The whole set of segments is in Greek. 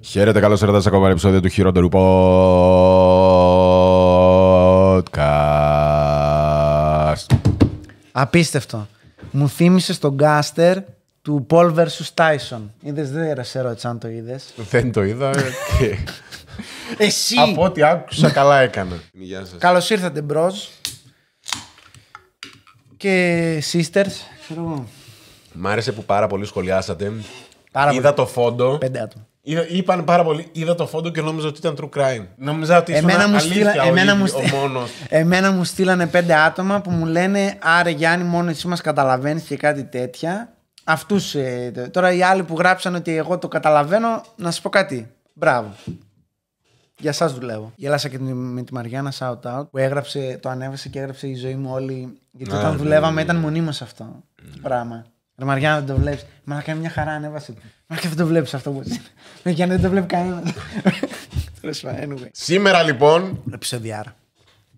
Χαίρετε, καλώς ήρθατε σε ακόμα ένα επεισόδιο του χειρότερου podcast. Απίστευτο. Μου θύμισε τον Γκάστερ του Paul vs. Tyson. Είδες, δεν σε ρώτησα αν το είδες. Δεν το είδα. Και... Εσύ! Από ό,τι άκουσα, καλά έκανα. Καλώς ήρθατε, μπρο. Και sisters, ξέρω Μ' άρεσε που πάρα πολύ σχολιάσατε. Πάρα Είδα πολύ. το φόντο. Πέντε άτομα. Είδα, είπαν πάρα πολύ. Είδα το φόντο και νόμιζα ότι ήταν true crime. Νόμιζα ότι ήσουν εμένα μου στείλα, εμένα, μου μόνος. εμένα μου στείλανε πέντε άτομα που μου λένε Άρε Γιάννη, μόνο εσύ μας καταλαβαίνεις και κάτι τέτοια. Αυτούς. Ε, τώρα οι άλλοι που γράψαν ότι εγώ το καταλαβαίνω, να σας πω κάτι. Μπράβο. Για σας δουλεύω. Γέλασα και με τη Μαριάννα shout out που έγραψε, το ανέβασε και έγραψε η ζωή μου όλη. Γιατί όταν ναι, δουλεύαμε ναι, ναι. ήταν μονίμως αυτό το πράγμα. Ρε Μαριά, δεν το βλέπεις. Μα να κάνει μια χαρά, ανέβασε. Μα και δεν το βλέπεις αυτό που είναι. Για να δεν το βλέπει κανένας. Σήμερα λοιπόν. Επισοδιάρα.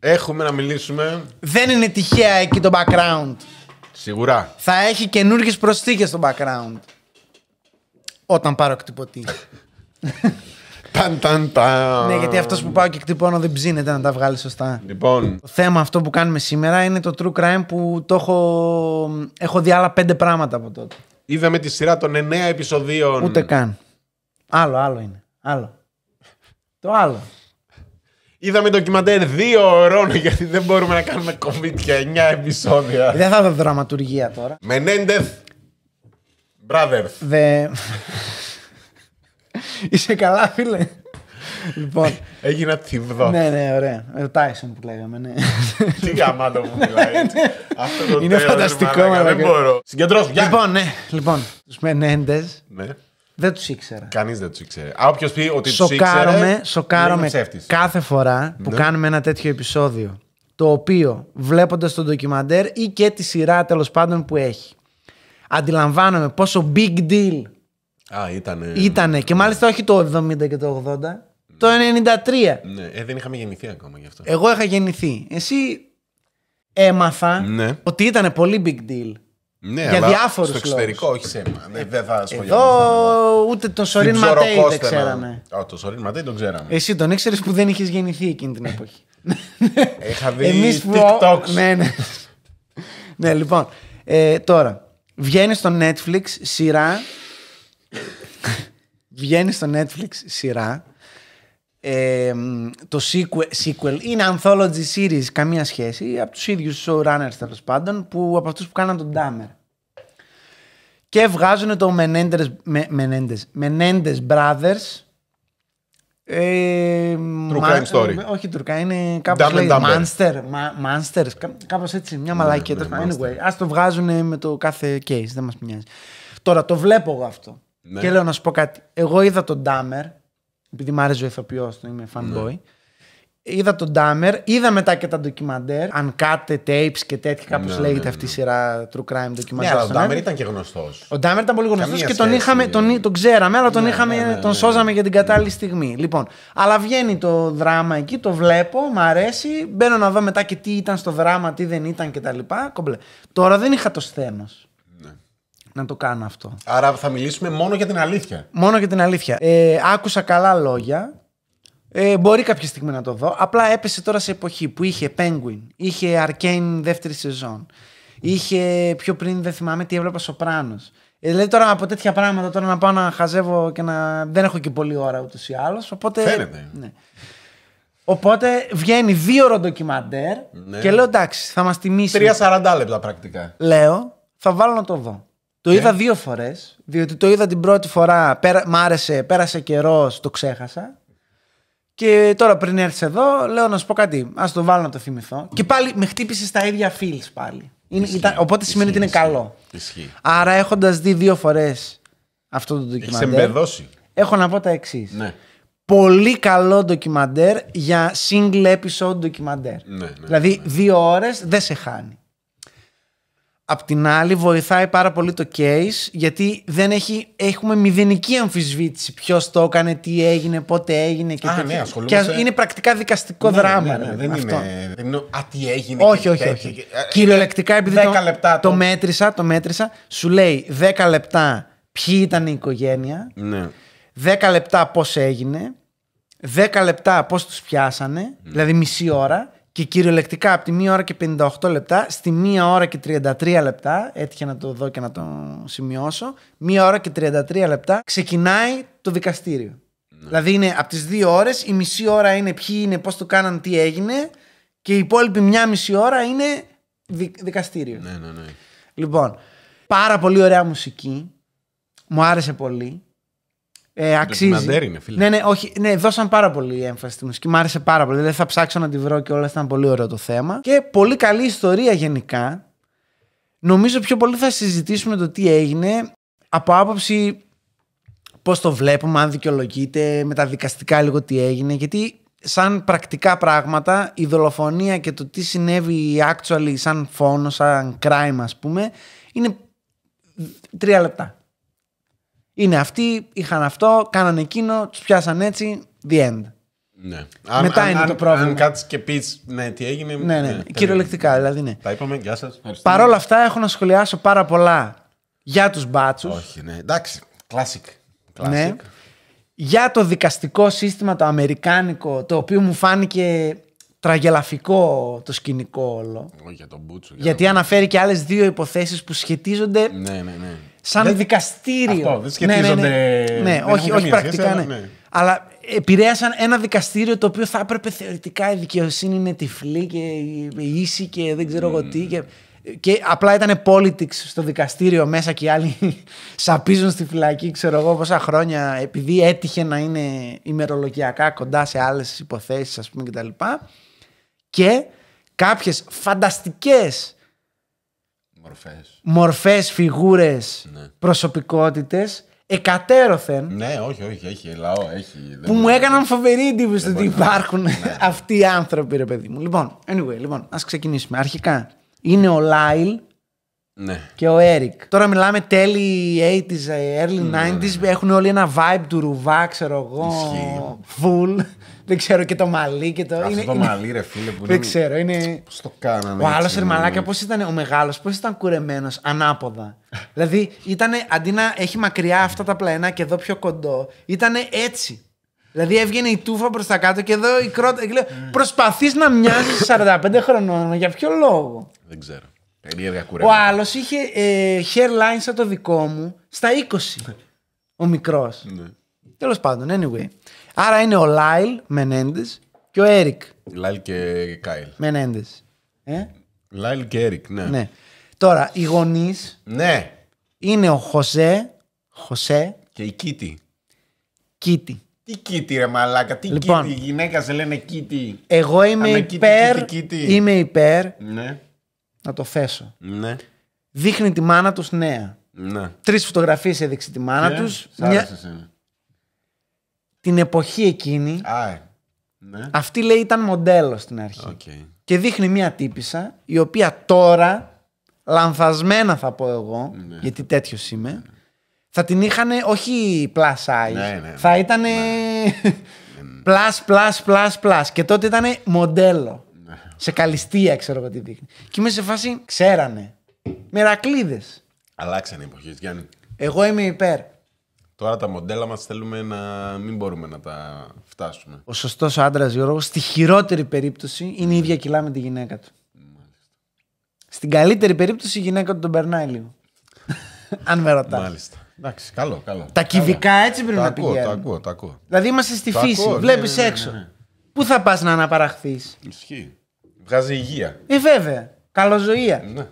Έχουμε να μιλήσουμε. Δεν είναι τυχαία εκεί το background. Σίγουρα. Θα έχει καινούργιες προσθήκες στο background. Όταν πάρω εκτυπωτή. Ταν, Ναι, γιατί αυτός που πάω και κτυπώνω δεν ψήνεται να τα βγάλει σωστά. Λοιπόν. Το θέμα αυτό που κάνουμε σήμερα είναι το true crime που το έχω. Έχω δει άλλα πέντε πράγματα από τότε. Είδαμε τη σειρά των εννέα επεισοδίων. Ούτε καν. Άλλο, άλλο είναι. Άλλο. το άλλο. Είδαμε ντοκιμαντέρ δύο ώρων γιατί δεν μπορούμε να κάνουμε κομίτια εννιά επεισόδια. Δεν θα δω δραματουργία τώρα. Μενέντεθ. Brothers. Είσαι καλά, φίλε. Λοιπόν. Έγινα τυβδό. Ναι, ναι, ωραία. Ε, ο Τάισον που λέγαμε, ναι. Τι γαμάτο που μιλάει. Αυτό το Είναι φανταστικό, Δεν μπορώ. Συγκεντρώσου, γεια. Λοιπόν, ναι, λοιπόν. Τους Μενέντες. Ναι. Δεν τους ήξερα. Κανείς δεν τους ήξερε. όποιος πει ότι τους ήξερε. Σοκάρομαι κάθε φορά που ναι. κάνουμε ένα τέτοιο επεισόδιο. Το οποίο βλέποντας τον ντοκιμαντέρ ή και τη σειρά τέλος πάντων που έχει. Αντιλαμβάνομαι πόσο big deal Α, ήτανε. Ήτανε. Και μάλιστα όχι το 70 και το 80. Το 93. Ναι, ναι ε, δεν είχαμε γεννηθεί ακόμα γι' αυτό. Εγώ είχα γεννηθεί. Εσύ έμαθα ναι. ότι ήταν πολύ big deal. Ναι, για διάφορους Στο εξωτερικό, όχι σε εμά. Ναι, δεν θα Εδώ ούτε τον Σωρίν Ματέι δεν ξέραμε. το τον Σωρίν Ματέι τον ξέραμε. Εσύ τον ήξερες που δεν είχες γεννηθεί εκείνη την εποχή. Είχα δει TikToks. ναι, ναι. ναι, λοιπόν. Ε, τώρα, βγαίνεις στο Netflix σειρά Βγαίνει στο Netflix σειρά. Ε, το sequel, είναι anthology series, καμία σχέση, από τους ίδιους showrunners τέλος πάντων, που, από αυτούς που κάναν τον Dahmer. Και βγάζουν το Menendez, Menendez, Menendez Brothers, ε, True story. όχι τουρκά, είναι κάπως λέει Monster, κάπως έτσι, μια ναι, μαλακία. Ναι, anyway, ας το βγάζουν με το κάθε case, δεν μας μοιάζει. Τώρα, το βλέπω εγώ αυτό. Ναι. Και λέω να σου πω κάτι. Εγώ είδα τον Ντάμερ, επειδή μου άρεσε ο ηθοποιός, τον είμαι fanboy. Ναι. Είδα τον Ντάμερ, είδα μετά και τα ντοκιμαντέρ. Αν κάτε tapes και τέτοια, ναι, κάπως ναι, λέγεται ναι, αυτή η σειρά true crime ντοκιμαντέρ. Ναι, αλλά ο Ντάμερ ήταν και γνωστός. Ο Ντάμερ ήταν πολύ γνωστός και τον, είχαμε, τον, τον ξέραμε, αλλά τον, είχαμε, τον σώζαμε για την κατάλληλη στιγμή. Λοιπόν, αλλά βγαίνει το δράμα εκεί, το βλέπω, μ' αρέσει. Μπαίνω να δω μετά και τι ήταν στο δράμα, τι δεν ήταν κτλ. Τώρα δεν είχα το σθένος να το κάνω αυτό. Άρα θα μιλήσουμε μόνο για την αλήθεια. Μόνο για την αλήθεια. Ε, άκουσα καλά λόγια. Ε, μπορεί κάποια στιγμή να το δω. Απλά έπεσε τώρα σε εποχή που είχε Penguin, είχε Arcane δεύτερη σεζόν. Είχε πιο πριν, δεν θυμάμαι τι έβλεπα, Σοπράνο. Ε, δηλαδή τώρα από τέτοια πράγματα τώρα να πάω να χαζεύω και να. Δεν έχω και πολλή ώρα ούτως ή άλλως. Οπότε. Φαίνεται. Ναι. Οπότε βγαίνει δύο ροντοκιμαντέρ ντοκιμαντέρ ναι. και λέω εντάξει, θα μας τιμήσει. 3-40 λεπτά πρακτικά. Λέω, θα βάλω να το δω. Το ναι. είδα δύο φορές. Διότι το είδα την πρώτη φορά, πέρα, μ' άρεσε, πέρασε καιρός, το ξέχασα. Και τώρα πριν έρθεις εδώ, λέω να σου πω κάτι. Ας το βάλω να το θυμηθώ. Και πάλι με χτύπησες στα ίδια feels πάλι. ήταν, οπότε σημαίνει ότι είναι καλό. Άρα έχοντας δει δύο φορές αυτό το ντοκιμαντέρ. Έχω να πω τα εξής. Ναι. Πολύ καλό ντοκιμαντέρ για single episode ντοκιμαντέρ. Ναι, ναι, δηλαδή ναι, ναι. δύο ώρες δεν σε χάνει. Απ' την άλλη βοηθάει πάρα πολύ το case γιατί δεν έχει, έχουμε μηδενική αμφισβήτηση ποιος το έκανε, τι έγινε, πότε έγινε και Α, ναι, ασχολούμαστε... Και είναι πρακτικά δικαστικό ναι, ναι δράμα. Ναι, ναι, δεν, Είναι, δεν είναι «α, τι έγινε» Όχι, όχι, όχι. όχι. Ε, ε, Κυριολεκτικά επειδή το, λεπτά το... το... μέτρησα, το μέτρησα, σου λέει 10 λεπτά ποιοι ήταν η οικογένεια, ναι. 10 λεπτά πώς έγινε, 10 λεπτά πώς τους πιάσανε, ναι. δηλαδή μισή ώρα και κυριολεκτικά από τη 1 ώρα και 58 λεπτά στη 1 ώρα και 33 λεπτά, έτυχε να το δω και να το σημειώσω, μία ώρα και 33 λεπτά ξεκινάει το δικαστήριο. Ναι. Δηλαδή είναι από τις 2 ώρες, η μισή ώρα είναι ποιοι είναι, πώς το κάναν, τι έγινε και η υπόλοιπη μια μισή ώρα είναι δικαστήριο. Ναι, ναι, ναι. Λοιπόν, πάρα πολύ ωραία μουσική, μου άρεσε πολύ. Ε, αξίζει. Είναι, φίλε. Ναι, ναι, όχι, ναι, δώσαν πάρα πολύ έμφαση στη μουσική. Μ' άρεσε πάρα πολύ. Δηλαδή θα ψάξω να τη βρω και όλα. Ήταν πολύ ωραίο το θέμα. Και πολύ καλή ιστορία γενικά. Νομίζω πιο πολύ θα συζητήσουμε το τι έγινε από άποψη πώς το βλέπουμε, αν δικαιολογείται, με τα δικαστικά λίγο τι έγινε. Γιατί σαν πρακτικά πράγματα, η δολοφονία και το τι συνέβη actually σαν φόνο, σαν crime ας πούμε, είναι τρία λεπτά. Είναι αυτοί, είχαν αυτό, κάνανε εκείνο, τους πιάσαν έτσι, the end. Ναι. Μετά είναι το πρόβλημα. Αν κάτσεις και πεις ναι, τι έγινε. Ναι, ναι, ναι κυριολεκτικά δηλαδή. Ναι. Τα είπαμε, γεια σας. Παρ' όλα αυτά, έχω να σχολιάσω πάρα πολλά για τους μπάτσους. Όχι, ναι, εντάξει, ναι. classic. Για το δικαστικό σύστημα το αμερικάνικο, το οποίο μου φάνηκε τραγελαφικό το σκηνικό όλο. Όχι για τον Μπούτσο. Γιατί αναφέρει και άλλες δύο υποθέσεις που σχετίζονται. Ναι, ναι, ναι σαν δικαστήριο. Αυτό, δεν ναι, ναι, ναι. σχετίζονται. όχι, όχι πρακτικά. Αλλά επηρέασαν ένα δικαστήριο το οποίο θα έπρεπε θεωρητικά η δικαιοσύνη είναι τυφλή και ίση και δεν ξέρω mm. εγώ τι. Και, και απλά ήταν politics στο δικαστήριο μέσα και οι άλλοι σαπίζουν στη φυλακή, ξέρω εγώ πόσα χρόνια, επειδή έτυχε να είναι ημερολογιακά κοντά σε άλλες υποθέσεις ας πούμε κτλ. Και, και κάποιες φανταστικές Μορφές. Μορφές, φιγούρες, ναι. προσωπικότητες. Εκατέρωθεν. Ναι, όχι, όχι, έχει λαό, έχει. Που μου έκαναν φοβερή εντύπωση ότι υπάρχουν ναι. αυτοί οι άνθρωποι, ρε παιδί μου. Λοιπόν, anyway, λοιπόν, ας ξεκινήσουμε. Αρχικά είναι ο Λάιλ, ναι. Και ο Έρικ. Τώρα μιλάμε τέλη 80s, ε, early 90s. Ναι. Έχουν όλοι ένα vibe του ρουβά, ξέρω εγώ. Full. Δεν ξέρω και το μαλλί και το. Αυτό είναι, το μαλλί, ρε φίλε που Δεν ξέρω, είναι. Πώς το κάνανε. Ο άλλος Ερμαλάκια, ναι. πώς ήταν ο μεγάλος, πώς ήταν κουρεμένος, ανάποδα. δηλαδή, ήταν αντί να έχει μακριά αυτά τα πλαένα και εδώ πιο κοντό, ήταν έτσι. Δηλαδή έβγαινε η τούφα προς τα κάτω και εδώ η κρότα. Ναι. Προσπαθείς να μοιάζεις 45 χρονών, για ποιο λόγο. Δεν ξέρω. Ο άλλος είχε ε, hairline σαν το δικό μου στα 20. ο μικρός. Ναι. Τέλος πάντων, anyway. Άρα είναι ο Λάιλ Μενέντες και ο Έρικ. Λάιλ και Κάιλ. Μενέντες. Ε? Λάιλ και Έρικ, ναι. ναι. Τώρα, οι γονείς. Ναι. Είναι ο Χωσέ. Χωσέ. Και η Κίτη. Κίτη. Τι κίτη ρε μαλάκα, τι λοιπόν, κίτη, η γυναίκα σε λένε κίτη. Εγώ είμαι η υπέρ, είμαι υπέρ ναι να το θέσω. Ναι. Δείχνει τη μάνα τους νέα. Ναι. Τρεις φωτογραφίες έδειξε τη μάνα του. Μια... Την εποχή εκείνη. Α, ναι. Αυτή λέει ήταν μοντέλος στην αρχή. Okay. Και δείχνει μια τύπησα η οποία τώρα, λανθασμένα θα πω εγώ, ναι. γιατί τέτοιος είμαι, θα την είχαν όχι plus size. Ναι, ναι, θα ήταν. Plus, plus, plus, plus. Και τότε ήταν μοντέλο σε καλυστία, ξέρω εγώ τι δείχνει. Και είμαι σε φάση, ξέρανε. Μερακλείδες. Αλλάξαν οι εποχές, Γιάννη. Εγώ είμαι υπέρ. Τώρα τα μοντέλα μας θέλουμε να μην μπορούμε να τα φτάσουμε. Ο σωστός άντρας Γιώργο, στη χειρότερη περίπτωση, είναι η ίδια κιλά με τη γυναίκα του. Μάλιστα. Στην καλύτερη περίπτωση, η γυναίκα του τον περνάει λίγο. Αν με ρωτάς. Μάλιστα. Εντάξει, καλό, καλό. Τα κυβικά έτσι πρέπει να πηγαίνουν. ακούω, το ακούω. Δηλαδή είμαστε στη φύση, ναι, βλέπεις ναι, ναι, έξω. Πού θα πας να αναπαραχθείς. Ισχύει. Βγάζει υγεία. Ε, βέβαια. Καλοζωία. Ναι.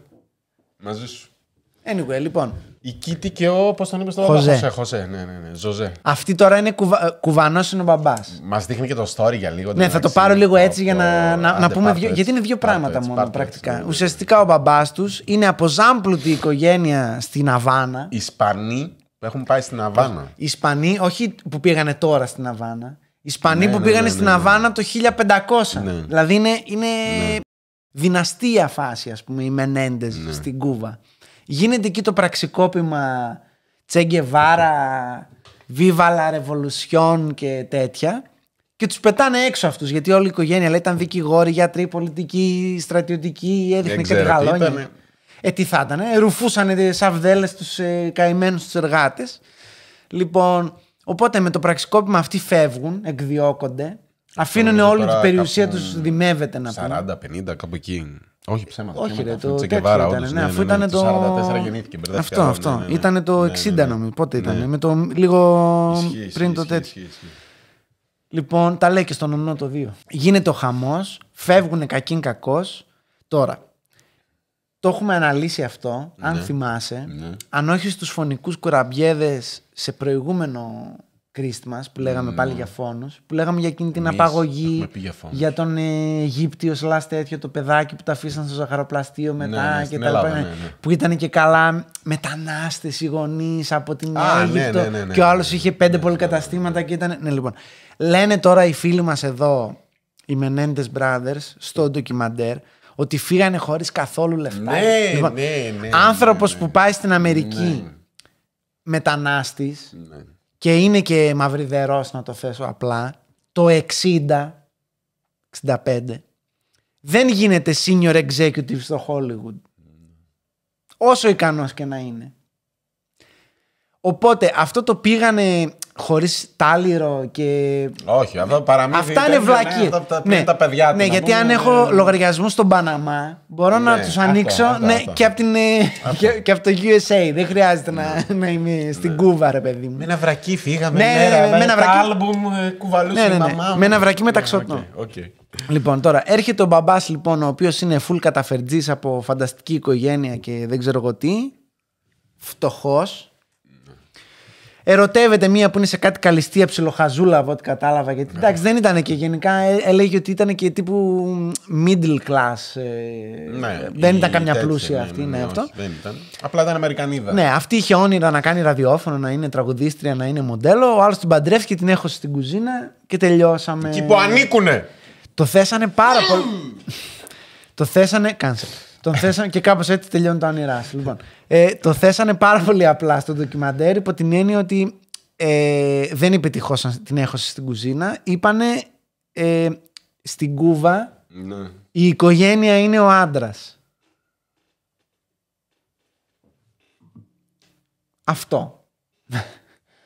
Μαζί σου. Anyway, λοιπόν. Η Κίτη και ο. Πώς τον είπες στο Χωσέ. Ε, Χωσέ, Χωσέ. Ναι, ναι, ναι. Ζωζέ. Αυτή τώρα είναι κουβα... Ε, κουβανός είναι ο μπαμπάς. Μας δείχνει και το story για λίγο. Ναι, θα το πάρω λίγο έτσι για να, να, να πούμε. Δύο... Γιατί είναι δύο πράγματα έτσι, μόνο πρακτικά. Έτσι, ναι, ναι. Ουσιαστικά ο μπαμπάς τους είναι από ζάμπλουτη οικογένεια στην Αβάνα. Ισπανοί που έχουν πάει στην Αβάνα. Ισπανοί, όχι που πήγανε τώρα στην Αβάνα. Ισπανοί ναι, που ναι, πήγανε ναι, στην ναι, Αβάνα το 1500. Δηλαδή είναι, είναι δυναστεία φάση, ας πούμε, η Μενέντε στην Κούβα. Γίνεται εκεί το πραξικόπημα Τσέγκεβάρα, Βίβαλα Ρεβολουσιόν και τέτοια. Και τους πετάνε έξω αυτούς γιατί όλη η οικογένεια λέει, ήταν δικηγόροι, γιατροί, πολιτικοί, στρατιωτικοί, έδειχνε και τη γαλόνια. Ε, τι θα ήταν, ε, ρουφούσαν σαβδέλε τους ε, καημένους τους εργάτες. Λοιπόν, Οπότε με το πραξικόπημα αυτοί φεύγουν, εκδιώκονται. Αφήνουν όλη την περιουσία τους, δημεύεται να πει. 40 40-50, κάπου εκεί. Όχι ψέματα. Όχι, ρε, το τσεκεβάρα, ήταν, όντως, ναι, ναι αφού ναι, ναι, ήταν το... 44 γεννήθηκε, Αυτό, αυτό. Ήταν το 60 νομίζω, πότε ήταν, με το λίγο πριν το τέτοιο. Λοιπόν, τα λέει και στον ονό το 2. Γίνεται ο χαμός, φεύγουν κακήν κακός. Τώρα, το έχουμε αναλύσει αυτό, ναι. αν θυμάσαι. Ναι. Αν όχι στους φωνικούς κουραμπιέδες σε προηγούμενο Christmas που λέγαμε ναι. πάλι για φόνους, που λέγαμε για εκείνη την απαγωγή για, τον ε, Αιγύπτιο σλάς τέτοιο, το παιδάκι που τα αφήσαν στο ζαχαροπλαστείο μετά ναι, ναι και τα λοιπά, που ήταν και καλά μετανάστες οι γονείς από την Α, Αίγυπτο και ο άλλος είχε πέντε πολυκαταστήματα και ήταν... Ναι, λοιπόν. Λένε τώρα οι φίλοι μας εδώ, οι Menendez Brothers, στο ντοκιμαντέρ, ότι φύγανε χωρίς καθόλου λεφτά. Ναι, λοιπόν, ναι, ναι Άνθρωπος ναι, που ναι, πάει στην Αμερική ναι. μετανάστης και είναι και μαυριδερός, να το θέσω απλά, το 60, 65, δεν γίνεται senior executive στο Hollywood. Όσο ικανός και να είναι. Οπότε αυτό το πήγανε χωρίς τάλιρο και. Όχι, αυτό παραμένει. Αυτά είναι βλακή. Ναι, ναι, τα παιδιά του. Ναι, γιατί αν ναι. έχω λογαριασμού στον Παναμά, μπορώ ναι, να του ανοίξω αυτό, ναι, αυτό. Και, από την, ε, και, και από το USA. Δεν χρειάζεται να, ναι. να είμαι ναι. στην Κούβα, ρε παιδί μου. Με ένα βρακί φύγαμε. Ναι, μέρα, με ένα βρακί. Άλμπουμ ε, κουβαλούσε ναι, η μαμά. Με ένα βρακί μεταξωτό. Λοιπόν, τώρα έρχεται ο μπαμπάς, λοιπόν, ο οποίος είναι full καταφερτζής από φανταστική οικογένεια και δεν ξέρω εγώ τι. Φτωχός, Ερωτεύεται μία που είναι σε κάτι καλυστία ψιλοχαζούλα από ό,τι κατάλαβα. Γιατί, ναι. Εντάξει, δεν ήταν και γενικά. Ε, έλεγε ότι ήταν και τύπου middle class. Ε, ναι, δεν ήταν καμιά πλούσια ναι, αυτή. Ναι, ναι αυτό. δεν ήταν. Απλά ήταν Αμερικανίδα. Ναι, αυτή είχε όνειρα να κάνει ραδιόφωνο, να είναι τραγουδίστρια, να είναι μοντέλο. Ο άλλος την παντρεύτηκε, την έχω στην κουζίνα και τελειώσαμε. Εκεί που ανήκουνε. Το θέσανε πάρα πολύ. Το θέσανε. Κάνσε. Τον θέσανε και κάπως έτσι τελειώνει τα όνειρά Λοιπόν. Ε, το θέσανε πάρα πολύ απλά στο ντοκιμαντέρ υπό την έννοια ότι ε, δεν είπε την έχωση στην κουζίνα. Είπανε ε, στην Κούβα ναι. η οικογένεια είναι ο άντρας. Αυτό.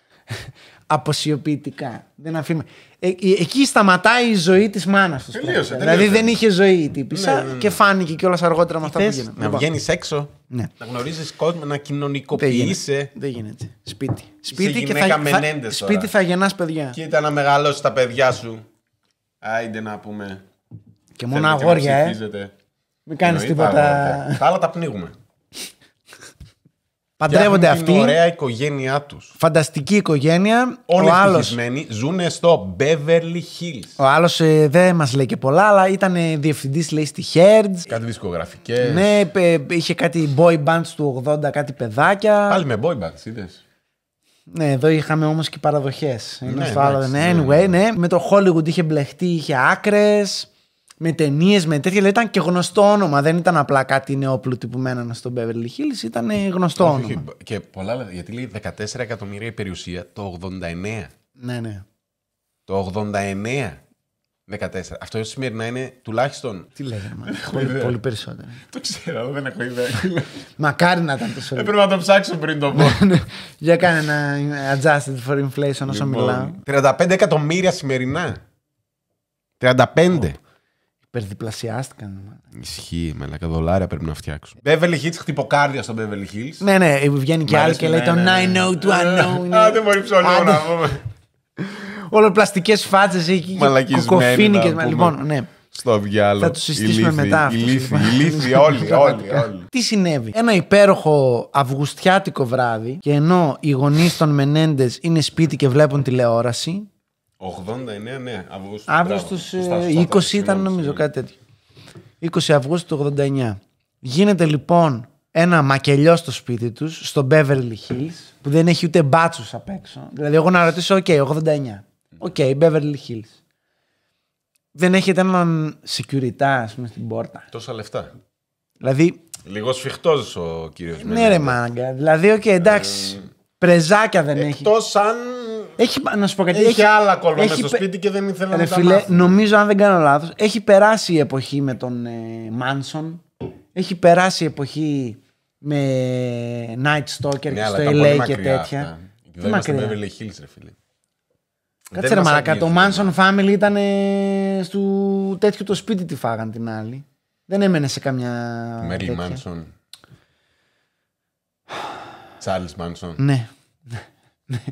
Αποσιοποιητικά. Δεν αφήνουμε. Ε, ε, εκεί σταματάει η ζωή της μάνας τους. Δηλαδή δεν είχε ζωή η τύπησα ναι, ναι, ναι. και φάνηκε κιόλας αργότερα με ε, αυτά που γίνανε. Να λοιπόν. βγαίνεις έξω, ναι. να γνωρίζεις κόσμο, να κοινωνικοποιείσαι. Δεν γίνεται. Σπίτι. Σπίτι, και θα, θα, σπίτι θα γεννάς παιδιά. Κοίτα να μεγαλώσεις τα παιδιά σου. Άιντε να πούμε. Και μόνο αγόρια, ε. Μην κάνεις τίποτα. Τα άλλα τα πνίγουμε. Παντρεύονται αυτοί. Είναι ωραία οικογένειά τους. Φανταστική οικογένεια. Όλοι ευτυχισμένοι. ζουν στο Beverly Hills. Ο άλλος ε, δεν μας λέει και πολλά, αλλά ήταν ε, διευθυντής, λέει, στη Hertz. Κάτι δισκογραφικές. Ναι, είχε κάτι boy bands του 80, κάτι παιδάκια. Πάλι με boy bands, είδες. Ναι, εδώ είχαμε όμως και παραδοχές. Ναι, ναι, ναι, anyway, ναι, ναι. ναι. Με το Hollywood είχε μπλεχτεί, είχε άκρες με ταινίες, με τέτοια. Δηλαδή ήταν και γνωστό όνομα. Δεν ήταν απλά κάτι νεόπλου που μένανε στον Beverly Hills. Ήταν γνωστό όχι, όνομα. και πολλά άλλα. Γιατί λέει 14 εκατομμύρια η περιουσία το 89. Ναι, ναι. Το 89. 14. Αυτό να είναι τουλάχιστον. Τι λέγαμε. Πολύ, πολύ περισσότερο. το ξέρω, δεν έχω ιδέα. Μακάρι να ήταν τόσο. Έπρεπε να το ψάξω πριν το πω. Ναι, ναι. Για κάνε ένα adjusted for inflation όσο λοιπόν, μιλάω. 35 εκατομμύρια σημερινά. 35. Υπερδιπλασιάστηκαν. Ισχύει, μαλακά δολάρια πρέπει να φτιάξουν. Beverly Hills, χτυποκάρδια στο Beverly Hills. Ναι, ναι, βγαίνει και άλλη και λέει ναι, το ναι, ναι, know. Α, δεν μπορεί να πούμε. Όλο πλαστικέ φάτσες εκεί. Μαλακισμένοι. Λοιπόν, ναι. Στο διάλογο. Θα τους συστήσουμε μετά. Ηλίθιοι, λοιπόν. όλοι, όλοι. Τι συνέβη. Ένα υπέροχο αυγουστιάτικο βράδυ και ενώ οι γονείς των Μενέντες είναι σπίτι και βλέπουν τηλεόραση, 89, ναι, Αυγούστου. Αύγουστος, 20 ε, ήταν ναι. νομίζω κάτι τέτοιο. 20 Αυγούστου του 89. Γίνεται λοιπόν ένα μακελιό στο σπίτι τους, στο Beverly Hills, που δεν έχει ούτε μπάτσους απ' έξω. Δηλαδή εγώ να ρωτήσω, οκ, okay, 89. Οκ, okay, Beverly Hills. Δεν έχετε έναν security, ας πούμε, στην πόρτα. Τόσα λεφτά. Δηλαδή... Λίγος σφιχτός ο κύριος Ναι ρε μάγκα. Δηλαδή, οκ, okay, εντάξει. Ε... Πρεζάκια δεν έχει. Εκτός αν έχει, να σου πω κάτι. Έχει, έχει άλλα κόλπα μέσα στο σπίτι και δεν ήθελε να φίλε, Νομίζω, αν δεν κάνω λάθος, έχει περάσει η εποχή με τον Μάνσον. Ε, έχει περάσει η εποχή με ε, Night Stalker ναι, και στο LA και τέτοια. Τι Δεν είμαστε Beverly Hills, ρε φίλε. Κάτσε ρε μαλακά. Το Manson Family ήταν στο τέτοιο το σπίτι τη φάγαν την άλλη. Δεν έμενε σε καμιά. Μέρλι Μάνσον. Τσάρλ Μάνσον. Ναι. ναι.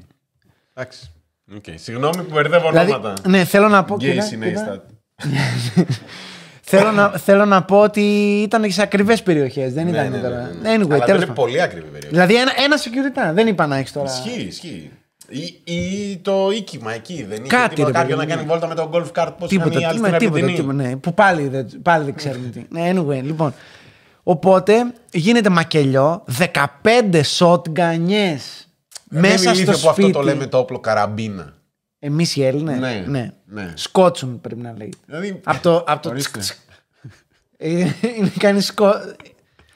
Εντάξει. Okay. Συγγνώμη που μπερδεύω δηλαδή, ονόματα. Ναι, θέλω να πω. Γκέι είναι θέλω, να, θέλω να πω ότι ήταν σε ακριβές περιοχές. Δεν ναι, ήταν ναι, ναι, ναι, ναι. Anyway, Αλλά είναι πολύ ακριβή περιοχή. Δηλαδή ένα, ένα security δεν είπα να έχεις τώρα. Ισχύει, ισχύει. Ή, το οίκημα εκεί. Δεν είχε Κάτι, τίποτα, ρε, κάποιο ρε, να κάνει βόλτα με τον golf cart. Πώς τίποτα, να τίποτα, τίποτα, τίποτα, ναι, Που πάλι δεν, πάλι ξέρουμε τι. Ναι, anyway, λοιπόν. Οπότε γίνεται μακελιό, 15 σοτγκανιές μέσα στο που αυτό το λέμε το όπλο καραμπίνα. Εμείς οι Έλληνες. Ναι, ναι. ναι. Σκότσουν πρέπει να λέει. Δηλαδή, από το. Από το ε, είναι κάνει σκο...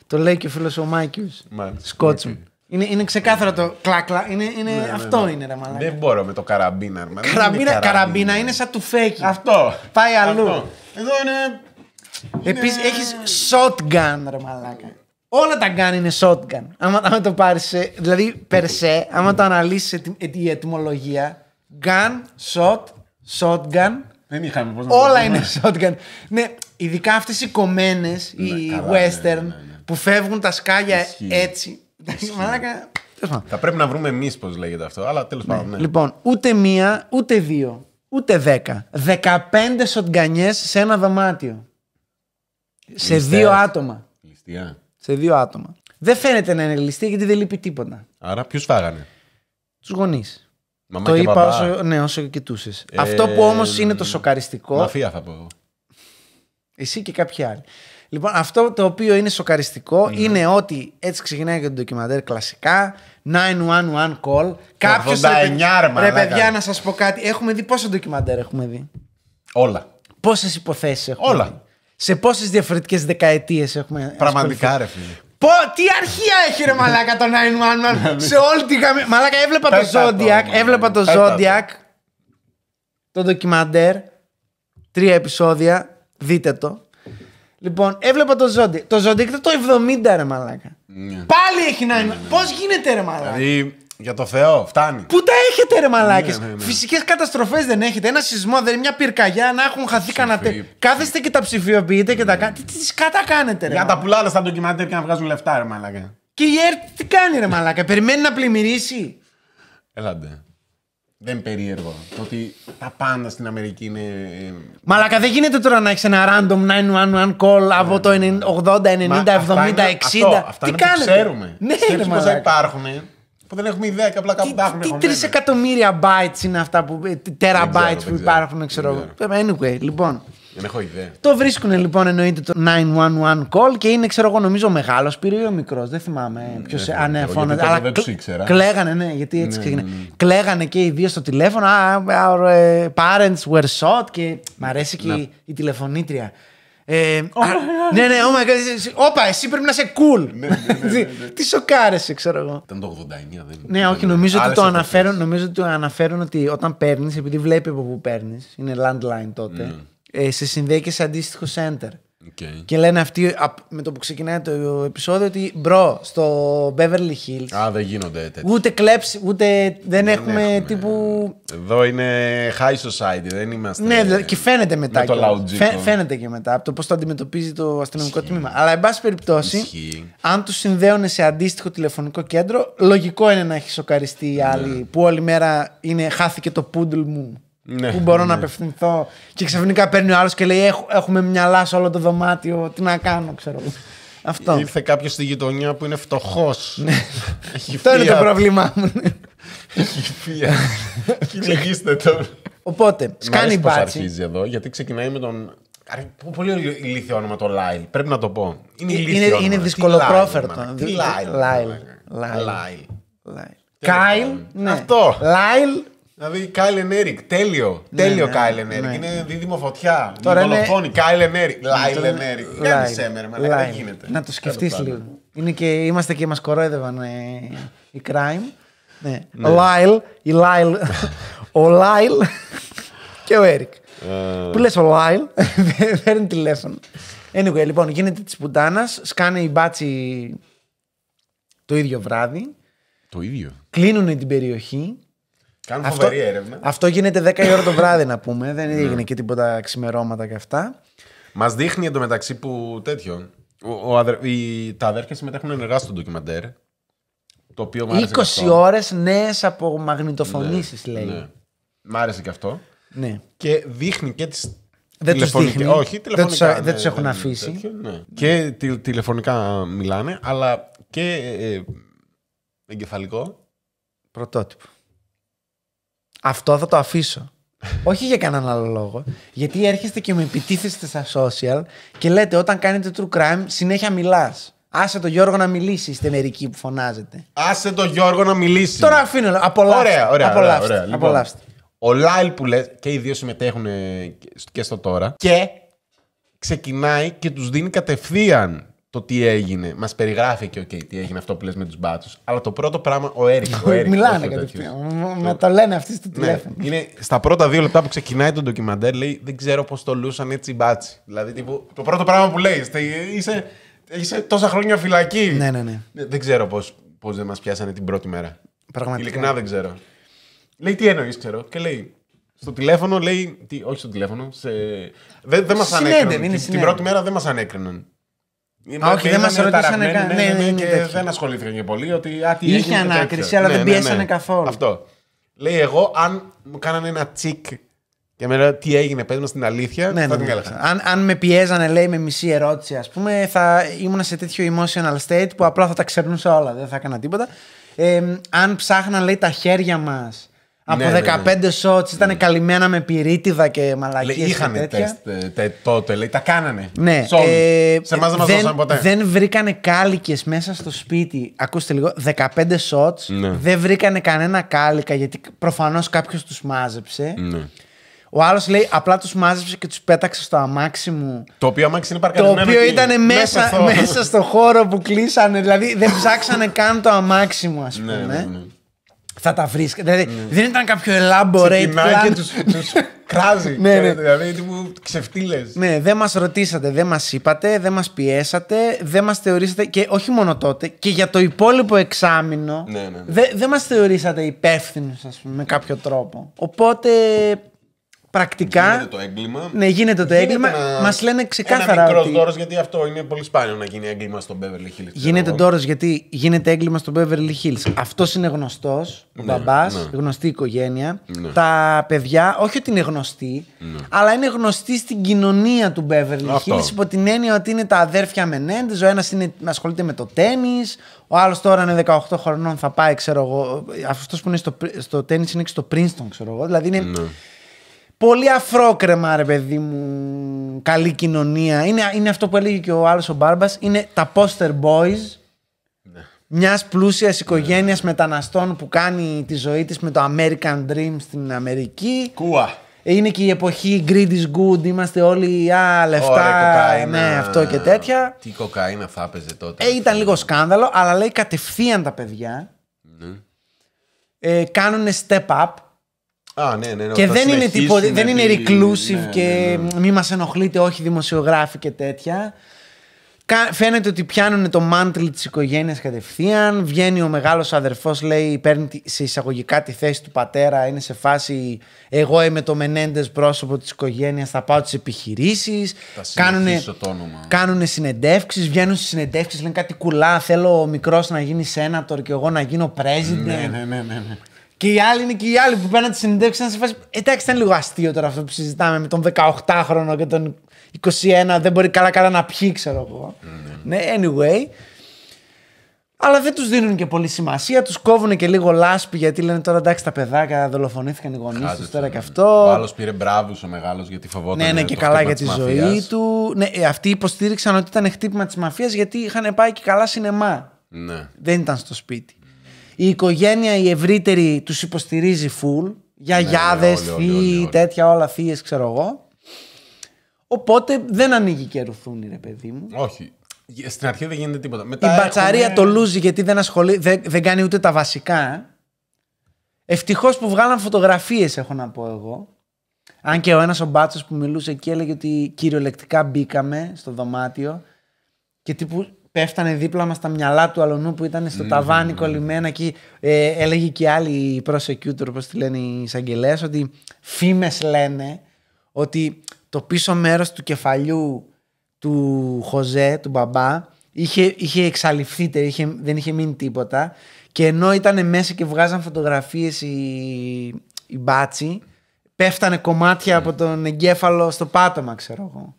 Το λέει και ο φίλος ο Μάικιος, Σκότσουν. Είναι, είναι ξεκάθαρα το κλάκλα. Είναι, ναι, ναι, αυτό ναι. είναι ρε μαλάκα. Δεν μπορώ με το καραμπίνα. Ρε, καραμπίνα, καραμπίνα, είναι σαν του φέκι. Αυτό. Πάει αλλού. Αυτό. Εδώ είναι. Επίσης έχεις shotgun ρε μαλάκα όλα τα γκαν είναι shotgun. Άμα, άμα το πάρεις. Δηλαδή, περσέ, άμα το αναλύσεις η ε, ετοιμολογία. γκαν, shot, shotgun. Δεν είχαμε πώς να Όλα είναι shotgun. ναι, ειδικά αυτές οι κομμένες, ναι, οι καλά, ναι, western, ναι, ναι, που φεύγουν τα σκάλια έτσι. Μαλάκα. Θα πρέπει να βρούμε εμείς πώς λέγεται αυτό, αλλά τέλος πάντων. Λοιπόν, ούτε μία, ούτε δύο, ούτε δέκα. Δεκαπέντε σοτγκανιέ σε ένα δωμάτιο. Σε δύο άτομα. Λιστεία σε δύο άτομα. Δεν φαίνεται να είναι ληστή, γιατί δεν λείπει τίποτα. Άρα ποιους φάγανε. Τους γονείς. Το και είπα όσο, ναι, όσο κοιτούσες. Ε, αυτό που όμως είναι το σοκαριστικό. Μαφία θα πω εγώ. Εσύ και κάποιοι άλλοι. Λοιπόν, αυτό το οποίο είναι σοκαριστικό ναι. είναι ότι έτσι ξεκινάει και το ντοκιμαντέρ κλασικά. 911 call. Κάποιος. Ρε, παιδιά, να σας πω κάτι. Έχουμε δει πόσα ντοκιμαντέρ έχουμε δει. Όλα. Πόσες υποθέσεις έχουμε. Όλα. Σε πόσες διαφορετικές δεκαετίες έχουμε. Πραγματικά, ρε φίλε. Πω, τι αρχεία έχει ρε μαλάκα το 911 ναι, ναι. σε όλη τη γαμή. Μαλάκα έβλεπα το Zodiac, έβλεπα το Zodiac, το ντοκιμαντέρ, τρία επεισόδια, δείτε το. Λοιπόν, έβλεπα το Zodiac, το Zodiac ήταν το 70 ρε μαλάκα. Ναι. Πάλι έχει 911, πώς γίνεται ρε μαλάκα. Δηλαδή, για το Θεό, φτάνει. Πού τα έχετε, ρε μαλάκες. Ναι, ναι, ναι. Φυσικές καταστροφές δεν έχετε. Ένα σεισμό, δεν είναι μια πυρκαγιά να έχουν χαθεί κανένα τέτοιο. Κάθεστε και τα ψηφιοποιείτε και τα κάνετε. Τι, κατά κάνετε, ρε. Για τα πουλάτε στα ντοκιμαντέρ και να βγάζουν λεφτά, ρε μαλάκα. Και η ΕΡΤ τι κάνει, ρε μαλάκα. Περιμένει να πλημμυρίσει. Έλαντε. Δεν περίεργο. Το ότι τα πάντα στην Αμερική είναι. Ε, μαλάκα, δεν γίνεται τώρα να έχεις ένα random 911 call από ναι, το 80, 90, 70, 60. Αυτά είναι, αυτό, αυτά τι κάνετε. Που ξέρουμε. Ναι, υπάρχουν που δεν έχουμε ιδέα και απλά κάπου τα έχουμε. Τι τρει εκατομμύρια bytes είναι αυτά που. Ε, τεραμπάιτ που υπάρχουν, ξέρω εγώ. Anyway, λοιπόν. Δεν έχω ιδέα. Το βρίσκουν λοιπόν εννοείται το 911 call και είναι, ξέρω εγώ, νομίζω μεγάλος πυρή ή ο μικρός. Δεν θυμάμαι ε, ποιος ναι, ναι, ναι, ανέφωνε. Αλλά δεν τους ήξερα. Κλέγανε, ναι, γιατί έτσι ξεκινάει. Κλέγανε και οι δύο στο τηλέφωνο. Our ε, parents were shot και μ' αρέσει και η τηλεφωνήτρια. Ε, ναι, ναι, Όπα, εσύ πρέπει να είσαι cool. Ναι, ναι, ναι, τι σοκάρεσαι, ξέρω εγώ. Ήταν το 89, δεν Ναι, όχι, νομίζω ότι, το αναφέρουν, νομίζω ότι το ότι όταν παίρνεις, επειδή βλέπει από πού παίρνεις, είναι landline τότε, mm. ε, σε συνδέει και σε αντίστοιχο center. Okay. Και λένε αυτοί με το που ξεκινάει το επεισόδιο ότι μπρο, στο Beverly Hills. Α, δεν γίνονται τέτοια. Ούτε κλέψει, ούτε δεν, έχουμε, τύπου. Εδώ είναι high society, δεν είμαστε. Ναι, και φαίνεται μετά. Με και... το Φαίνεται και μετά από το πώς το αντιμετωπίζει το αστυνομικό Ισχύει. τμήμα. Αλλά, εν πάση περιπτώσει, αν τους συνδέουν σε αντίστοιχο τηλεφωνικό κέντρο, λογικό είναι να έχει σοκαριστεί η ναι. άλλοι που όλη μέρα είναι χάθηκε το πούντλ μου ναι, που μπορώ να ναι. απευθυνθώ. Και ξαφνικά παίρνει ο άλλος και λέει: Έχουμε μυαλά σε όλο το δωμάτιο. Τι να κάνω, ξέρω Αυτό. Ήρθε κάποιος στη γειτονιά που είναι φτωχός. Ναι. Αυτό είναι το πρόβλημά μου. Ναι. Έχει φύγει. το τώρα. Οπότε, σκάνει μπάτσι. αρχίζει εδώ, γιατί ξεκινάει με τον Πολύ ηλίθιο όνομα το Λάιλ. Πρέπει να το πω. Είναι, ε, είναι, είναι δυσκολοπρόφερτο. Λάιλ. Λάιλ. Λάιλ. Κάιλ. Αυτό. Λάιλ. Δηλαδή Κάιλεν Έρικ, τέλειο. Ναι, τέλειο Κάιλεν ναι, ναι. Έρικ. Είναι δίδυμο φωτιά. Τώρα είναι. Κάιλεν Έρικ. Λάιλεν Έρικ. Δεν γίνεται. Να το σκεφτεί λίγο. Είναι και, είμαστε και μας κορόιδευαν ε, οι crime. Ναι. Ο Λάιλ, η Λάιλ, ο Λάιλ και ο Έρικ. Ε. Που λες ο Λάιλ, παίρνει τηλέφωνο. Anyway, λοιπόν, γίνεται της πουτάνας, σκάνε η μπάτσι το ίδιο βράδυ. Το ίδιο. Κλείνουν την περιοχή. Κάνουν φοβερή αυτό, έρευνα. Αυτό γίνεται 10 η ώρα το βράδυ, να πούμε. Δεν έγινε και τίποτα ξημερώματα και αυτά. Μας δείχνει εντωμεταξύ που τέτοιο. Ο, ο αδερ, οι, τα αδέρφια συμμετέχουν ενεργά στο ντοκιμαντέρ. Το οποίο μου 20 ώρες νέες από μαγνητοφωνήσεις, ναι, λέει. Ναι. Μ' άρεσε και αυτό. Ναι. Και δείχνει και τις. Δεν τους δείχνει. Όχι, τηλεφωνικά. Δεν τους ναι, έχουν ναι, αφήσει. Ναι. Ναι. Και τη, τηλεφωνικά μιλάνε, αλλά και ε, ε εγκεφαλικό. Πρωτότυπο. Αυτό θα το αφήσω. Όχι για κανέναν άλλο λόγο. Γιατί έρχεστε και με επιτίθεστε στα social και λέτε όταν κάνετε true crime συνέχεια μιλάς. Άσε τον Γιώργο να μιλήσει, είστε μερικοί που φωνάζετε. Άσε τον Γιώργο να μιλήσει. Τώρα αφήνω. Απολαύστε. Ωραία, ωραία. Απολαύστε. ωραία, λοιπόν, ο Λάιλ που λες και οι δύο συμμετέχουν ε, και στο τώρα. Και ξεκινάει και τους δίνει κατευθείαν το τι έγινε. Μας περιγράφει και okay, τι έγινε αυτό που λες με τους μπάτσους. Αλλά το πρώτο πράγμα, ο Έρικ. Ο Μιλάνε κατευθείαν. Μα το λένε αυτοί στο ναι, τηλέφωνο. Ναι, είναι στα πρώτα δύο λεπτά που ξεκινάει το ντοκιμαντέρ, λέει Δεν ξέρω πώς το λούσαν έτσι οι μπάτσοι. Δηλαδή, τύπου, το πρώτο πράγμα που λέει, είσαι, είσαι τόσα χρόνια φυλακή. Ναι, ναι, ναι. Ε, δεν ξέρω πώς δεν μας πιάσανε την πρώτη μέρα. Πραγματικά. Ειλικρινά δεν ξέρω. Λέει τι εννοείς, ξέρω. Και λέει, στο τηλέφωνο λέει. Τι, όχι στο τηλέφωνο. Σε... Δεν, δεν μας ανέκριναν. Την, την πρώτη μέρα δεν μας ανέκριναν. Είμαι, όχι, δεν μας ρωτήσανε καν. Ναι, ναι, ναι, δεν ασχολήθηκαν και πολύ. Ότι, Είχε ανάκριση, αλλά δεν πιέσανε καθόλου. Αυτό. Λέει εγώ, αν μου κάνανε ένα τσικ και με ρωτήσανε τι έγινε, πες στην την αλήθεια, ναι, ναι, Αν, αν με πιέζανε, λέει, με μισή ερώτηση, ας πούμε, θα ήμουν σε τέτοιο emotional state που απλά θα τα ξερνούσα όλα, δεν θα έκανα τίποτα. Ε, αν ψάχναν, λέει, τα χέρια μας από ναι, 15 ναι, ναι. shots ήταν ναι. καλυμμένα με πυρίτιδα και μαλακίες Είχαν και τέτοια. τεστ ε, τότε, λέει, τα κάνανε. Ναι, ε, σε εμάς δεν δώσαν ποτέ. Δεν βρήκανε κάλικες μέσα στο σπίτι. Ακούστε λίγο, 15 shots. Ναι. Δεν βρήκανε κανένα κάλικα γιατί προφανώς κάποιος τους μάζεψε. Ναι. Ο άλλος λέει απλά τους μάζεψε και τους πέταξε στο αμάξι μου. Το οποίο αμάξι είναι παρκαρισμένο. Το οποίο ήταν μέσα, μέσα στο χώρο που κλείσανε. Δηλαδή δεν ψάξανε καν το αμάξι μου, ας πούμε θα τα βρίσκει. Δηλαδή ναι. δεν ήταν κάποιο elaborate plan. και τους, τους κράζει. ναι, ναι. Δηλαδή μου ξεφτύλες. Ναι, δεν μας ρωτήσατε, δεν μας είπατε, δεν μας πιέσατε, δεν μας θεωρήσατε και όχι μόνο τότε και για το υπόλοιπο εξάμεινο ναι, ναι, ναι. δεν μας θεωρήσατε υπεύθυνους, ας πούμε, με κάποιο τρόπο. Οπότε πρακτικά. Γίνεται το έγκλημα. Ναι, γίνεται το έγκλημα. Μας λένε ξεκάθαρα. Είναι μικρός ότι... γιατί αυτό είναι πολύ σπάνιο να γίνει έγκλημα στον Beverly Hills. Γίνεται δώρο γιατί γίνεται έγκλημα στον Beverly Hills. Αυτός είναι γνωστός, ναι, μπαμπάς, ναι. γνωστή οικογένεια. Ναι. Τα παιδιά, όχι ότι είναι γνωστοί, ναι. αλλά είναι γνωστοί στην κοινωνία του Beverly Hills υπό την έννοια ότι είναι τα αδέρφια Μενέντε. Ο ένας ασχολείται με το τέννη, ο άλλος τώρα είναι 18 χρονών, θα πάει, ξέρω εγώ. Αυτός που είναι στο, στο τέννη είναι και στο Princeton, ξέρω εγώ. Δηλαδή είναι πολύ αφρόκρεμα, ρε παιδί μου. Καλή κοινωνία. Είναι, είναι αυτό που έλεγε και ο άλλος ο Μπάρμπας. Είναι τα poster boys ναι. μιας πλούσιας οικογένεια ναι. μεταναστών που κάνει τη ζωή της με το American Dream στην Αμερική. Κούα. Είναι και η εποχή greed is good, είμαστε όλοι α, λεφτά, ναι, αυτό και τέτοια. Τι κοκαίνα θα έπαιζε τότε. Ε, ήταν λίγο σκάνδαλο, αλλά λέει κατευθείαν τα παιδιά ναι. ε, κάνουν step up, Α, ναι, ναι, ναι, και δεν είναι, τίπο, δεν είναι reclusive ναι, και ναι, ναι. μη μας ενοχλείτε όχι δημοσιογράφοι και τέτοια. Φαίνεται ότι πιάνουν το μάντλι της οικογένειας κατευθείαν. Βγαίνει ο μεγάλος αδερφός, λέει, παίρνει σε εισαγωγικά τη θέση του πατέρα. Είναι σε φάση, εγώ είμαι το μενέντες πρόσωπο της οικογένειας, θα πάω τις επιχειρήσεις. κάνουν κάνουνε, βγαίνουν στις συνεντεύξεις, λένε κάτι κουλά, θέλω ο μικρός να γίνει σένατορ και εγώ να γίνω president. Ναι, ναι, ναι, ναι. Και οι άλλοι είναι και οι άλλοι που παίρνουν τη συνέντευξη να σε φάση. Ε, εντάξει, ήταν λίγο αστείο τώρα αυτό που συζητάμε με τον 18χρονο και τον 21, δεν μπορεί καλά-καλά να πιει, ξέρω ναι. ναι, anyway. Αλλά δεν τους δίνουν και πολύ σημασία. Τους κόβουν και λίγο λάσπη γιατί λένε τώρα εντάξει τα παιδάκια δολοφονήθηκαν οι γονείς τους τώρα και ναι. αυτό. Ο άλλος πήρε μπράβο ο μεγάλος γιατί φοβόταν. Ναι, ναι, και καλά για τη ζωή του. Ναι, ε, αυτοί υποστήριξαν ότι ήταν χτύπημα της μαφίας γιατί είχαν πάει και καλά σινεμά. Ναι. Δεν ήταν στο σπίτι. Η οικογένεια η ευρύτερη τους υποστηρίζει φουλ, Γιαγιάδες, ναι, θείοι, τέτοια όλα, θείε, ξέρω εγώ. Οπότε δεν ανοίγει και ρουθούνι, ρε παιδί μου. Όχι. Στην αρχή δεν γίνεται τίποτα. η μπατσαρία έχουμε... το λούζει γιατί δεν, ασχολεί, δεν, δεν κάνει ούτε τα βασικά. Ευτυχώς που βγάλαν φωτογραφίες, έχω να πω εγώ. Αν και ο ένας ο μπάτσος που μιλούσε εκεί έλεγε ότι κυριολεκτικά μπήκαμε στο δωμάτιο και τύπου πέφτανε δίπλα μας τα μυαλά του αλονού που ήταν στο ταβάνι κολλημένα και ε, έλεγε και άλλοι οι prosecutor, όπω τη λένε οι εισαγγελέα, ότι φήμες λένε ότι το πίσω μέρος του κεφαλιού του Χωζέ, του μπαμπά, είχε, είχε εξαλειφθεί, είχε, δεν είχε μείνει τίποτα. Και ενώ ήταν μέσα και βγάζαν φωτογραφίες οι, οι μπάτσι, πέφτανε κομμάτια από τον εγκέφαλο στο πάτωμα, ξέρω εγώ.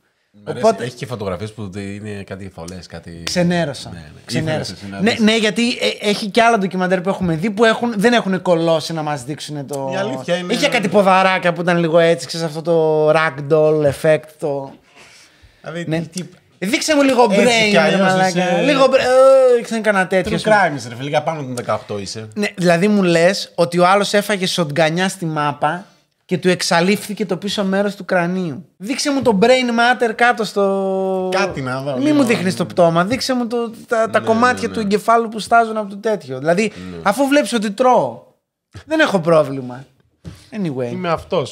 Οπότε... Έχει και φωτογραφίες που είναι κάτι θολέ, κάτι. Ξενέρωσα. Ναι, ναι. Ναι, ναι, γιατί ε, έχει και άλλα ντοκιμαντέρ που έχουμε δει που έχουν, δεν έχουν κολώσει να μας δείξουν το. Η αλήθεια είναι. Είχε κάτι ποδαράκια που ήταν λίγο έτσι, ξέρεις αυτό το ragdoll effect. Το... Δηλαδή, ναι. τι... Δείξε μου λίγο brain, έτσι, μαλάκα. Είσαι... Λίγο brain, δεν κανένα τέτοιο. True crime, ρε φίλε, πάνω από 18 είσαι. Ναι, δηλαδή μου λες ότι ο άλλος έφαγε σοτγκανιά στη μάπα και του εξαλείφθηκε το πίσω μέρος του κρανίου. Δείξε μου το brain matter κάτω στο. Κάτι να δω. Μην μου δείχνεις το πτώμα. Δείξε μου τα, τα ναι, ναι, κομμάτια ναι, του εγκεφάλου που στάζουν από το τέτοιο. Δηλαδή, αφού βλέπεις ότι τρώω, δεν έχω πρόβλημα. Anyway. Είμαι αυτό.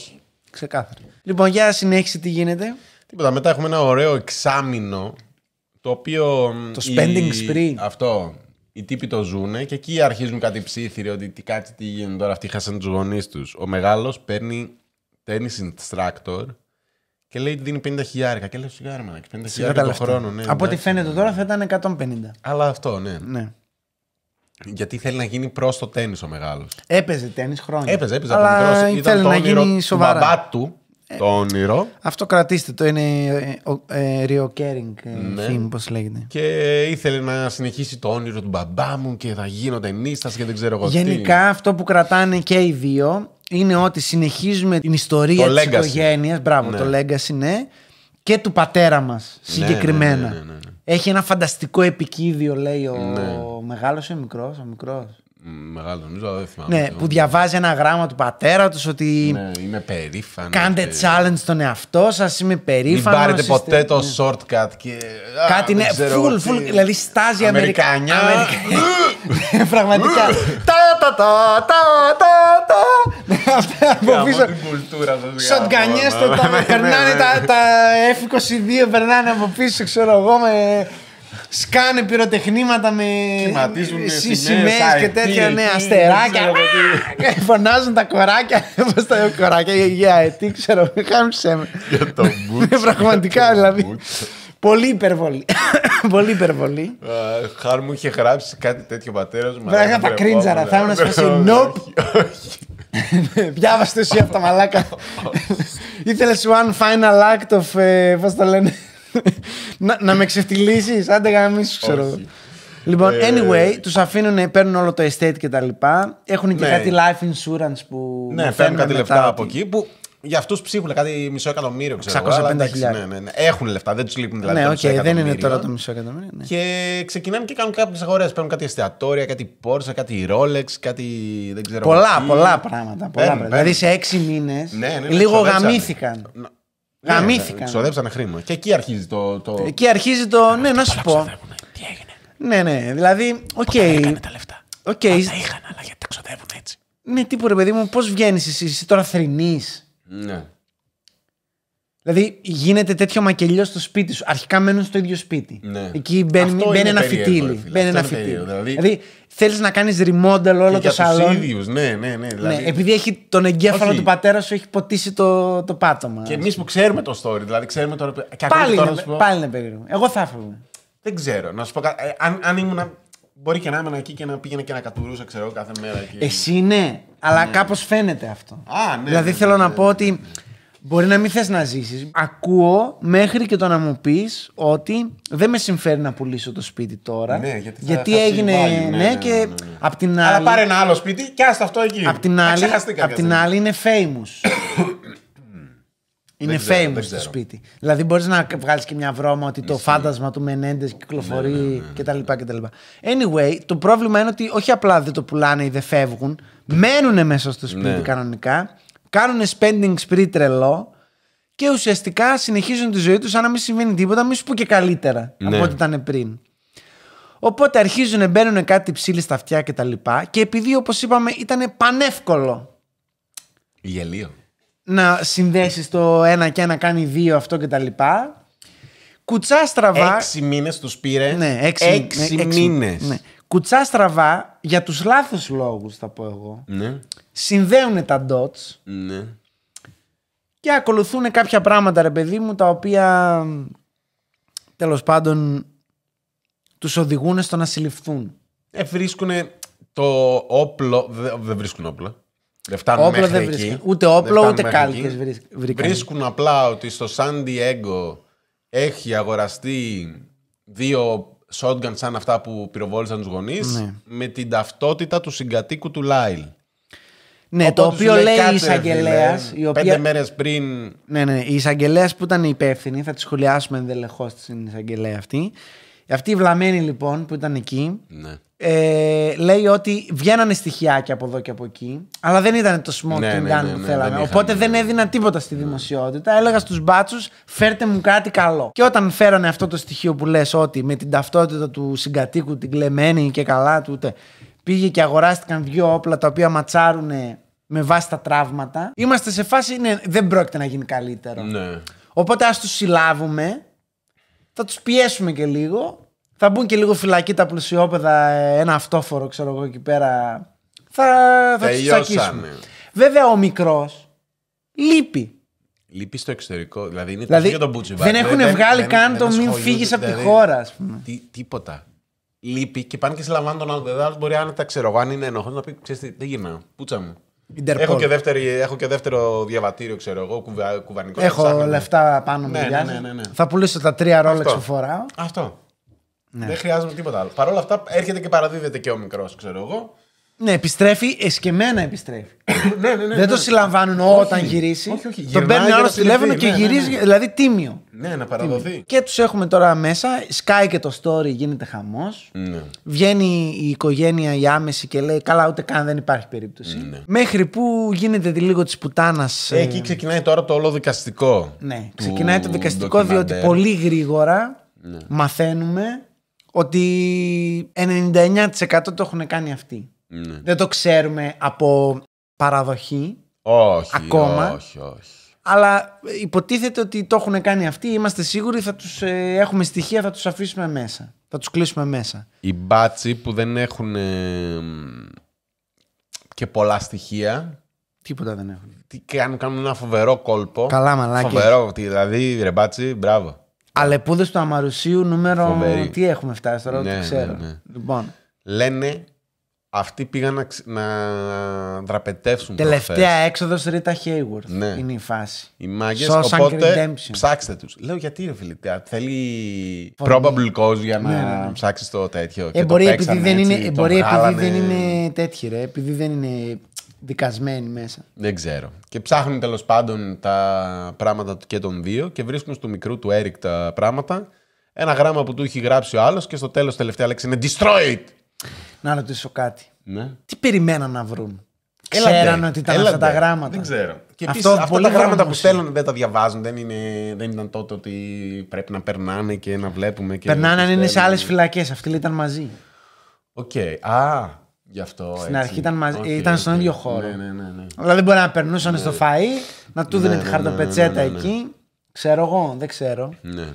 Ξεκάθαρα. Λοιπόν, για συνέχιση, τι γίνεται. Τίποτα. Μετά έχουμε ένα ωραίο εξάμεινο. Το οποίο. Το spending spree. Αυτό οι τύποι το ζουν και εκεί αρχίζουν κάτι ψήθυροι ότι τι, κάτι τι γίνεται τώρα. Αυτοί χάσαν τους γονείς τους. Ο μεγάλος παίρνει tennis instructor και λέει ότι δίνει 50 χιλιάρικα. Και λέει σιγά, 50 χιλιάρικα το χρόνο. Ναι, Από ό,τι φαίνεται τώρα θα ήταν 150. Αλλά αυτό, ναι. ναι. Γιατί θέλει να γίνει προς το τέννη ο μεγάλος. Έπαιζε τέννη χρόνια. Έπαιζε, έπαιζε. Αλλά από Ήταν το να του μπαμπά του ε, το όνειρο. Αυτό κρατήστε το. Είναι ε, ε, reoccurring ναι. theme, πώς λέγεται. Και ήθελε να συνεχίσει το όνειρο του μπαμπά μου και θα γίνονται νύστας και δεν ξέρω εγώ τι. Γενικά αυτό που κρατάνε και οι δύο είναι ότι συνεχίζουμε την ιστορία της οικογένειας. Μπράβο, το ναι. legacy, ναι. Και του πατέρα μας ναι, ναι, συγκεκριμένα. Έχει ένα φανταστικό επικίδιο, λέει ο μεγάλος ή ο μικρός. Ο μικρός. Μεγάλο νομίζω, δεν θυμάμαι. Ναι, που διαβάζει ένα γράμμα του πατέρα τους ότι. Ναι, είμαι περήφανος. Κάντε challenge στον εαυτό σας, είμαι περήφανο. Μην πάρετε ποτέ το shortcut. Και... Κάτι είναι. Full, full, δηλαδή στάζει Αμερικανιά. Πραγματικά. Τα τα τα τα τα. Αυτά από πίσω. Σοτγκανιέ το ναι, ναι, περνάνε ναι. τα F22, περνάνε από πίσω, ξέρω εγώ σκάνε πυροτεχνήματα με ε, σημαίες και τέτοια. Ναι, αστεράκια. Φωνάζουν τα κοράκια. Πώς τα κοράκια, για ε, τι ξέρω, χάμψε με. Για το μπούτσο. Ναι, πραγματικά δηλαδή. Πολύ υπερβολή. Πολύ υπερβολή. Χάρ μου είχε γράψει κάτι τέτοιο πατέρας μου. Βέβαια, τα κρίντζαρα. Θα ήμουν σε νόπ. Διάβασε εσύ αυτά τα μαλάκα. Ήθελες one final act of. Ε, Πώς το λένε να, να με ξεφτυλίσεις, άντε σου ξέρω εγώ. Λοιπόν, ε, anyway, τους αφήνουν, παίρνουν όλο το estate και τα λοιπά. Έχουν και ναι. κάτι life insurance που. Ναι, φέρνουν κάτι λεφτά από εκεί που για αυτούς ψήφουν κάτι μισό εκατομμύριο, ξέρω 650 ναι, ναι, ναι, Έχουν λεφτά, δεν τους λείπουν δηλαδή. Ναι, okay, δεν είναι τώρα το μισό εκατομμύριο. Ναι. Και ξεκινάνε και κάνουν κάποιες αγορές. Παίρνουν κάτι εστιατόρια, κάτι Porsche, κάτι Rolex, κάτι. Δεν ξέρω πολλά, πολλά πράγματα. Πολλά πράγματα. Δηλαδή σε έξι μήνες ναι, ναι, ναι, λίγο γαμήθηκαν. Ναι, Γαμήθηκαν. Ναι, ξοδέψανε χρήμα. Και εκεί αρχίζει το. το... Εκεί αρχίζει το. Ναι, να σου πω. Ναι. Τι έγινε. Ναι, ναι. Δηλαδή, οκ. Okay. τα λεφτά. Okay. Τα είχαν, αλλά γιατί τα ξοδεύουν έτσι. Ναι, Τι ρε παιδί μου, πώς βγαίνεις εσύ, εσύ τώρα θρυνεί. Ναι. Δηλαδή γίνεται τέτοιο μακελιό στο σπίτι σου. Αρχικά μένουν στο ίδιο σπίτι. Ναι. Εκεί μπαίνει, μπαίνει ένα φυτίλι. ένα φυτίλι. Περίεργο, δηλαδή, δηλαδή θέλεις να κάνεις remodel όλο και το για τους ίδιους. Ναι, ναι, ναι, ναι, δηλαδή... Επειδή έχει τον εγκέφαλο του πατέρα σου έχει ποτίσει το, το πάτωμα. Και εμείς που ξέρουμε το story, δηλαδή ξέρουμε τώρα. Πάλι, τώρα, είναι, περίεργο. Εγώ θα έφευγα. Δεν ξέρω. Να σου πω κάτι. Ε, αν, αν ήμουν. Μπορεί και να ήμουν εκεί και να πήγαινε και να κατουρούσα, ξέρω κάθε μέρα. Εσύ ναι, αλλά ναι. κάπως φαίνεται αυτό. δηλαδή θέλω να πω ότι. Μπορεί να μην θες να ζήσεις. Ακούω μέχρι και το να μου πεις ότι δεν με συμφέρει να πουλήσω το σπίτι τώρα. Ναι, γιατί, θα γιατί θα έγινε. Ναι, ναι, ναι, και ναι, απ' την άλλη. Αλλά πάρε ένα άλλο σπίτι και άστα αυτό εκεί. Απ' την άλλη, απ την άλλη είναι famous. Είναι famous το σπίτι. Δηλαδή μπορείς να βγάλεις και μια βρώμα ότι το φάντασμα του Μενέντες κυκλοφορεί ναι, ναι, ναι, κτλ, κτλ. Anyway, το πρόβλημα είναι ότι όχι απλά δεν το πουλάνε ή δεν φεύγουν, μένουν μέσα στο σπίτι κανονικά κάνουν spending spree τρελό και ουσιαστικά συνεχίζουν τη ζωή τους σαν να μην συμβαίνει τίποτα, μη σου πω και καλύτερα ναι. από ό,τι ήταν πριν. Οπότε αρχίζουν, μπαίνουν κάτι ψήλοι στα αυτιά και τα λοιπά και επειδή όπως είπαμε ήταν πανεύκολο Γελίο να συνδέσεις το ένα και ένα κάνει δύο αυτό και τα λοιπά Κουτσά στραβά. Έξι μήνες τους πήρες. Ναι, έξι, έξι, μήνες. Ναι. ναι κουτσά στραβά για τους λάθου λόγους, θα πω εγώ. Ναι. Συνδέουν τα dots. Ναι. Και ακολουθούν κάποια πράγματα, ρε παιδί μου, τα οποία τέλος πάντων τους οδηγούν στο να συλληφθούν. Ε, βρίσκουν το όπλο. Δεν βρίσκουν όπλα. Δεν φτάνουν όπλο δεν Ούτε όπλο, ούτε κάλπε βρίσκουν. απλά ότι στο Σαν Diego έχει αγοραστεί δύο shotgun σαν αυτά που πυροβόλησαν τους γονείς ναι. με την ταυτότητα του συγκατοίκου του Λάιλ. Ναι, το οποίο λέει η εισαγγελέας. Δηλαδή, πέντε μέρες πριν. Ναι, ναι, ναι. η εισαγγελέας που ήταν υπεύθυνη, θα τη σχολιάσουμε ενδελεχώ την εισαγγελέα αυτή. Αυτή η βλαμένη λοιπόν που ήταν εκεί ναι. ε, λέει ότι βγαίνανε στοιχειάκια από εδώ και από εκεί, αλλά δεν ήταν το smoking ναι, ναι, ναι που ναι, ναι, θέλαμε. Οπότε δεν έδινα τίποτα στη δημοσιότητα. Έλεγα στους μπάτσους, φέρτε μου κάτι καλό. Και όταν φέρανε αυτό το στοιχείο που λες ότι με την ταυτότητα του συγκατοίκου, την κλεμμένη και καλά του, πήγε και αγοράστηκαν δύο όπλα τα οποία ματσάρουν με βάση τα τραύματα. Είμαστε σε φάση, ναι, δεν πρόκειται να γίνει καλύτερο. Ναι. Οπότε ας τους συλλάβουμε θα τους πιέσουμε και λίγο. Θα μπουν και λίγο φυλακή τα πλουσιόπεδα, ε, ένα αυτόφορο, ξέρω εγώ εκεί πέρα. Θα, θα τους τσακίσουμε. Βέβαια ο μικρός λείπει. Λείπει στο εξωτερικό. Δηλαδή είναι δηλαδή, το τον Δεν έχουν δεν, βγάλει καν το μην φύγεις από τη δηλαδή χώρα, ας πούμε. Τι, τίποτα. Λείπει και πάνε και συλλαμβάνουν τον άλλο. Δηλαδή μπορεί τα ξέρω εγώ, αν είναι ενοχό να πει: Ξέρετε, δεν γυρνάω. Πούτσα μου. Έχω και, δεύτερο, έχω και δεύτερο διαβατήριο, ξέρω εγώ, κουβανικό. Έχω λεφτά πάνω μου. Ναι ναι, ναι, ναι, ναι, Θα πουλήσω τα τρία ρόλεξ που φοράω. Αυτό. Ναι. Δεν χρειάζομαι τίποτα άλλο. Παρ' όλα αυτά έρχεται και παραδίδεται και ο μικρός, ξέρω εγώ. Ναι, επιστρέφει, εσκεμένα επιστρέφει. ναι, ναι, ναι, δεν ναι. το συλλαμβάνουν όταν γυρίσει. Όχι, όχι, τον παίρνει άλλο στο τηλέφωνο και ναι, ναι, γυρίζει, δηλαδή τίμιο. Ναι, να παραδοθεί. Και τους έχουμε τώρα μέσα. Σκάει και το story, γίνεται χαμός. Βγαίνει η οικογένεια η άμεση και λέει: Καλά, ούτε καν δεν υπάρχει περίπτωση. Μέχρι που γίνεται λίγο της πουτάνας. Ε, εκεί ξεκινάει τώρα το όλο δικαστικό. Ναι, ξεκινάει το δικαστικό διότι πολύ γρήγορα μαθαίνουμε ότι 99% το έχουν κάνει αυτοί. Ναι. Δεν το ξέρουμε από παραδοχή. Όχι, ακόμα, όχι, όχι. Αλλά υποτίθεται ότι το έχουν κάνει αυτοί. Είμαστε σίγουροι θα τους ε, έχουμε στοιχεία, θα τους αφήσουμε μέσα. Θα τους κλείσουμε μέσα. Οι μπάτσι που δεν έχουν ε, και πολλά στοιχεία... Τίποτα δεν έχουν. Τι κάνουν, κάνουν ένα φοβερό κόλπο. Καλά μαλάκι. Φοβερό, δηλαδή ρε μπάτσι, μπράβο. Αλεπούδες του Αμαρουσίου νούμερο. Τι έχουμε φτάσει τώρα, το ναι, ναι, ξέρω. Λοιπόν. Λένε αυτοί πήγαν να, να δραπετεύσουν. Τελευταία έξοδος Ρίτα Χέιουαρθ ναι. είναι η φάση. Οι μάγκε οπότε ψάξτε τους. Λέω γιατί ρε φίλε, θέλει Φωνή. probable cause για να ναι, ναι, ναι. ψάξεις το τέτοιο. Ε, μπορεί επειδή, δεν, είναι, μπορεί επειδή δεν είναι τέτοιοι, ρε, επειδή δεν είναι δικασμένοι μέσα. Δεν ξέρω. Και ψάχνουν τέλος πάντων τα πράγματα και των δύο και βρίσκουν στο μικρού του Έρικ τα πράγματα. Ένα γράμμα που του έχει γράψει ο άλλος και στο τέλος τελευταία λέξη είναι Destroy it! Να ρωτήσω κάτι. Ναι. Τι περιμέναν να βρουν. Ξέραν ότι ήταν Έλατε. αυτά τα γράμματα. Δεν ξέρω. Και επίσης, αυτά τα γράμματα που στέλνουν δεν τα διαβάζουν. Δεν, είναι, δεν ήταν τότε ότι πρέπει να περνάνε και να βλέπουμε. Και περνάνε είναι σε άλλες φυλακές. Αυτοί ήταν μαζί. Οκ. Okay. Α, γι' αυτό. Στην έτσι. αρχή ήταν, μαζί, ήταν στον ίδιο χώρο. Ναι, ναι, ναι, ναι. Αλλά δεν μπορεί να περνούσαν στο ναι. φαΐ, να του ναι, δίνει τη ναι, χαρτοπετσέτα εκεί. Ξέρω εγώ, δεν ξέρω. Ναι.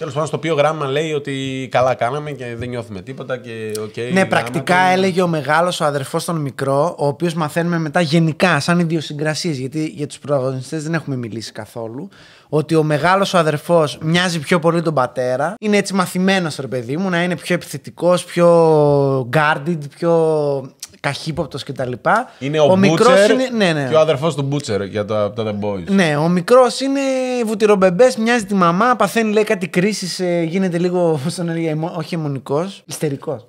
Τέλος πάντων, στο οποίο γράμμα λέει ότι καλά κάναμε και δεν νιώθουμε τίποτα. Και okay, ναι, πρακτικά έλεγε ο μεγάλος ο αδερφός τον μικρό, ο οποίος μαθαίνουμε μετά γενικά, σαν ιδιοσυγκρασίε, γιατί για τους πρωταγωνιστές δεν έχουμε μιλήσει καθόλου. Ότι ο μεγάλος ο αδερφός μοιάζει πιο πολύ τον πατέρα. Είναι έτσι μαθημένος, ρε παιδί μου, να είναι πιο επιθετικός, πιο guarded, πιο καχύποπτος κτλ. Είναι ο, ο μικρός. Είναι... Ναι, ναι. Και ο αδερφός του Μπούτσερ για τα, τα The Boys. Ναι, ο μικρός είναι βουτυρομπεμπές, μοιάζει τη μαμά, παθαίνει λέει κάτι κρίση, ε, γίνεται λίγο. Στον, όχι αιμονικός, ιστερικός.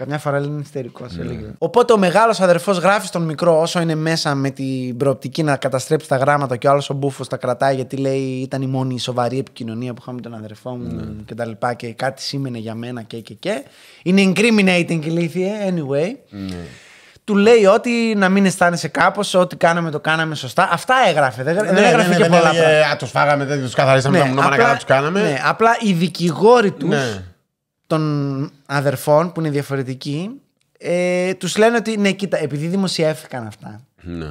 Καμιά φορά λένε ιστερικός, ναι. Οπότε ο μεγάλος αδερφός γράφει στον μικρό όσο είναι μέσα με την προοπτική να καταστρέψει τα γράμματα και ο άλλος ο μπούφος τα κρατάει γιατί λέει ήταν η μόνη σοβαρή επικοινωνία που είχα με τον αδερφό μου ναι. και τα λοιπά και κάτι σήμαινε για μένα και και και. Είναι incriminating ηλίθιε, anyway. Ναι. Του λέει ότι να μην αισθάνεσαι κάπως, ότι κάναμε το κάναμε σωστά. Αυτά έγραφε. Δεν, ναι, δεν έγραφε ναι, και ναι, πολλά. Ναι, ε, α, τους φάγαμε, δεν τους καθαρίσαμε ναι, τα τους κάναμε. Ναι, απλά οι δικηγόροι τους των αδερφών που είναι διαφορετικοί ε, τους λένε ότι ναι κοίτα επειδή δημοσιεύθηκαν αυτά ναι.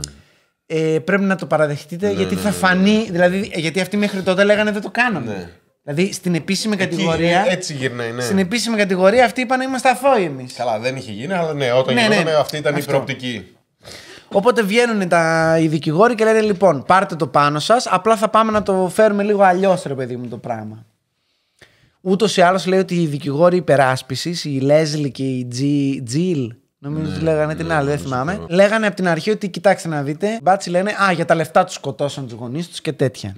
ε, πρέπει να το παραδεχτείτε ναι, γιατί ναι, θα ναι, φανεί δηλαδή γιατί αυτοί μέχρι τότε λέγανε δεν το ναι. Δηλαδή στην επίσημη κατηγορία. Έτσι γυρνάει, ναι. Στην επίσημη κατηγορία αυτοί είπαν είμαστε αθώοι εμείς. Καλά, δεν είχε γίνει, αλλά ναι, όταν ναι, αυτή ήταν η προοπτική. Οπότε βγαίνουν τα, οι δικηγόροι και λένε: Λοιπόν, πάρτε το πάνω σας. Απλά θα πάμε να το φέρουμε λίγο αλλιώς, ρε παιδί μου, το πράγμα. Ούτως ή άλλως λέει ότι οι δικηγόροι υπεράσπισης, η Λέσλι και η Τζιλ, νομίζω ότι ναι, λέγανε την ναι, άλλη, δεν ναι, θυμάμαι, λέγανε από την αρχή ότι κοιτάξτε να δείτε, μπάτσι λένε Α, για τα λεφτά τους σκοτώσαν τους γονείς τους και τέτοια.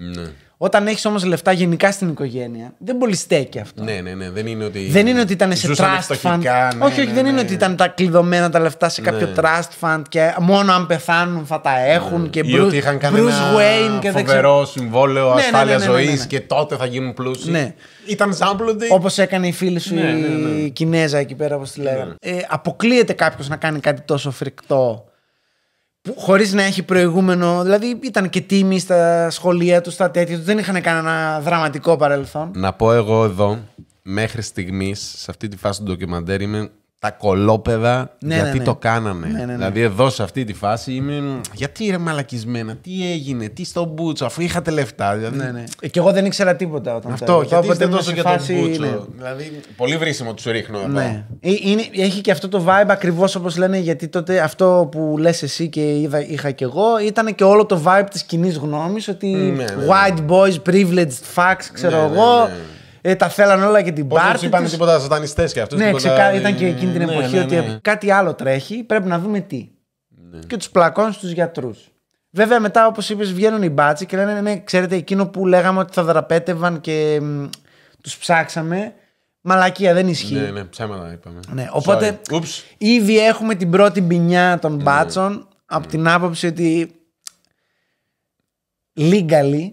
Όταν έχεις όμως λεφτά γενικά στην οικογένεια, δεν πολύ στέκει αυτό. Ναι, ναι, ναι. Δεν είναι ότι, δεν είναι ότι ήταν σε trust fund. Ναι, όχι, όχι, ναι, δεν είναι ναι. ότι ήταν τα κλειδωμένα τα λεφτά σε κάποιο trust fund και μόνο αν πεθάνουν θα τα έχουν. Και Ή ότι είχαν κάνει ένα Wayne και φοβερό συμβόλαιο ασφάλεια ζωή και τότε θα γίνουν πλούσιοι. Ναι. Ήταν ζάμπλοντι. Όπως έκανε η φίλη σου η Κινέζα εκεί πέρα, όπως τη λέγανε. Ε, αποκλείεται κάποιος να κάνει κάτι τόσο φρικτό Χωρί χωρίς να έχει προηγούμενο. Δηλαδή ήταν και τίμοι στα σχολεία τους, στα τέτοια τους. Δεν είχαν κανένα δραματικό παρελθόν. Να πω εγώ εδώ, μέχρι στιγμής, σε αυτή τη φάση του ντοκιμαντέρ, είμαι τα κολόπεδα, ναι, ναι, γιατί ναι. το κάνανε. Δηλαδή, εδώ σε αυτή τη φάση είμαι. Γιατί είναι μαλακισμένα, τι έγινε, τι στον Μπούτσο, αφού είχατε λεφτά. Δηλαδή... Ναι, ε, εγώ δεν ήξερα τίποτα όταν Αυτό, γιατί είστε τόσο για φάση... τον Μπούτσο. Δηλαδή, πολύ βρίσιμο τους ρίχνω Ναι. Ε, είναι, έχει και αυτό το vibe ακριβώς όπως λένε, γιατί τότε αυτό που λες εσύ και είδα, είχα και εγώ ήταν και όλο το vibe της κοινής γνώμης ότι white boys, privileged facts, ξέρω εγώ. Ε, τα θέλαν όλα και την πάρτι. Ναι, δεν είπαν τίποτα ζωντανιστέ και αυτούς. Ναι, ήταν και εκείνη την ναι, εποχή ναι, ότι κάτι άλλο τρέχει. Πρέπει να δούμε τι. Και τους πλακών στους γιατρούς. Βέβαια, μετά, όπως είπες, βγαίνουν οι μπάτσοι και λένε: Ναι, ξέρετε, εκείνο που λέγαμε ότι θα δραπέτευαν και τους ψάξαμε. Μαλακία, δεν ισχύει. Ναι, ναι, ψέματα είπαμε. Ναι, οπότε ήδη έχουμε την πρώτη μπινιά των μπάτσων από την άποψη ότι legally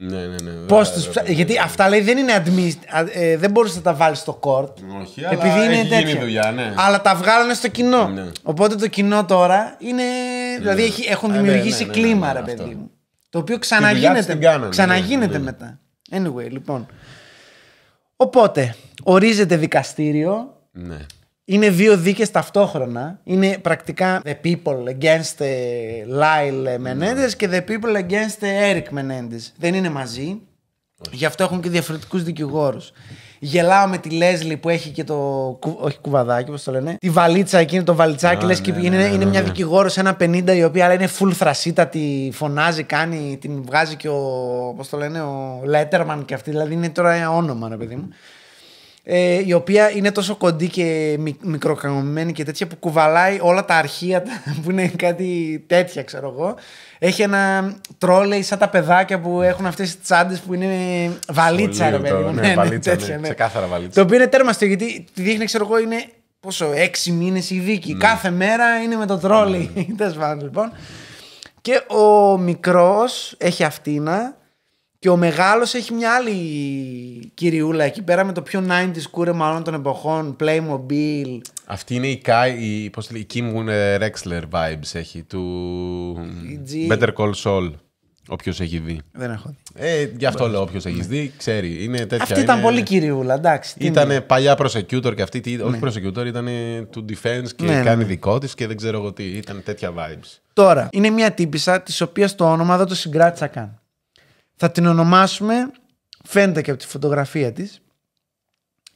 ναι, ναι, ναι. Γιατί αυτά λέει δεν είναι admin, ε, δεν μπορούσε να τα βάλεις στο κορτ Όχι, αλλά επειδή είναι έχει ναι. Αλλά τα βγάλανε στο κοινό. Ναι. Οπότε το κοινό τώρα είναι. Ναι. Δηλαδή έχουν δημιουργήσει κλίμα, ρε παιδί μου. Το οποίο ξαναγίνεται, ξαναγίνεται μετά. Anyway, λοιπόν. Οπότε, ορίζεται δικαστήριο. Ναι είναι δύο δίκες ταυτόχρονα. Είναι πρακτικά the people against Lyle Menendez και the people against Eric Menendez. Δεν είναι μαζί. Γι' αυτό έχουν και διαφορετικούς δικηγόρους. Γελάω με τη Λέσλι που έχει και το. Όχι κουβαδάκι, όπω το λένε. Τη βαλίτσα εκείνη, το βαλιτσάκι. Λες και ναι, είναι, ναι, ναι, μια δικηγόρος, ένα 50, η οποία αλλά είναι full τη Φωνάζει, κάνει, την βγάζει και ο. Πώς το λένε, ο Λέτερμαν και αυτή. Δηλαδή είναι τώρα όνομα, ρε παιδί μου. Ε, η οποία είναι τόσο κοντή και μικροκαμωμένη και τέτοια που κουβαλάει όλα τα αρχεία που είναι κάτι τέτοια, ξέρω εγώ. Έχει ένα τρόλεϊ σαν τα παιδάκια που έχουν αυτές τις τσάντες που είναι βαλίτσα, ρε παιδί μου. Ναι ναι, ναι, ναι, ναι, ξεκάθαρα βαλίτσα. Το οποίο είναι τέρμαστο γιατί τη δείχνει, ξέρω εγώ, είναι πόσο, έξι μήνες η δίκη. Κάθε μέρα είναι με το τρόλεϊ. Mm. λοιπόν. Και ο μικρός έχει αυτήνα. Και ο μεγάλος έχει μια άλλη κυριούλα εκεί πέρα με το πιο 90s κούρεμα όλων των εποχών, Playmobil. Αυτή είναι η, Kai, η, πώς λέει, η Kim Rexler vibes έχει του G. Better Call Saul. Όποιος έχει δει. Δεν έχω δει. Ε, γι' αυτό λέω όποιος έχεις ναι. δει, ξέρει. Είναι τέτοια, αυτή ήταν πολύ κυριούλα, εντάξει. Ήταν παλιά prosecutor και αυτή. Ναι. Όχι prosecutor, ήταν του defense και ναι, ναι κάνει ναι. δικό της και δεν ξέρω εγώ τι. Ήταν τέτοια vibes. Τώρα, είναι μια τύπησα της οποίας το όνομα δεν το συγκράτησα καν θα την ονομάσουμε, φαίνεται και από τη φωτογραφία της,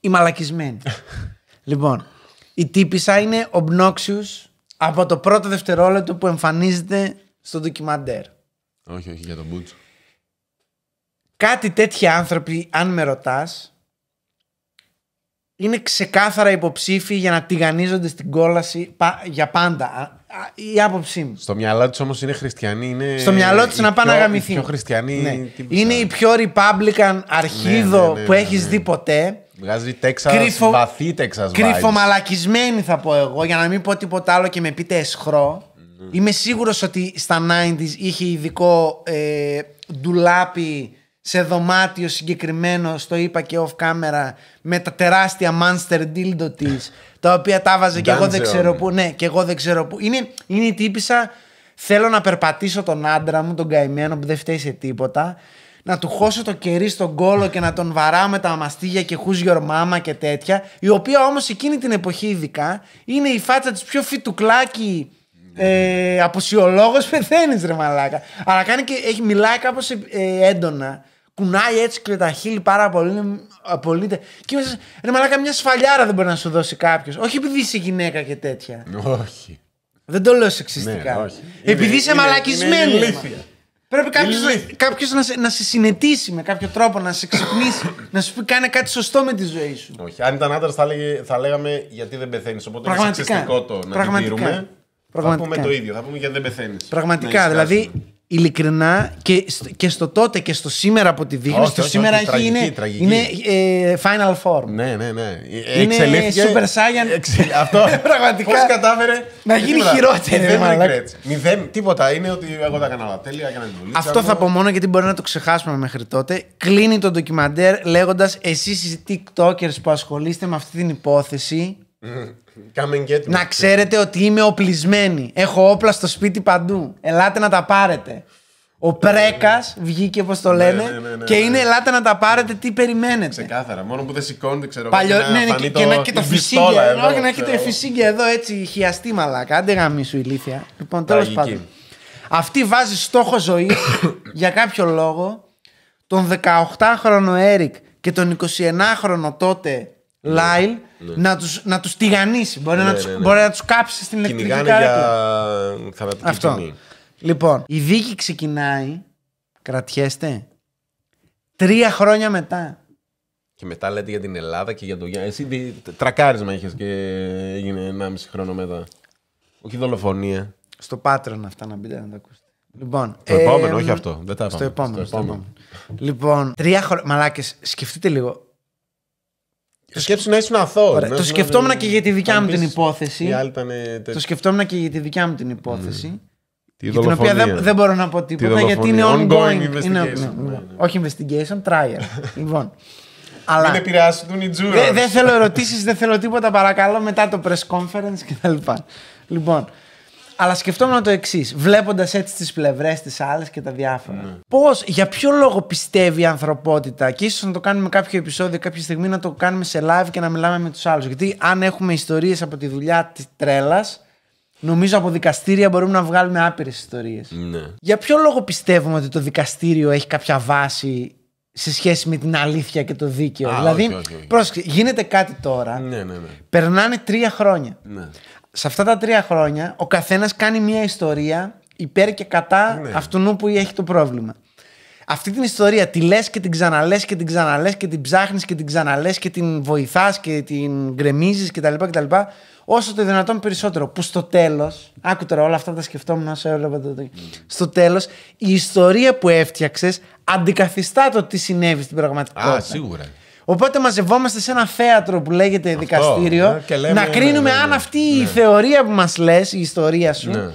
η μαλακισμένη. λοιπόν, η τύπησα είναι obnoxious από το πρώτο δευτερόλεπτο που εμφανίζεται στο ντοκιμαντέρ. Όχι, όχι, για τον Μπούτσο. Κάτι τέτοιοι άνθρωποι, αν με ρωτάς, είναι ξεκάθαρα υποψήφοι για να τηγανίζονται στην κόλαση για πάντα. Η άποψή μου. Στο μυαλό τους όμως είναι χριστιανοί. Είναι Στο μυαλό τους να πάνε να γαμηθεί. Πιο χριστιανοί. Ναι. Είναι η πιο Republican ναι, αρχίδο ναι, που έχει δει ποτέ. Βγάζει τέξα, Κρυφο... βαθύ τέξα. Κρυφομαλακισμένη θα πω εγώ, για να μην πω τίποτα άλλο και με πείτε εσχρό. Είμαι σίγουρος ότι στα 90s είχε ειδικό ε, ντουλάπι σε δωμάτιο συγκεκριμένο, στο είπα και off camera, με τα τεράστια monster dildo της, τα οποία τα βάζε και εγώ δεν ξέρω πού. Ναι, και εγώ δεν ξέρω πού. Είναι, η τύπησα. Θέλω να περπατήσω τον άντρα μου, τον καημένο που δεν φταίει σε τίποτα, να του χώσω το κερί στον κόλο και να τον βαράω με τα μαστίγια και who's your mama και τέτοια, η οποία όμως εκείνη την εποχή ειδικά είναι η φάτσα της πιο φιτουκλάκι ε, αποσιολόγος πεθαίνεις, ρε μαλάκα. Αλλά κάνει και έχει, μιλάει κάπως ε, έντονα κουνάει έτσι και τα χείλη πάρα πολύ. Απολύτε. Και μέσα. Ρε μαλάκα, μια σφαλιάρα δεν μπορεί να σου δώσει κάποιος. Όχι επειδή είσαι γυναίκα και τέτοια. Όχι. Δεν το λέω σεξιστικά. Ναι, όχι. Επειδή είσαι μαλακισμένη. Πρέπει κάποιος κάποιος να, σε, να σε συνετίσει με κάποιο τρόπο, να σε ξυπνήσει, να σου πει κάνε κάτι σωστό με τη ζωή σου. Όχι. Αν ήταν άντρας, θα, θα λέγαμε γιατί δεν πεθαίνεις. Οπότε είναι σεξιστικό το να Πραγματικά. την Θα πούμε το ίδιο. Θα πούμε γιατί δεν πεθαίνεις. Πραγματικά. Δηλαδή, ειλικρινά και στο, και στο τότε και στο σήμερα από τη δείχνεις. Στο σήμερα είναι, είναι ε, Final Four. Ναι, ναι, ναι. Ε, εξελίχθηκε. Είναι Super Saiyan. Αυτό ναι, πραγματικά. κατάφερε. Να γίνει χειρότερη. Δεν είναι τίποτα. Είναι ότι εγώ τα έκανα Τέλεια, Αυτό θα πω μόνο γιατί μπορεί να το ξεχάσουμε μέχρι τότε. Κλείνει το ντοκιμαντέρ λέγοντας εσείς οι TikTokers που ασχολείστε με αυτή την υπόθεση. Να ξέρετε ότι είμαι οπλισμένη. Έχω όπλα στο σπίτι παντού. Ελάτε να τα πάρετε. Ο Πρέκας βγήκε, όπως το ναι, λένε, ναι, ναι, ναι, και ναι. είναι ελάτε να τα πάρετε, τι περιμένετε. Ξεκάθαρα. Μόνο που δεν σηκώνεται, ξέρω Παλιό, ναι, και να και, το, να, το φυσίγγια. Εδώ, όχι, να έχει το εδώ έτσι, χιαστή μαλάκα. Άντε γαμί σου, ηλίθεια. Λοιπόν, τέλος πάντων. Αυτή βάζει στόχο ζωή για κάποιο λόγο τον 18χρονο Έρικ και τον 21χρονο τότε Λάιλ ναι. ναι. να τους να τους τηγανίσει. Μπορεί, ναι, να, τους, ναι, ναι, μπορεί να τους κάψει στην ηλεκτρική Κυνηγάνε για θανατική Αυτό. Λοιπόν, η δίκη ξεκινάει, κρατιέστε, τρία χρόνια μετά. Και μετά λέτε για την Ελλάδα και για το Γιάννη. Εσύ τρακάρισμα είχες και έγινε 1,5 χρόνο μετά. Όχι δολοφονία. Στο πάτρεν αυτά να μπείτε να τα ακούσετε. Λοιπόν, το επόμενο, ε, όχι αυτό. Δεν τα στο, επόμενο, στο, επόμενο. Λοιπόν, τρία χρόνια. Μαλάκες, σκεφτείτε λίγο. Το σκέψου να ήσουν αθώος. Το σκεφτόμουν και για τη δικιά μου την υπόθεση. Το σκεφτόμουν και για τη δικιά μου την υπόθεση. Mm. Για την οποία δεν, μπορώ να πω τίποτα γιατί είναι ongoing. Είναι... Ναι, ναι. Όχι investigation, trial. λοιπόν. Αλλά δεν οι τζούρε. Δεν θέλω ερωτήσεις, δεν θέλω τίποτα, παρακαλώ μετά το press conference κτλ. Λοιπόν, αλλά σκεφτόμουν το εξής, βλέποντας έτσι τις πλευρές, τι άλλες και τα διάφορα. Ναι. Πώς, για ποιο λόγο πιστεύει η ανθρωπότητα, και ίσως να το κάνουμε κάποιο επεισόδιο κάποια στιγμή να το κάνουμε σε live και να μιλάμε με τους άλλους. Γιατί αν έχουμε ιστορίες από τη δουλειά της τρέλας, νομίζω από δικαστήρια μπορούμε να βγάλουμε άπειρες ιστορίες. Ναι. Για ποιο λόγο πιστεύουμε ότι το δικαστήριο έχει κάποια βάση σε σχέση με την αλήθεια και το δίκαιο. Α, δηλαδή, όχι, γίνεται κάτι τώρα. Ναι, ναι, ναι. Περνάνε τρία χρόνια. Ναι σε αυτά τα τρία χρόνια ο καθένας κάνει μια ιστορία υπέρ και κατά ναι. αυτού που έχει το πρόβλημα. Αυτή την ιστορία τη λες και την ξαναλέ και την ξαναλέ και την ψάχνεις και την ξαναλέ και την βοηθάς και την γκρεμίζεις κτλ. κτλ. Όσο το δυνατόν περισσότερο. Που στο τέλος. Άκου τώρα όλα αυτά τα σκεφτόμουν όσο έβλεπα το. Στο τέλος, η ιστορία που έφτιαξες αντικαθιστά το τι συνέβη στην πραγματικότητα. Α, σίγουρα. Οπότε μαζευόμαστε σε ένα θέατρο που λέγεται δικαστήριο ναι, να ναι, κρίνουμε ναι, αν αυτή η θεωρία που μας λες, η ιστορία σου,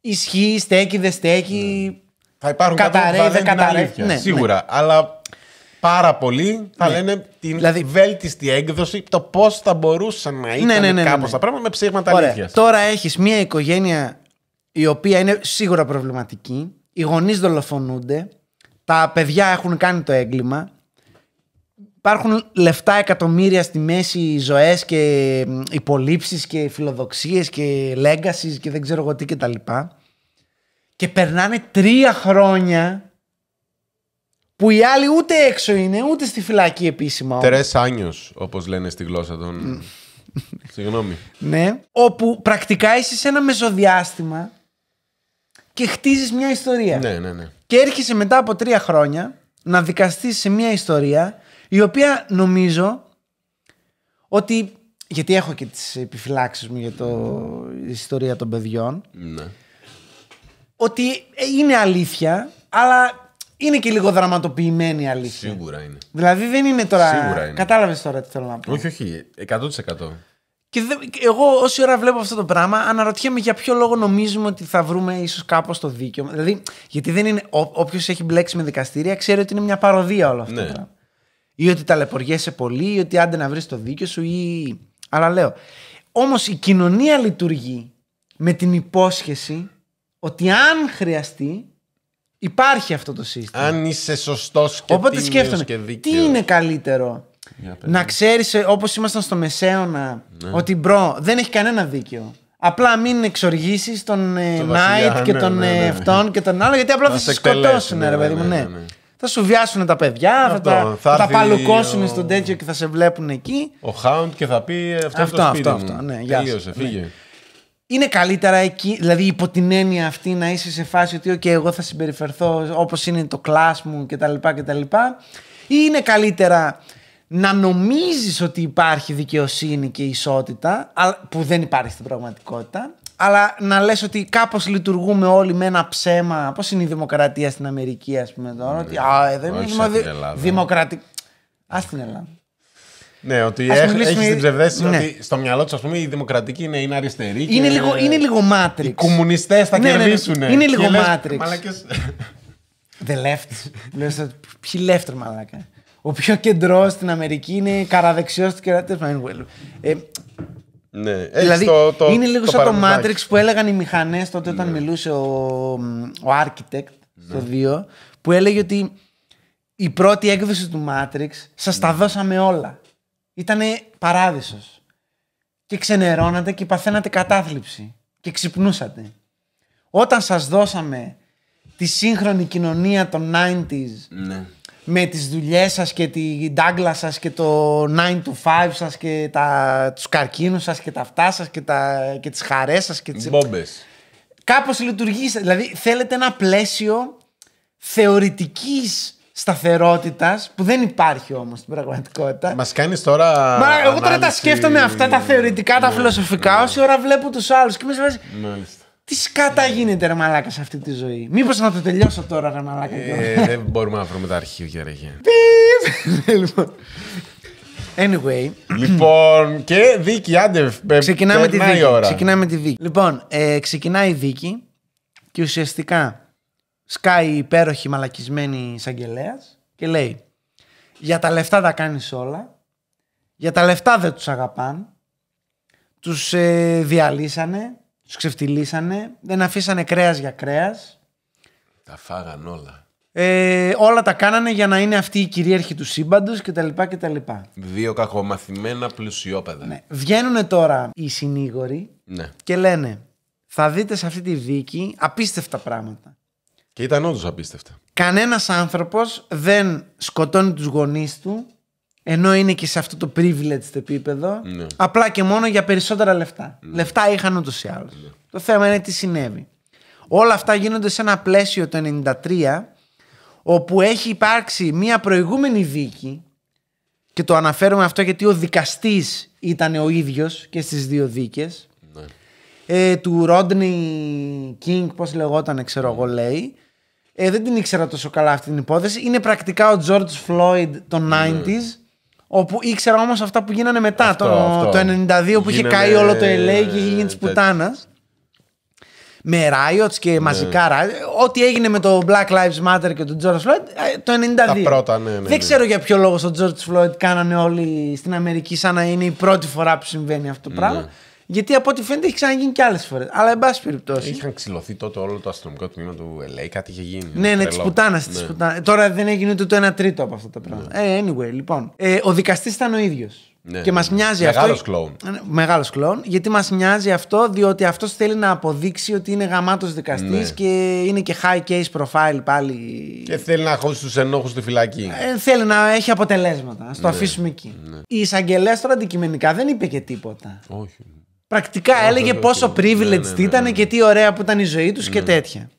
ισχύει, στέκει, δεν στέκει. Θα υπάρχουν καταραίει, δεν καταραίει. Σίγουρα. Αλλά πάρα πολλοί θα λένε την δηλαδή, βέλτιστη έκδοση, το πώς θα μπορούσαν να ήταν κάπω τα πράγματα με ψήγματα αλήθειας. Τώρα έχεις μια οικογένεια η οποία είναι σίγουρα προβληματική, οι γονείς δολοφονούνται, τα παιδιά έχουν κάνει το έγκλημα υπάρχουν λεφτά εκατομμύρια στη μέση ζωές και υπολείψεις και φιλοδοξίες και λέγκαση και δεν ξέρω εγώ τι και τα λοιπά. Και περνάνε τρία χρόνια που οι άλλοι ούτε έξω είναι, ούτε στη φυλακή επίσημα. Τρε άνιος, όπως λένε στη γλώσσα των... Συγγνώμη. Ναι. Όπου πρακτικά είσαι σε ένα μεσοδιάστημα και χτίζεις μια ιστορία. Ναι, ναι, ναι. Και έρχεσαι μετά από τρία χρόνια να δικαστείς σε μια ιστορία η οποία νομίζω ότι. Γιατί έχω και τις επιφυλάξεις μου για το... ιστορία των παιδιών. Ναι. Ότι ε, είναι αλήθεια, αλλά είναι και λίγο δραματοποιημένη η αλήθεια. Σίγουρα είναι. Δηλαδή δεν είναι τώρα. Σίγουρα είναι. Κατάλαβες τώρα τι θέλω να πω. Όχι, όχι. 100%. Και εγώ όση ώρα βλέπω αυτό το πράγμα, αναρωτιέμαι για ποιο λόγο νομίζουμε ότι θα βρούμε ίσως κάπως το δίκαιο. Δηλαδή, γιατί δεν είναι. Όποιος έχει μπλέξει με δικαστήρια ξέρει ότι είναι μια παροδία όλο αυτό. Ναι. Ή ότι ταλαιπωριέσαι πολύ, ή ότι άντε να βρεις το δίκιο σου, ή. Αλλά λέω. Όμως η κοινωνία λειτουργεί με την υπόσχεση ότι αν χρειαστεί, υπάρχει αυτό το σύστημα. Αν είσαι σωστός και Οπότε σκέφτομαι, και τι είναι καλύτερο. Να ξέρεις, ε, όπως ήμασταν στο Μεσαίωνα, ναι. ότι μπρο, δεν έχει κανένα δίκιο. Απλά μην εξοργήσεις τον Νάιτ ε, και ναι, τον ναι, ε, ναι, αυτόν και τον άλλο, γιατί απλά θα σε σκοτώσουν, ρε ναι, παιδί μου. Ναι θα σου βιάσουν τα παιδιά, αυτό, θα, τα, θα, στον τέτοιο και θα σε βλέπουν εκεί. Ο Χάουντ και θα πει αυτό, ε, αυτό το σπίτι αυτό, μου. αυτό, ναι, Τελείωσε, ναι. φύγε. Είναι καλύτερα εκεί, δηλαδή υπό την έννοια αυτή να είσαι σε φάση ότι εγώ θα συμπεριφερθώ όπως είναι το κλάσ μου κτλ. κτλ. Ή είναι καλύτερα να νομίζεις ότι υπάρχει δικαιοσύνη και ισότητα, που δεν υπάρχει στην πραγματικότητα, αλλά να λες ότι κάπως λειτουργούμε όλοι με ένα ψέμα. Πώς είναι η δημοκρατία στην Αμερική, ας πούμε, τώρα. Ε, ότι, α, εδώ είναι δη... Ας την Ελλάδα. Ναι, ότι έχεις την ψευδέστηση ναι. ότι στο μυαλό τους, ας πούμε, η δημοκρατική είναι, είναι αριστερή. Είναι, και... λίγο, είναι λίγο Matrix. Οι κομμουνιστές θα ναι, ναι, ναι. κερδίσουν. είναι λίγο Matrix. Μαλακές... The left. Λες, ποιοι left, μαλάκα. Ο πιο κεντρός στην Αμερική είναι καραδεξιός του κερατέ. Ε, ναι. Δηλαδή, το, το, είναι λίγο το σαν το Matrix που έλεγαν οι μηχανές τότε όταν ναι. μιλούσε ο, ο Architect ναι. το 2, που έλεγε ότι η πρώτη έκδοση του Matrix σας τα ναι. δώσαμε όλα. Ήτανε παράδεισος. Και ξενερώνατε και παθαίνατε κατάθλιψη. Και ξυπνούσατε. Όταν σας δώσαμε τη σύγχρονη κοινωνία των 90s ναι με τις δουλειές σας και την τάγκλα σας και το 9 to 5 σας και τα, τους καρκίνους σας και τα αυτά σας και, τα, και τις χαρές σας και τις... Μπόμπες. Κάπως λειτουργείς, δηλαδή θέλετε ένα πλαίσιο θεωρητικής σταθερότητας που δεν υπάρχει όμως στην πραγματικότητα. Μας κάνεις τώρα Μα εγώ τώρα τα σκέφτομαι αυτά τα θεωρητικά, τα ναι, φιλοσοφικά, ναι. όση ώρα βλέπω τους άλλους. βάζει... Μάλιστα. Τι σκάτα ναι. γίνεται ρε μαλάκα σε αυτή τη ζωή. Μήπως να το τελειώσω τώρα ρε μαλάκα. Ε, δεν μπορούμε να βρούμε τα αρχίδια ρε Λοιπόν. Anyway. Λοιπόν, και δίκη, άντε. Ε, ξεκινάμε τη δίκη. Ώρα. Ξεκινάμε τη δίκη. Λοιπόν, ε, ξεκινάει η δίκη και ουσιαστικά σκάει η υπέροχη μαλακισμένη εισαγγελέας και λέει Για τα λεφτά τα κάνεις όλα. Για τα λεφτά δεν τους αγαπάν. Τους ε, διαλύσανε τους ξεφτυλίσανε, δεν αφήσανε κρέας για κρέας. Τα φάγαν όλα. Ε, όλα τα κάνανε για να είναι αυτή η κυρίαρχοι του σύμπαντος κτλ. κτλ. Δύο κακομαθημένα πλουσιόπεδα. Ναι. Βγαίνουν τώρα οι συνήγοροι ναι. και λένε θα δείτε σε αυτή τη δίκη απίστευτα πράγματα. Και ήταν όντως απίστευτα. Κανένας άνθρωπος δεν σκοτώνει τους γονείς του ενώ είναι και σε αυτό το privileged επίπεδο, ναι. απλά και μόνο για περισσότερα λεφτά. Ναι. Λεφτά είχαν ούτως ή άλλως. Ναι. Το θέμα είναι τι συνέβη. Όλα αυτά γίνονται σε ένα πλαίσιο το 93, όπου έχει υπάρξει μια προηγούμενη δίκη και το αναφέρουμε αυτό γιατί ο δικαστής ήταν ο ίδιος και στις δύο δίκες ε, του Ρόντνι Κίνγκ, πώς λεγόταν, ξέρω εγώ, λέει. Ε, δεν την ήξερα τόσο καλά αυτή την υπόθεση. Είναι πρακτικά ο George Floyd των 90s Όπου ήξερα όμως αυτά που γίνανε μετά το, το 92 που είχε καεί όλο το LA και είχε γίνει της πουτάνας. Με riots και ναι. μαζικά ράιωτ. Ό,τι έγινε με το Black Lives Matter και τον George Floyd ε, το 92. Τα πρώτα, ναι, ναι, Δεν ξέρω για ποιο λόγο στον George Floyd κάνανε όλοι στην Αμερική σαν να είναι η πρώτη φορά που συμβαίνει αυτό το πράγμα. Γιατί από ό,τι φαίνεται έχει ξαναγίνει και άλλες φορές. Αλλά εν πάση περιπτώσει. Είχαν ξυλωθεί τότε όλο το αστυνομικό τμήμα του LA, κάτι είχε γίνει. Ναι, ναι, της πουτάνα. Ναι. Τώρα δεν έγινε ούτε το 1 τρίτο από αυτά τα πράγματα. Ναι. Ε, anyway, λοιπόν. Ε, ο δικαστής ήταν ο ίδιος. Ναι, και μας μοιάζει ναι. αυτό. Μεγάλος κλόουν. Ε, ναι, Μεγάλος κλόουν. Γιατί μας μοιάζει αυτό, διότι αυτός θέλει να αποδείξει ότι είναι γαμάτος δικαστής και είναι και high case profile πάλι. Και θέλει να χώσει τους ενόχους στη φυλακή. Ε, θέλει να έχει αποτελέσματα. Ας το ναι. αφήσουμε εκεί. Η εισαγγελέας τώρα αντικειμενικά δεν είπε και τίποτα. Όχι. Πρακτικά έλεγε πόσο το ναι, privileged ναι, ναι, ναι, ήταν και τι ωραία που ήταν η ζωή τους και ναι. τέτοια.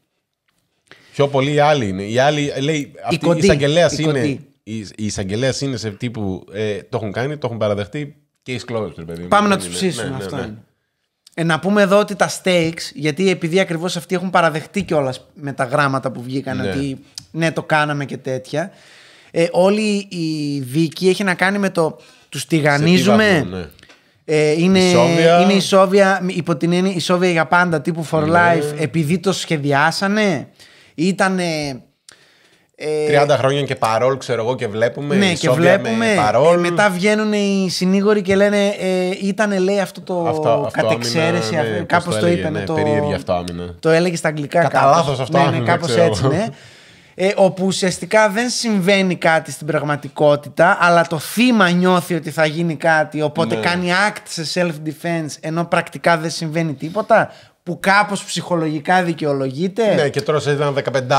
Πιο πολύ οι άλλοι είναι. Οι άλλοι, λέει, εισαγγελέα είναι. Οι εισαγγελέας είναι σε τύπου ε, το έχουν κάνει, το έχουν παραδεχτεί και οι σκλόβε τους παιδί. Πάμε να του ψήσουμε ναι, αυτό. Ε, να πούμε εδώ ότι τα stakes, γιατί επειδή ακριβώς αυτοί έχουν παραδεχτεί κιόλας με τα γράμματα που βγήκαν ότι ναι, το κάναμε και τέτοια. Ε, όλη η δίκη έχει να κάνει με το τους τηγανίζουμε. Ε, είναι, η Σόβια. είναι η υπό την έννοια η Σόβια για πάντα τύπου for ναι. life, επειδή το σχεδιάσανε. Ήταν. 30 ε, χρόνια και παρόλ, ξέρω εγώ, και βλέπουμε. Ναι, και βλέπουμε. Με μετά βγαίνουν οι συνήγοροι και λένε ε, ήταν, λέει, αυτό το αυτό, κατεξαίρεση. Ναι, κάπως το, το, είπε. Ναι, το, Το έλεγε στα αγγλικά. Κατά λάθος αυτό. Ναι, ναι κάπω έτσι, ναι ε, όπου ουσιαστικά δεν συμβαίνει κάτι στην πραγματικότητα, αλλά το θύμα νιώθει ότι θα γίνει κάτι, οπότε ναι. κάνει act σε self-defense, ενώ πρακτικά δεν συμβαίνει τίποτα που κάπως ψυχολογικά δικαιολογείται. Ναι, και τρώσε ένα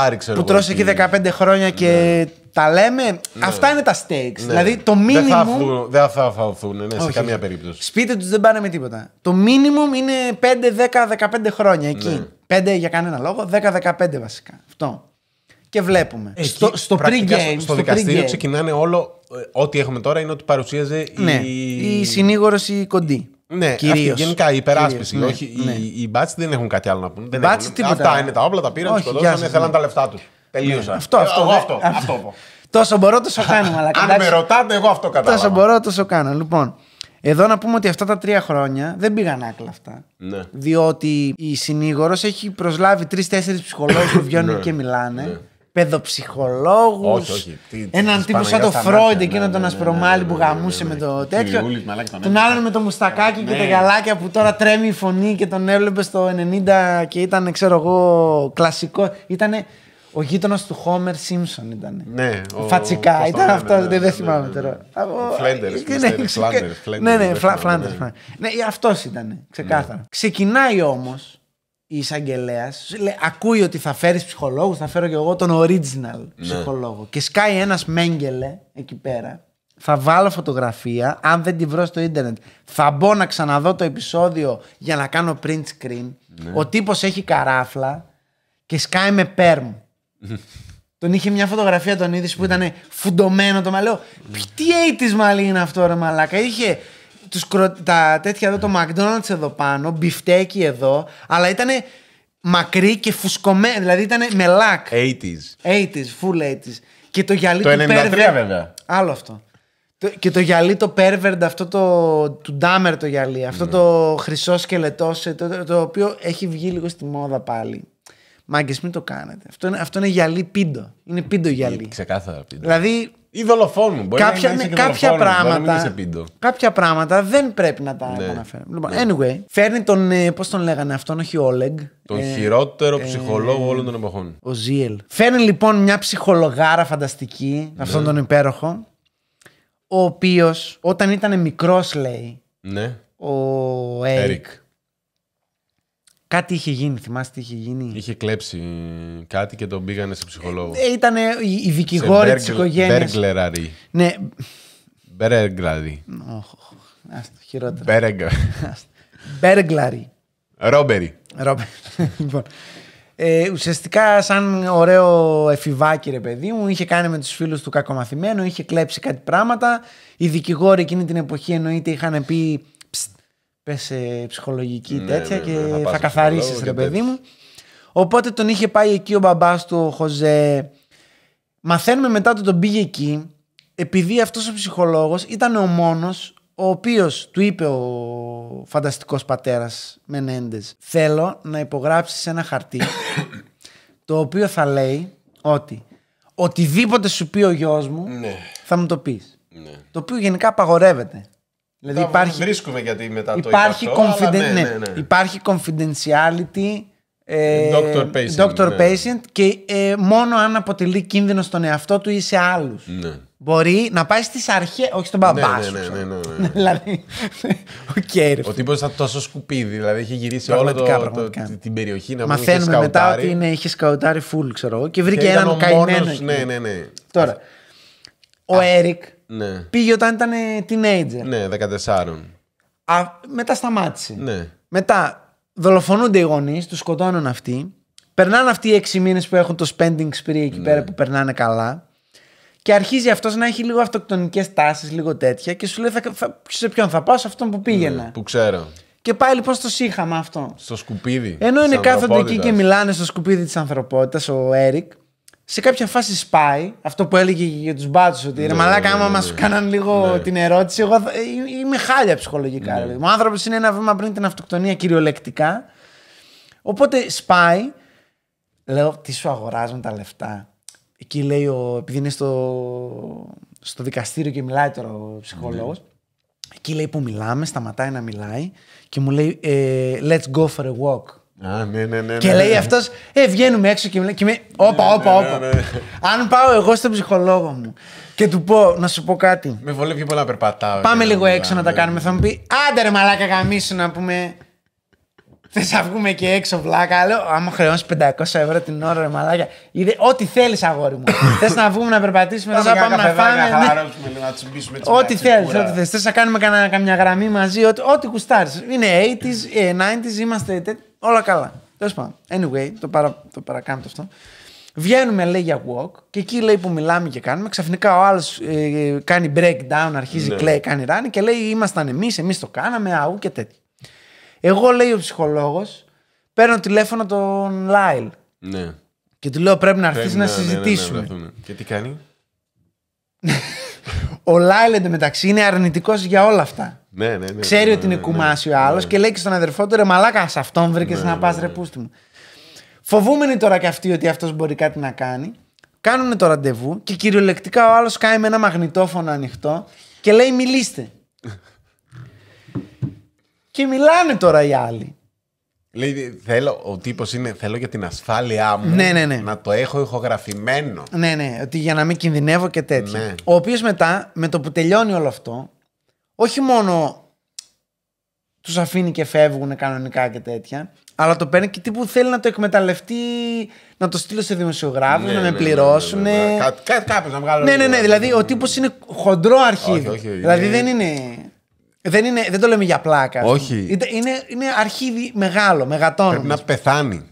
15 ξέρω. Που τρώσε εκεί 15 χρόνια και ναι. τα λέμε. Ναι. Αυτά είναι τα stakes. Ναι. Δηλαδή το minimum. Δεν θα αφαωθούν σε καμία περίπτωση. Σπίτι τους δεν πάνε με τίποτα. Το minimum είναι 5, 10, 15 χρόνια εκεί. 5 για κανένα λόγο, 10, 15 βασικά. Αυτό και βλέπουμε. Εκεί, στο στο pre Στο, στο δικαστήριο ξεκινάνε όλο. Ε, ό,τι έχουμε τώρα είναι ότι παρουσίαζε ναι, η. Η συνήγορος η κοντή. Ναι, κυρίως, γενικά η υπεράσπιση. Κυρίως, όχι, ναι, Οι, οι μπάτσι δεν έχουν κάτι άλλο να πούν. Δεν μπάτσι, έχουν, αυτά είναι τα όπλα, τα πήραν, του σκοτώσαν, ναι. θέλαν τα λεφτά τους. Ναι. Τελείωσα. αυτό, αυτό, αυτό, αυτό, Τόσο μπορώ, τόσο κάνω. Αλλά, Αν με ρωτάτε, εγώ αυτό κατάλαβα. Τόσο μπορώ, τόσο κάνω. Λοιπόν, εδώ να πούμε ότι αυτά τα τρία χρόνια δεν πήγαν άκλα αυτά. Ναι. Διότι η συνήγορος έχει προσλάβει τρει-τέσσερι ψυχολόγους που βγαίνουν ναι. και μιλάνε παιδοψυχολόγους. Όχι, όχι. έναν τύπο σαν τον Φρόιντ εκείνο τον Ασπρομάλη που γαμούσε με το τέτοιο. Τον άλλον με το μουστακάκι και τα ναι. γαλάκια που τώρα τρέμει η φωνή και τον έβλεπε στο 90 και ήταν, ξέρω εγώ, κλασικό. Ήτανε ο γείτονας του Χόμερ Σίμψον ήταν. Ναι, ο... Φατσικά, ήταν αυτό, ναι, δεν θυμάμαι τώρα. Φλέντερ, ναι, ναι, Φλάντερ. Ναι, αυτό ήταν, ξεκάθαρα. Ναι. Ξεκινάει όμως η εισαγγελέας ακούει ότι θα φέρεις ψυχολόγους, θα φέρω και εγώ τον original ναι. ψυχολόγο. Και σκάει ένας Μέγκελε εκεί πέρα. Θα βάλω φωτογραφία, αν δεν τη βρω στο ίντερνετ. Θα μπω να ξαναδώ το επεισόδιο για να κάνω print screen. Ναι. Ο τύπος έχει καράφλα και σκάει με πέρμ. τον είχε μια φωτογραφία τον είδης που ναι. ήταν φουντωμένο το μαλλιό. Τι έτη μαλλί είναι αυτό, ρε Μαλάκα. Είχε τους κρο... τα τέτοια εδώ, το McDonald's εδώ πάνω, μπιφτέκι εδώ, αλλά ήταν μακρύ και φουσκωμένο. Δηλαδή ήταν με λακ. 80s. 80s, full 80s. Και το γυαλί το του 93 βέβαια. Άλλο αυτό. Και το γυαλί το Πέρβερντ, αυτό το. του Ντάμερ το γυαλί. Αυτό mm. το χρυσό σκελετό, το... το οποίο έχει βγει λίγο στη μόδα πάλι. Μάγκες, μην το κάνετε. Αυτό είναι, αυτό είναι γυαλί πίντο. Είναι πίντο γυαλί. Ε, ξεκάθαρα πίντο. Δηλαδή ή δολοφόνου. Μπορεί κάποια, να είσαι και κάποια πράγματα, να κάποια πράγματα δεν πρέπει να τα ναι. αναφέρουμε. Λοιπόν, ναι. anyway, φέρνει τον. Ε, Πώς τον λέγανε αυτόν, όχι ο Όλεγ. Τον ε, χειρότερο ε, ψυχολόγο όλων των εποχών. Ο Ζίελ. Φέρνει λοιπόν μια ψυχολογάρα φανταστική, ναι. αυτόν τον υπέροχο, ο οποίος όταν ήταν μικρός, λέει. Ναι. Ο Έρικ. Κάτι είχε γίνει, θυμάστε τι είχε γίνει. Είχε κλέψει κάτι και τον πήγανε σε ψυχολόγο. Ε, ήταν οι δικηγόροι τη οικογένεια. Μπέργκλεραρι. Ναι. Μπέργκλαρι. Δηλαδή. Άστο, χειρότερα. Μπέργκλαρι. Ρόμπερι. Λοιπόν. Ε, ουσιαστικά σαν ωραίο εφηβάκι ρε παιδί μου είχε κάνει με τους φίλους του κακομαθημένο είχε κλέψει κάτι πράγματα οι δικηγόροι εκείνη την εποχή εννοείται είχαν πει πες σε ψυχολογική ναι, τέτοια και θα καθαρίσει, ρε παιδί μου. Οπότε τον είχε πάει εκεί ο μπαμπάς του, ο Χωζέ. Μαθαίνουμε μετά ότι τον πήγε εκεί, επειδή αυτός ο ψυχολόγος ήταν ο μόνος ο οποίος του είπε ο φανταστικός πατέρας Μενέντες: Θέλω να υπογράψεις ένα χαρτί το οποίο θα λέει ότι οτιδήποτε σου πει ο γιος μου ναι. θα μου το πεις. Ναι. Το οποίο γενικά απαγορεύεται. Δηλαδή υπάρχει, βρίσκουμε γιατί μετά το υπάρχει, αυτό, confiden... Ναι, ναι, ναι, ναι. υπάρχει confidentiality ε, doctor patient, doctor ναι. patient και ε, μόνο αν αποτελεί κίνδυνο στον εαυτό του ή σε άλλους. Ναι. Μπορεί να πάει στις αρχές, όχι στον μπαμπά ναι, ναι, σου. Ναι, ναι, ναι. ναι, ναι. δηλαδή, okay, ο τύπος ήταν τόσο σκουπίδι, δηλαδή είχε γυρίσει όλη την περιοχή να μην Μαθαίνουμε μετά ότι είναι, είχε σκαουτάρει φουλ, ξέρω εγώ, και βρήκε και έναν καημένο. Ναι, ναι, ναι. Τώρα, ο Έρικ ναι. Πήγε όταν ήταν ε, teenager. Ναι, 14. Α, μετά σταμάτησε. Ναι. Μετά δολοφονούνται οι γονείς, τους σκοτώνουν αυτοί. Περνάνε αυτοί οι έξι μήνες που έχουν το spending spree εκεί ναι. πέρα που περνάνε καλά. Και αρχίζει αυτός να έχει λίγο αυτοκτονικές τάσεις, λίγο τέτοια. Και σου λέει: Σε ποιον θα πάω, σε αυτόν που πήγαινα. Ναι, που ξέρω. Και πάει λοιπόν στο σύγχαμα αυτό. Στο σκουπίδι. Ενώ είναι κάθονται εκεί και μιλάνε στο σκουπίδι της ανθρωπότητας, ο Έρικ σε κάποια φάση σπάει αυτό που έλεγε για τους μπάτσους. Ότι ναι, ρε Μαλάκα, ναι, άμα ναι, μας ναι. κάναν λίγο την ερώτηση, εγώ ε, ε, είμαι χάλια ψυχολογικά. Ναι. Ο άνθρωπος είναι ένα βήμα πριν την αυτοκτονία κυριολεκτικά. Οπότε σπάει. Λέω, τι σου αγοράζουν τα λεφτά. Εκεί λέει, ο, επειδή είναι στο, στο δικαστήριο και μιλάει τώρα ο ψυχολόγος. Εκεί λέει που μιλάμε, σταματάει να μιλάει και μου λέει, ε, let's go for a walk. Α, ναι, ναι, ναι, και ναι, λέει ναι. αυτός, Ε, βγαίνουμε έξω και, μου Όπα, ναι, όπα, όπα. Αν πάω εγώ στον ψυχολόγο μου και του πω, να σου πω κάτι. Με βολεύει πολλά περπατάω. Πάμε λίγο έξω να τα κάνουμε. Θα μου πει, Άντε ρε μαλάκα καμίσου να πούμε. Θες να βγούμε και έξω, βλάκα. Λέω, άμα χρεώνει 500 ευρώ την ώρα, ρε μαλάκα. Είδε, ό,τι θέλεις, αγόρι μου. θες να βγούμε να περπατήσουμε, θες να πάμε να φάμε. Ό,τι θέλει, ό,τι θες. Θες να κάνουμε καμιά γραμμή μαζί, ό,τι γουστάρεις. Είναι 80s, 90s, ε, είμαστε τέτοιοι. Όλα καλά. Τέλος πάντων. Anyway, το, παρα, το παρακάμπτω αυτό. Βγαίνουμε λέει για walk και εκεί λέει που μιλάμε και κάνουμε. Ξαφνικά ο άλλος ε, κάνει breakdown, αρχίζει ναι. κλαίει, κάνει ράνι και λέει ήμασταν εμείς, εμείς το κάναμε, αού και τέτοιο. Εγώ λέει ο ψυχολόγος, παίρνω τηλέφωνο τον Λάιλ. Ναι. Και του λέω πρέπει να αρχίσει να ναι, ναι, συζητήσουμε. και τι κάνει. ο Λάιλ εντωμεταξύ είναι αρνητικός για όλα αυτά. Ναι, ναι, ναι, Ξέρει ναι, ότι είναι ναι, ο ναι, άλλος και λέει και στον αδερφό του ρε Μαλάκα, σε αυτόν βρήκες να πα ρε πούστη μου. Φοβούμενοι τώρα κι αυτοί ότι αυτός μπορεί κάτι να κάνει. Κάνουν το ραντεβού και κυριολεκτικά ο άλλος κάνει με ένα μαγνητόφωνο ανοιχτό και λέει: Μιλήστε. και μιλάνε τώρα οι άλλοι. Λέει, θέλω, ο τύπος είναι, θέλω για την ασφάλειά μου ναι, ναι, ναι. να το έχω ηχογραφημένο. Ναι, ναι, ότι για να μην κινδυνεύω και τέτοια. Ο οποίος μετά, με το που τελειώνει όλο αυτό, όχι μόνο τους αφήνει και φεύγουν κανονικά και τέτοια, αλλά το παίρνει και τύπου θέλει να το εκμεταλλευτεί, να το στείλω σε δημοσιογράφους, ναι, να με πληρώσουν. Ναι, ναι, ναι, ναι να βγάλω. Ναι, ναι, ναι. Δηλαδή ο τύπος είναι χοντρό αρχίδι. δηλαδή δεν είναι. Δεν, είναι, δεν το λέμε για πλάκα. Όχι. Είναι, είναι αρχίδι μεγάλο, μεγατόνο. Πρέπει να πεθάνει.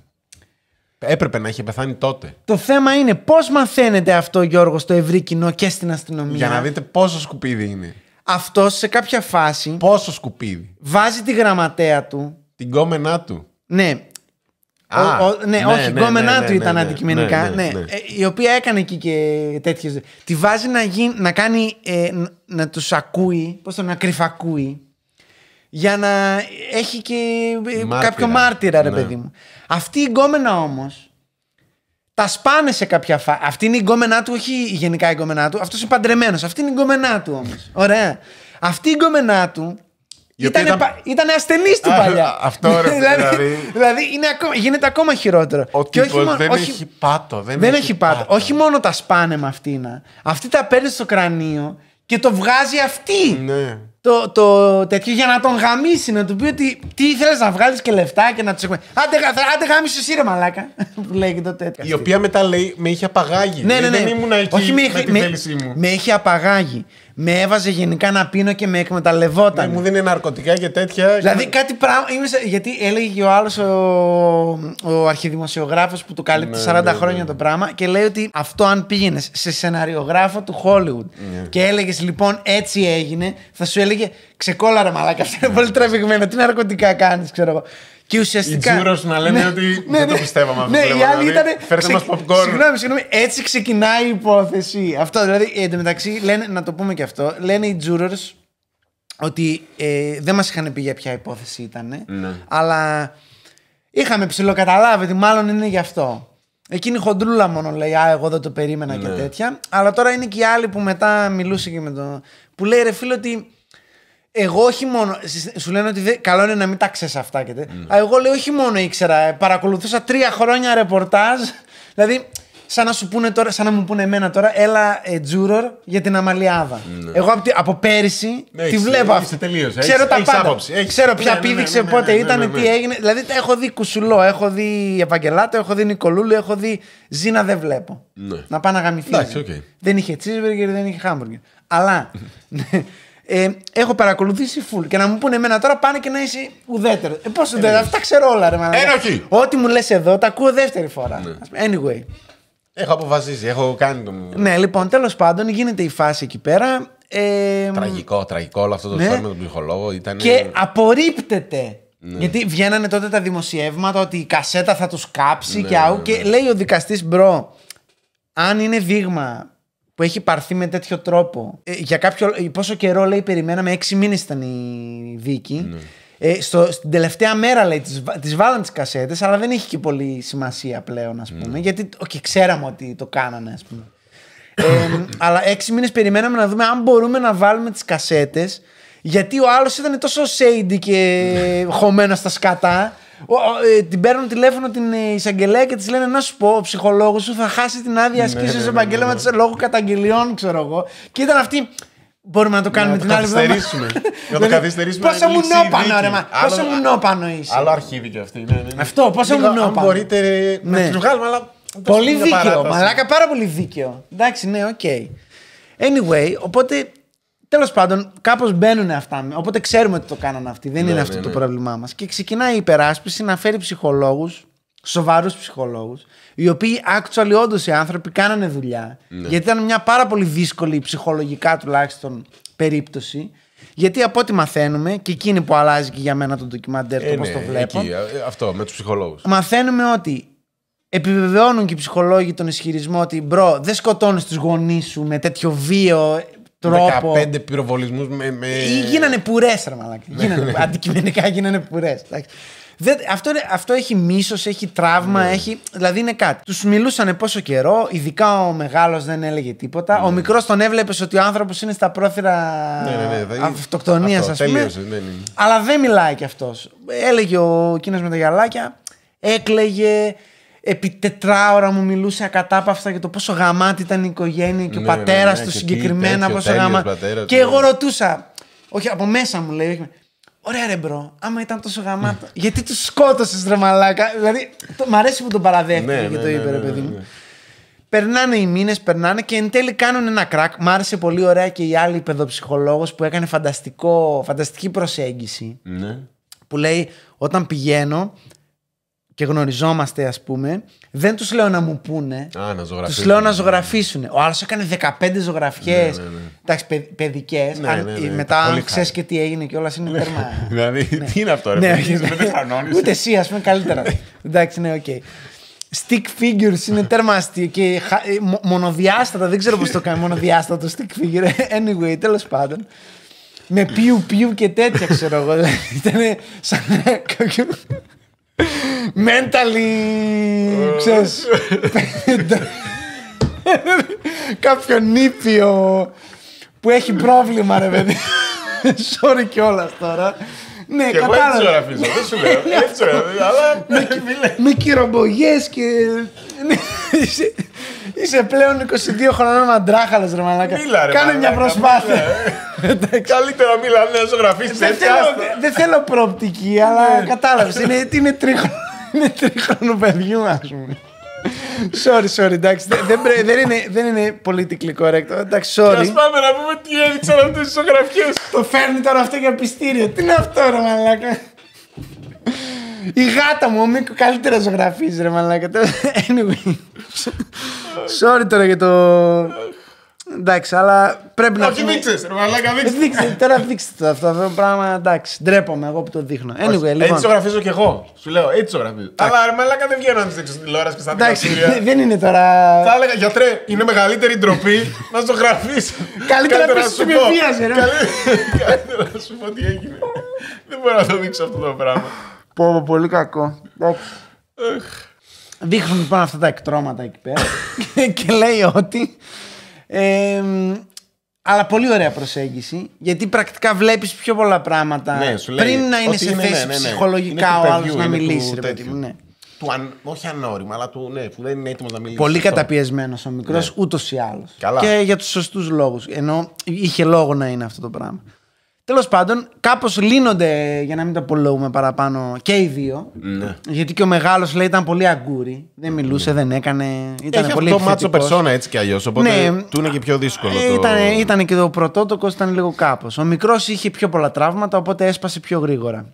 Έπρεπε να είχε πεθάνει τότε. Το θέμα είναι πώς μαθαίνεται αυτό, Γιώργο, στο ευρύ κοινό και στην αστυνομία. Για να δείτε πόσο σκουπίδι είναι αυτός σε κάποια φάση Πόσο σκουπίδι. βάζει τη γραμματέα του. Την κόμενά του. Ναι. Α, ναι, ναι, όχι, ναι, κόμενά ναι, του ναι, ήταν ναι, αντικειμενικά. ναι, ε, η οποία έκανε εκεί και τέτοιες. Τη βάζει να, να κάνει. Ε, να τους ακούει. Πώς το να κρυφακούει. Για να έχει και ε, κάποιο μάρτυρα, ρε παιδί μου. Αυτή η γκόμενα όμως τα σπάνε σε κάποια φάση. Αυτή είναι η γκόμενά του, όχι γενικά η γκόμενά του. Αυτός είναι παντρεμένος. Αυτή είναι η γκόμενά του όμως. Ωραία. Αυτή η γκόμενά του. Ήτανε, ήταν... ασθενής του παλιά. Αυτό ρε, δηλαδή-, δηλαδή. δηλαδή είναι ακόμα... γίνεται ακόμα χειρότερο. Ο και όχι μόνο... δεν όχι... έχει πάτο. Δεν, δεν έχει πάτο. πάτο. Όχι μόνο τα σπάνε με αυτήν. Αυτή τα παίρνει στο κρανίο και το βγάζει αυτή. Ναι το, το τέτοιο για να τον γαμίσει, να του πει ότι τι ήθελες να βγάλεις και λεφτά και να τους έχουμε. Άντε, άντε γάμισε εσύ, ρε μαλάκα. Που λέει και το τέτοιο. Η οποία μετά λέει με είχε απαγάγει. Ναι, ναι, ναι. Δεν ήμουν εκεί Όχι, με, με, με, με είχε απαγάγει με έβαζε γενικά να πίνω και με εκμεταλλευόταν. Ναι, μου δίνει ναρκωτικά και τέτοια. Δηλαδή και... κάτι πράγμα. γιατί έλεγε ο άλλος ο, ο που του καλύπτει 40 ναι, ναι, χρόνια ναι. το πράγμα και λέει ότι αυτό αν πήγαινες σε σεναριογράφο του Hollywood και έλεγες λοιπόν έτσι έγινε, θα σου έλεγε ξεκόλαρα μαλάκα. Αυτό είναι πολύ τραβηγμένο. Τι ναρκωτικά κάνεις, ξέρω εγώ. Και ουσιαστικά. Τζούρος να λένε ναι. ότι ναι, δεν ναι, το πιστεύαμε αυτό. Ναι, οι άλλοι δηλαδή, ήταν. Φέρτε μας popcorn. Συγγνώμη, συγγνώμη, έτσι ξεκινάει η υπόθεση. Αυτό δηλαδή ε, εν τω λένε, να το πούμε και αυτό, λένε οι τζούρος ότι ε, δεν μας είχαν πει για ποια υπόθεση ήταν. Ναι. Αλλά είχαμε ψηλοκαταλάβει ότι μάλλον είναι γι' αυτό. Εκείνη χοντρούλα μόνο λέει, Α, εγώ δεν το περίμενα ναι. και τέτοια. Αλλά τώρα είναι και η άλλη που μετά μιλούσε και με τον. που λέει ρε φίλο ότι εγώ όχι μόνο. Σου λένε ότι καλό είναι να μην τα ξέρεις αυτά και τέτοια. Ναι. Mm. Εγώ λέω όχι μόνο ήξερα. Ε, παρακολουθούσα τρία χρόνια ρεπορτάζ. δηλαδή, σαν να, σου πούνε τώρα, σαν μου πούνε εμένα τώρα, έλα ε, τζούρορ για την Αμαλιάδα. Ναι. Εγώ από, από πέρυσι τη βλέπω ε, αυτή. Τελείως, ε, Ξέρω τα πάντα. Ξέρω ποια ναι, ναι πήδηξε, πότε ήταν, τι έγινε. Δηλαδή, έχω δει Κουσουλό, έχω δει Ευαγγελάτο, έχω δει Νικολούλη, έχω δει Ζήνα δεν βλέπω. Να πάω να γαμηθείς. Δεν είχε τσίσβεργκερ, δεν είχε Χάμπουργκερ. Αλλά Ε, έχω παρακολουθήσει φουλ. και να μου πούνε εμένα τώρα πάνε και να είσαι ουδέτερος. Ε, πώς ουδέτερο, ε, ναι. αυτά ξέρω όλα, ρε Ό,τι μου λες εδώ, τα ακούω δεύτερη φορά. Ναι. Anyway. Έχω αποφασίσει, έχω κάνει το. Ναι, λοιπόν, τέλος πάντων γίνεται η φάση εκεί πέρα. Ε, τραγικό, τραγικό όλο αυτό το ναι. με τον ψυχολόγο. Και απορρίπτεται. Ναι. Γιατί βγαίνανε τότε τα δημοσιεύματα ότι η κασέτα θα τους κάψει και αού. Και λέει ο δικαστής, μπρο, αν είναι δείγμα που έχει πάρθει με τέτοιο τρόπο. Ε, για κάποιο, ε, πόσο καιρό λέει περιμέναμε, έξι μήνες ήταν η δίκη. Ναι. Ε, στο, στην τελευταία μέρα λέει τις, τις βάλαν τις κασέτες αλλά δεν έχει και πολύ σημασία πλέον ας ναι. πούμε γιατί okay, ξέραμε ότι το κάνανε ας πούμε αλλά έξι μήνες περιμέναμε να δούμε αν μπορούμε να βάλουμε τις κασέτες γιατί ο άλλος ήταν τόσο σέιντι και ναι. χωμένος στα σκατά ε, την παίρνουν τηλέφωνο την ε, εισαγγελέα και της λένε να σου πω, ο ψυχολόγος σου θα χάσει την άδεια ναι, ασκήσεως ναι, ναι, επαγγέλματος λόγω καταγγελιών, ξέρω εγώ. Και ήταν αυτή. Μπορούμε να το κάνουμε την άλλη βδομάδα. να το δηλαδή, καθυστερήσουμε. Πόσο μου νόπανο, ρε μα. Πόσο μου νόπανο είσαι. Άλλο αρχίδι και αυτή. Αυτό, πόσο μου νόπανο. Μπορείτε ε, να το βγάλουμε, αλλά. Πολύ δίκαιο. Μαλάκα, πάρα πολύ δίκαιο. Εντάξει, ναι, οκ. Anyway, οπότε Τέλος πάντων, κάπως μπαίνουν αυτά. Οπότε ξέρουμε ότι το κάνανε αυτοί. Δεν ναι, είναι ναι, αυτό το ναι. πρόβλημά μας. Και ξεκινάει η υπεράσπιση να φέρει ψυχολόγους, σοβαρούς ψυχολόγους, οι οποίοι actually όντως οι άνθρωποι κάνανε δουλειά. Γιατί ήταν μια πάρα πολύ δύσκολη ψυχολογικά τουλάχιστον περίπτωση. Γιατί από ό,τι μαθαίνουμε, και εκείνη που αλλάζει και για μένα το ντοκιμαντέρ, ε, όπω το βλέπω. Εκεί, αυτό, με τους ψυχολόγους. Μαθαίνουμε ότι επιβεβαιώνουν και οι ψυχολόγοι τον ισχυρισμό ότι μπρο, δεν σκοτώνεις τους γονείς σου με τέτοιο βίο τρόπο. 15 πυροβολισμούς με, με. Ή γίνανε πουρές, ναι. γίνανε, αντικειμενικά γίνανε πουρές. αυτό, αυτό έχει μίσος, έχει τραύμα, ναι. έχει, δηλαδή είναι κάτι. Τους μιλούσαν πόσο καιρό, ειδικά ο μεγάλος δεν έλεγε τίποτα. Ο ναι. μικρός τον έβλεπες ότι ο άνθρωπος είναι στα πρόθυρα ναι, ναι αυτοκτονία, ας πούμε. Αλλά δεν μιλάει κι αυτός. Έλεγε ο κίνα με τα γυαλάκια, έκλαιγε επί τετράωρα μου μιλούσε ακατάπαυστα για το πόσο γαμάτη ήταν η οικογένεια και ο ναι, ναι, πατέρας ναι, του συγκεκριμένα. πόσο γαμάτη. Και εγώ ρωτούσα. Όχι, από μέσα μου λέει. Ωραία, ρε μπρο, άμα ήταν τόσο γαμάτο. γιατί τους σκότωσες, ρε μαλάκα. Δηλαδή, μ' αρέσει που τον παραδέχτηκε και το είπε, ρε παιδί μου. Περνάνε οι μήνες, περνάνε και εν τέλει κάνουν ένα κρακ. Μ' άρεσε πολύ ωραία και η άλλη παιδοψυχολόγος που έκανε φανταστική προσέγγιση. Που λέει, όταν πηγαίνω, και γνωριζόμαστε, ας πούμε, δεν τους λέω να μου πούνε. Του λέω να ζωγραφίσουν. Ο άλλος έκανε 15 ζωγραφιές. Ναι, ναι, ναι. Εντάξει, παιδικέ. Μετά αν ξέρεις και τι έγινε και όλα είναι τερμά. δηλαδή, τι είναι αυτό, ρε παιδί. Ούτε εσύ, ας πούμε, καλύτερα. Εντάξει, ναι, οκ. Stick figures είναι τέρμα και ε, μονοδιάστατα. Δεν ξέρω πώς το κάνει μονοδιάστατο stick figure. Anyway, τέλος πάντων. Με πιου πιου και τέτοια ξέρω εγώ. Ήταν σαν Μένταλι, ξέρεις, Κάποιο νύπιο που έχει πρόβλημα, ρε παιδί. Sorry κιόλας τώρα. Ναι, και κατάλαβα. εγώ έτσι γραφίζω, δεν σου λέω. Έτσι, αλλά με κυρομπογιές και... Είσαι πλέον 22 χρονών μαντράχαλος, ρε μαλάκα. Μίλα, ρε, Κάνε μια προσπάθεια. Ε. Καλύτερα μίλα, στο γραφείο. Δεν θέλω προοπτική, αλλά ναι. κατάλαβες. Είναι, είναι τρίχρονο. παιδιού, ας πούμε. Sorry, sorry, εντάξει. δεν, δεν, είναι, δεν είναι politically correct. Εντάξει, sorry. Ας πάμε να πούμε τι έδειξαν αυτές τις ζωγραφιές. Το φέρνει τώρα αυτό για πιστήριο. Τι είναι αυτό, ρε μαλάκα. Η γάτα μου, ο Μίκο καλύτερα ζωγραφίζει, ρε μαλάκα. Anyway. Sorry τώρα για το. Εντάξει, αλλά πρέπει να. Όχι, δείξε. Ρε μαλάκα, δείξε. Τώρα δείξτε το αυτό. το πράγμα εντάξει. Ντρέπομαι εγώ που το δείχνω. Anyway, λοιπόν. Έτσι ζωγραφίζω κι εγώ. Σου λέω, έτσι ζωγραφίζω. Αλλά ρε μαλάκα δεν βγαίνω να τη δείξω τηλεόραση και στα Εντάξει, δεν είναι τώρα. Θα έλεγα γιατρέ, είναι μεγαλύτερη ντροπή να ζωγραφίσει. Καλύτερα να σου πει Καλύτερα να σου πω τι έγινε. Δεν μπορώ να το δείξω αυτό το πράγμα. Πω, πολύ κακό. Δείχνουν λοιπόν αυτά τα εκτρώματα εκεί πέρα και λέει ότι. αλλά πολύ ωραία προσέγγιση, γιατί πρακτικά βλέπεις πιο πολλά πράγματα ναι, πριν να είναι σε θέση ναι, ναι, ψυχολογικά ο άλλο να μιλήσει. Του, ρε, παιδί, ναι. αν, όχι ανώριμα, αλλά του, ναι, που δεν είναι έτοιμος να μιλήσει. Πολύ καταπιεσμένος ο μικρός, ναι. ούτως ή άλλως. Και για τους σωστούς λόγους. Ενώ είχε λόγο να είναι αυτό το πράγμα. Τέλος πάντων, κάπως λύνονται για να μην το απολογούμε παραπάνω και οι δύο. Ναι. Γιατί και ο μεγάλος λέει ήταν πολύ αγκούρι. Δεν μιλούσε, δεν έκανε. Ήταν Έχει πολύ αυτό μάτσο περσόνα έτσι κι αλλιώς. Οπότε ναι. του είναι και πιο δύσκολο. Ε, το... ήταν και το πρωτότοκος, ήταν λίγο κάπως. Ο μικρός είχε πιο πολλά τραύματα, οπότε έσπασε πιο γρήγορα.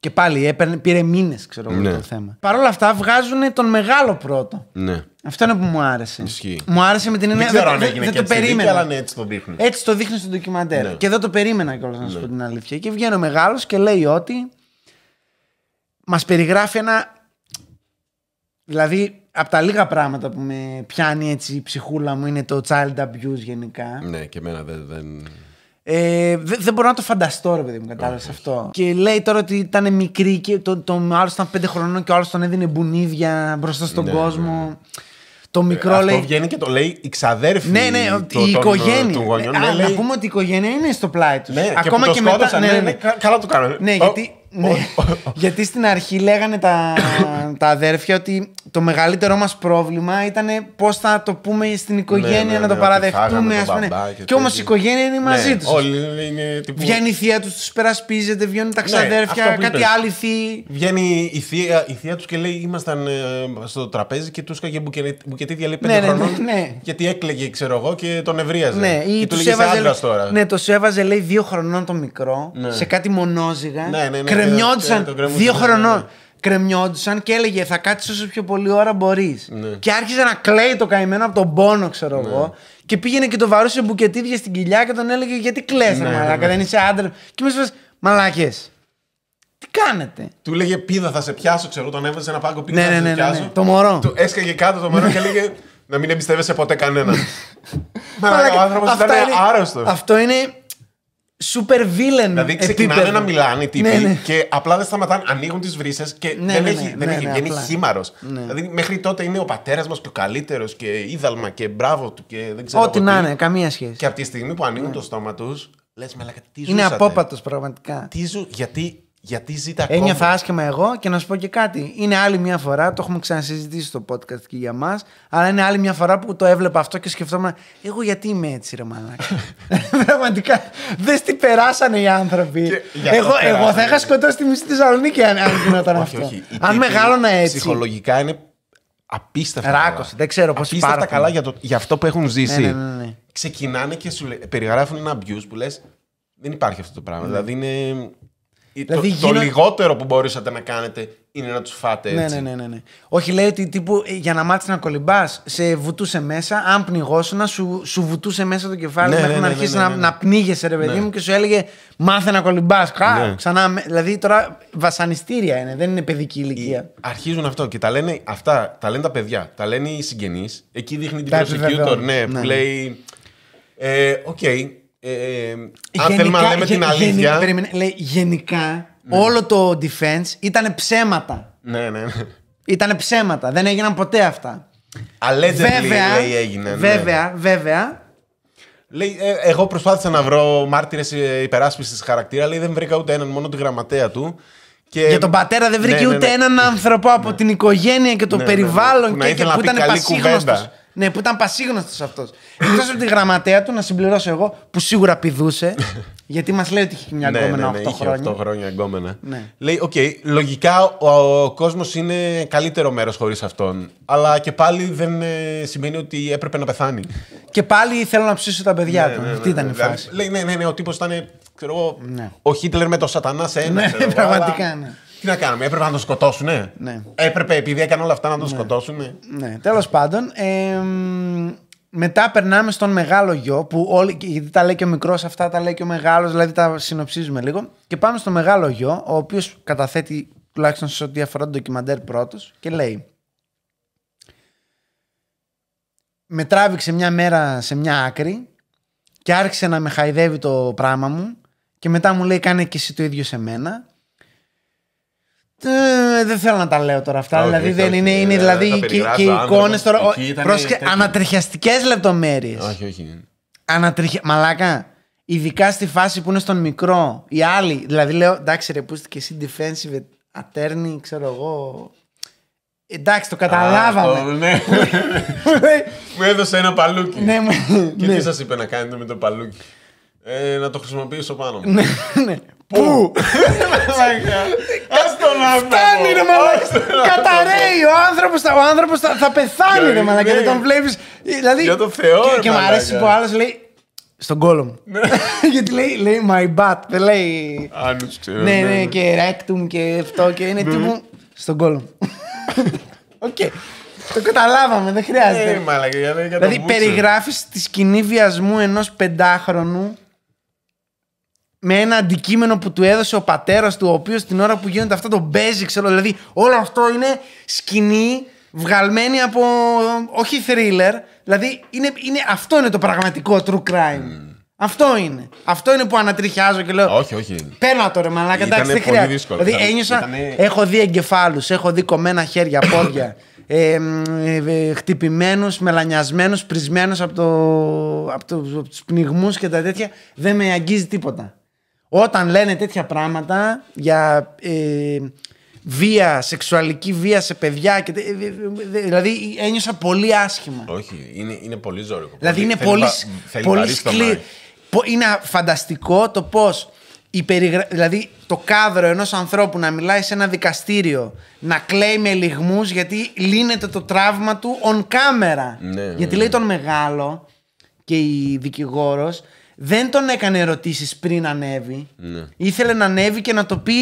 Και πάλι έπαιρνε, πήρε μήνες, ξέρω εγώ ναι. το θέμα. Παρ' όλα αυτά βγάζουν τον μεγάλο πρώτο. Ναι. Αυτό είναι που μου άρεσε. Ισχύει. Μου άρεσε με την έννοια. Δεν, ναι. το περίμενα. έτσι το δείχνεις. Έτσι το δείχνει στο ντοκιμαντέρ. Και δεν το περίμενα κιόλας, να σου ναι. πω την αλήθεια. Και βγαίνει ο μεγάλος και λέει ότι. Μας περιγράφει ένα. Δηλαδή, από τα λίγα πράγματα που με πιάνει έτσι η ψυχούλα μου είναι το child abuse γενικά. Ναι, και εμένα δεν. δεν... Ε, δεν, μπορώ να το φανταστώ, ρε παιδί μου, κατάλαβες αυτό. Και λέει τώρα ότι ήταν μικρή και το, το, ήταν πέντε χρονών και ο άλλος τον έδινε μπουνίδια μπροστά στον ναι, κόσμο. Ναι. ναι. Το μικρό αυτό λέει. Αυτό βγαίνει και το λέει η ξαδέρφη. Ναι, ναι, το, η οικογένεια. Του γονιών, ναι, ναι, λέει... Να πούμε ότι η οικογένεια είναι στο πλάι τους. Ναι, Ακόμα και, που το και μετά. Ναι, ναι, ναι. ναι, ναι, ναι, ναι, ναι, Καλά το κάνω. Ναι, γιατί ναι. Γιατί στην αρχή λέγανε τα, τα αδέρφια ότι το μεγαλύτερό μας πρόβλημα ήταν πώς θα το πούμε στην ναι, οικογένεια ναι, να το ναι, παραδεχτούμε. Ας πούμε. Και, και όμως η οικογένεια είναι μαζί τους. Τύπου... Βγαίνει η θεία τους, τους περασπίζεται, βγαίνουν τα ξαδέρφια, κάτι άλλη θεία. Βγαίνει η θεία, θεία τους και λέει: Ήμασταν ε, στο τραπέζι και τους έκαιγε μπουκετίδια λέει πέντε χρονών. Γιατί έκλεγε, ξέρω εγώ, και τον ευρίαζε. Και του έβαζε τώρα. Ναι, το σέβαζε, λέει, δύο χρονών το μικρό σε κάτι μονόζυγα. Ε, κρεμιόντουσαν δύο χρονών. Κρεμιόντουσαν και έλεγε θα κάτσεις όσο πιο πολλή ώρα μπορείς. Ναι. Και άρχισε να κλαίει το καημένο από τον πόνο, ξέρω ναι. εγώ. Και πήγαινε και το βαρούσε μπουκετίδια στην κοιλιά και τον έλεγε Γιατί κλαίσαι, ναι, μαλάκα, ναι. δεν είσαι άντρας. Και μες σου Μαλάκες. Τι κάνετε. Του λέγε πίδα, θα σε πιάσω, ξέρω. Τον έβαζε ένα πάγκο πίδα. Ναι, ναι, ναι, ναι, ναι, Το μωρό. Του έσκαγε κάτω το μωρό και έλεγε Να μην εμπιστεύεσαι ποτέ κανέναν. ο άνθρωπο ήταν άρρωστος. Αυτό είναι super villain. Δηλαδή ξεκινάνε επίπεδο. να μιλάνε οι τύποι ναι, ναι. και απλά δεν σταματάνε, ανοίγουν τις βρύσες και ναι, δεν, έχει, δεν έχει, Δηλαδή μέχρι τότε είναι ο πατέρας μας και ο καλύτερος και είδαλμα και μπράβο του και δεν ξέρω. Ό,τι να είναι, καμία σχέση. Και από τη στιγμή που ανοίγουν το στόμα τους, λες τι ζούσατε. Είναι απόπατος πραγματικά. Τι ζου... Γιατί γιατί ζείτε ακόμα. Ένιωθα άσχημα εγώ και να σου πω και κάτι. Είναι άλλη μια φορά, το έχουμε ξανασυζητήσει στο podcast και για μας, αλλά είναι άλλη μια φορά που το έβλεπα αυτό και σκεφτόμουν. Εγώ γιατί είμαι έτσι, ρε μαλάκα. Πραγματικά. Δες τι περάσανε οι άνθρωποι. εγώ, εγώ θα είχα σκοτώσει τη μισή Θεσσαλονίκη αν γινόταν αυτό. Αν μεγάλωνα έτσι. Ψυχολογικά είναι απίστευτα. Ράκωση, δεν ξέρω πώς Απίστευτα καλά για, για αυτό που έχουν ζήσει. Ναι, ναι, ναι, Ξεκινάνε και σου περιγράφουν ένα abuse που λες. Δεν υπάρχει αυτό το πράγμα. Δηλαδή είναι ε, δηλαδή, το, λιγότερο που μπορούσατε να κάνετε είναι να τους φάτε ναι, έτσι. Ναι, ναι, ναι, ναι. Όχι, λέει ότι ε, για να μάθεις να κολυμπάς, σε βουτούσε μέσα. Αν πνιγόσουνα, σου, σου βουτούσε μέσα το κεφάλι ναι, μέχρι ναι, να ναι, αρχίσεις να, να πνίγεσαι, ρε παιδί μου, και σου έλεγε Μάθε να κολυμπάς. Ξανά. Δηλαδή τώρα βασανιστήρια είναι, δεν είναι παιδική ηλικία. Αρχίζουν αυτό και τα λένε αυτά, τα λένε τα παιδιά, τα λένε οι συγγενείς. Εκεί δείχνει την προσεκτική του, ναι, που λέει. Ε, οκ, ε, okay, ε, ε αν γενικά, θέλουμε να λέμε γε, την αλήθεια. Γενικά, περίμενε, λέει, γενικά ναι. όλο το defense ήταν ψέματα. Ναι, ναι. ναι. Ήταν ψέματα. Δεν έγιναν ποτέ αυτά. Allegedly βέβαια, λέει, έγινε. Ναι. Βέβαια, βέβαια. Λέει, ε, εγώ προσπάθησα να βρω μάρτυρες υπεράσπιση χαρακτήρα. Λέει, δεν βρήκα ούτε έναν, μόνο τη γραμματέα του. Και... Για τον πατέρα δεν βρήκε ναι, ναι ούτε ναι. έναν άνθρωπο από ναι. την οικογένεια και το περιβάλλον και, που, που ήταν πασίγνωστος. Ναι, που ήταν πασίγνωστος αυτός. Εκτός από τη γραμματέα του, να συμπληρώσω εγώ, που σίγουρα πηδούσε. γιατί μας λέει ότι είχε μια ναι, ναι, γκόμενα ναι, ναι, 8 είχε χρόνια. 8 χρόνια γκόμενα. Ναι. Λέει, οκ, okay, λογικά ο, ο κόσμος είναι καλύτερο μέρος χωρίς αυτόν. Αλλά και πάλι δεν ε, σημαίνει ότι έπρεπε να πεθάνει. και πάλι θέλω να ψήσω τα παιδιά ναι, του. Αυτή ήταν η φάση. Λέει, ναι, ναι, ναι, ο τύπος ήταν. Ε, ξέρω, ο Χίτλερ με το Σατανά σε ένα. Ναι, πραγματικά, ναι. Τι να κάνουμε, έπρεπε να τον σκοτώσουνε. Ναι. Έπρεπε επειδή έκανε όλα αυτά να τον ναι. σκοτώσουνε. Ναι, τέλος πάντων. Ε, μετά περνάμε στον μεγάλο γιο, που όλοι, γιατί τα λέει και ο μικρός, αυτά τα λέει και ο μεγάλος, δηλαδή τα συνοψίζουμε λίγο. Και πάμε στον μεγάλο γιο, ο οποίος καταθέτει τουλάχιστον σε ό,τι αφορά το ντοκιμαντέρ πρώτος και λέει. Με τράβηξε μια μέρα σε μια άκρη και άρχισε να με χαϊδεύει το πράγμα μου και μετά μου λέει κάνε και εσύ το ίδιο σε μένα ε, δεν θέλω να τα λέω τώρα αυτά. δηλαδή, δεν είναι, ε, δηλαδή και, οι εικόνε τώρα. Πρόσεχε, ανατριχιαστικές λεπτομέρειες. Όχι, όχι. Ναι. Μαλάκα. Ειδικά στη φάση που είναι στον μικρό. Οι άλλοι. Δηλαδή, λέω, εντάξει, ρε, είστε και εσύ defensive attorney, ξέρω εγώ. Εντάξει, το καταλάβαμε. ναι. μου έδωσε ένα παλούκι. ναι, και τι ναι. σας είπε να κάνετε με το παλούκι. Ε, να το χρησιμοποιήσω πάνω μου. Ναι, ναι. Πού! Ας τον άνθρωπο! Φτάνει ρε Καταραίει ο άνθρωπος, ο άνθρωπος θα, πεθάνει ρε ναι, μαλάκα δεν ναι. τον βλέπεις. Ε, δηλαδή, Για το Θεό Και, και μου αρέσει που ο λέει στον κόλο μου. Ναι. Γιατί λέει, λέει my butt, δεν λέει... ξέρω. Ναι, ναι, και rectum και αυτό και είναι τύπου στον κόλο μου. Οκ. Το καταλάβαμε, δεν χρειάζεται. Ε, δηλαδή περιγράφεις τη σκηνή βιασμού ενός πεντάχρονου με ένα αντικείμενο που του έδωσε ο πατέρας του, ο οποίος την ώρα που γίνονται αυτά το παίζει, ξέρω. Δηλαδή, όλο αυτό είναι σκηνή βγαλμένη από. Όχι thriller. Δηλαδή, είναι, είναι, αυτό είναι το πραγματικό true crime. Mm. Αυτό είναι. Αυτό είναι που ανατριχιάζω και λέω. Όχι, όχι. Πέρα τώρα, μαλάκα. Εντάξει, δεν χρειάζεται. Δύσκολο. Δηλαδή, ένιωσα. Έχω δει εγκεφάλους, έχω δει κομμένα χέρια, πόδια. ε, ε, ε, χτυπημένους, μελανιασμένους, από, το, από, το, από πνιγμούς και τα τέτοια δεν με αγγίζει τίποτα όταν λένε τέτοια πράγματα για ε, βία, σεξουαλική βία σε παιδιά. Ε, ε, δηλαδή ένιωσα πολύ άσχημα. Όχι, είναι, είναι πολύ ζώρικο. Δηλαδή είναι πολύ, σκληρό. Είναι φανταστικό το πώς. Περιγρα... Δηλαδή το κάδρο ενός ανθρώπου να μιλάει σε ένα δικαστήριο, να κλαίει με λιγμούς γιατί λύνεται το τραύμα του on camera. Ναι, γιατί ναι, λέει ναι. τον μεγάλο και η δικηγόρος δεν τον έκανε ερωτήσεις πριν ανέβει. Ναι. Ήθελε να ανέβει και να το πει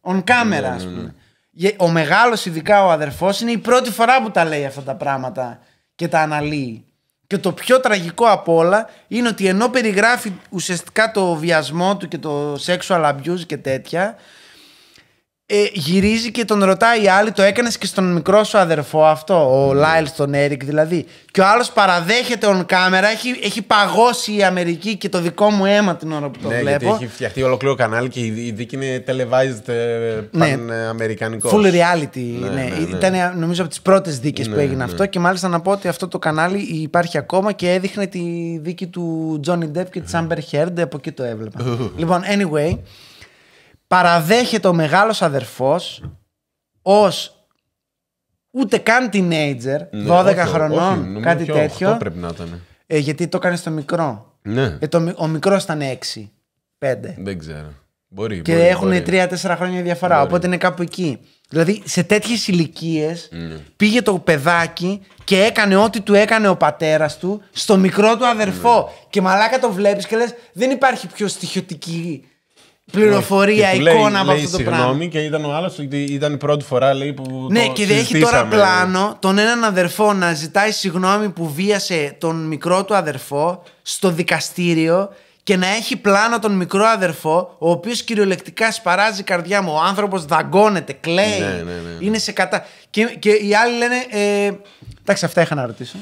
on camera, ας ναι, ναι, Ο μεγάλος, ειδικά ο αδερφός είναι η πρώτη φορά που τα λέει αυτά τα πράγματα και τα αναλύει. Και το πιο τραγικό απ' όλα είναι ότι ενώ περιγράφει ουσιαστικά το βιασμό του και το sexual abuse και τέτοια, ε, γυρίζει και τον ρωτάει η άλλη, το έκανες και στον μικρό σου αδερφό αυτό, ο Λάιλ στον ναι. Έρικ δηλαδή. Και ο άλλος παραδέχεται on camera, έχει, έχει παγώσει η Αμερική και το δικό μου αίμα την ώρα που το ναι, βλέπω. Γιατί έχει φτιαχτεί ολόκληρο κανάλι και η δίκη είναι televised ε, ναι. παναμερικανικός. αμερικανικο full reality. Ναι, ναι, ναι Ήταν νομίζω από τις πρώτες δίκες που έγινε αυτό και μάλιστα να πω ότι αυτό το κανάλι υπάρχει ακόμα και έδειχνε τη δίκη του Johnny Depp και της Amber Heard. Από εκεί το έβλεπα. λοιπόν, anyway παραδέχεται ο μεγάλος αδερφός ως ούτε καν teenager, 12 ναι, όχι, χρονών, όχι, κάτι όχι, τέτοιο. πρέπει να ήταν. Ε, γιατί το έκανε στο μικρό. Ναι. Ε, το, ο μικρός ήταν 6, 5. Δεν ξέρω. Μπορεί, και μπορεί, έχουν 3-4 χρόνια διαφορά. Μπορεί. Οπότε είναι κάπου εκεί. Δηλαδή σε τέτοιες ηλικίες ναι. πήγε το παιδάκι και έκανε ό,τι του έκανε ο πατέρας του στο μικρό του αδερφό. Ναι. Και μαλάκα το βλέπεις και λες: Δεν υπάρχει πιο στοιχειωτική πληροφορία, εικόνα λέει, από αυτό το πράγμα. Συγγνώμη, και ήταν ο άλλος, ήταν η πρώτη φορά λέει, που. Ναι, και έχει τώρα πλάνο τον έναν αδερφό να ζητάει συγγνώμη που βίασε τον μικρό του αδερφό στο δικαστήριο και να έχει πλάνο τον μικρό αδερφό, ο οποίος κυριολεκτικά σπαράζει η καρδιά μου. Ο άνθρωπος δαγκώνεται, κλαίει. Ναι, ναι, ναι, ναι. είναι σε κατά. Και, και οι άλλοι λένε. Ε, εντάξει, αυτά είχα να ρωτήσω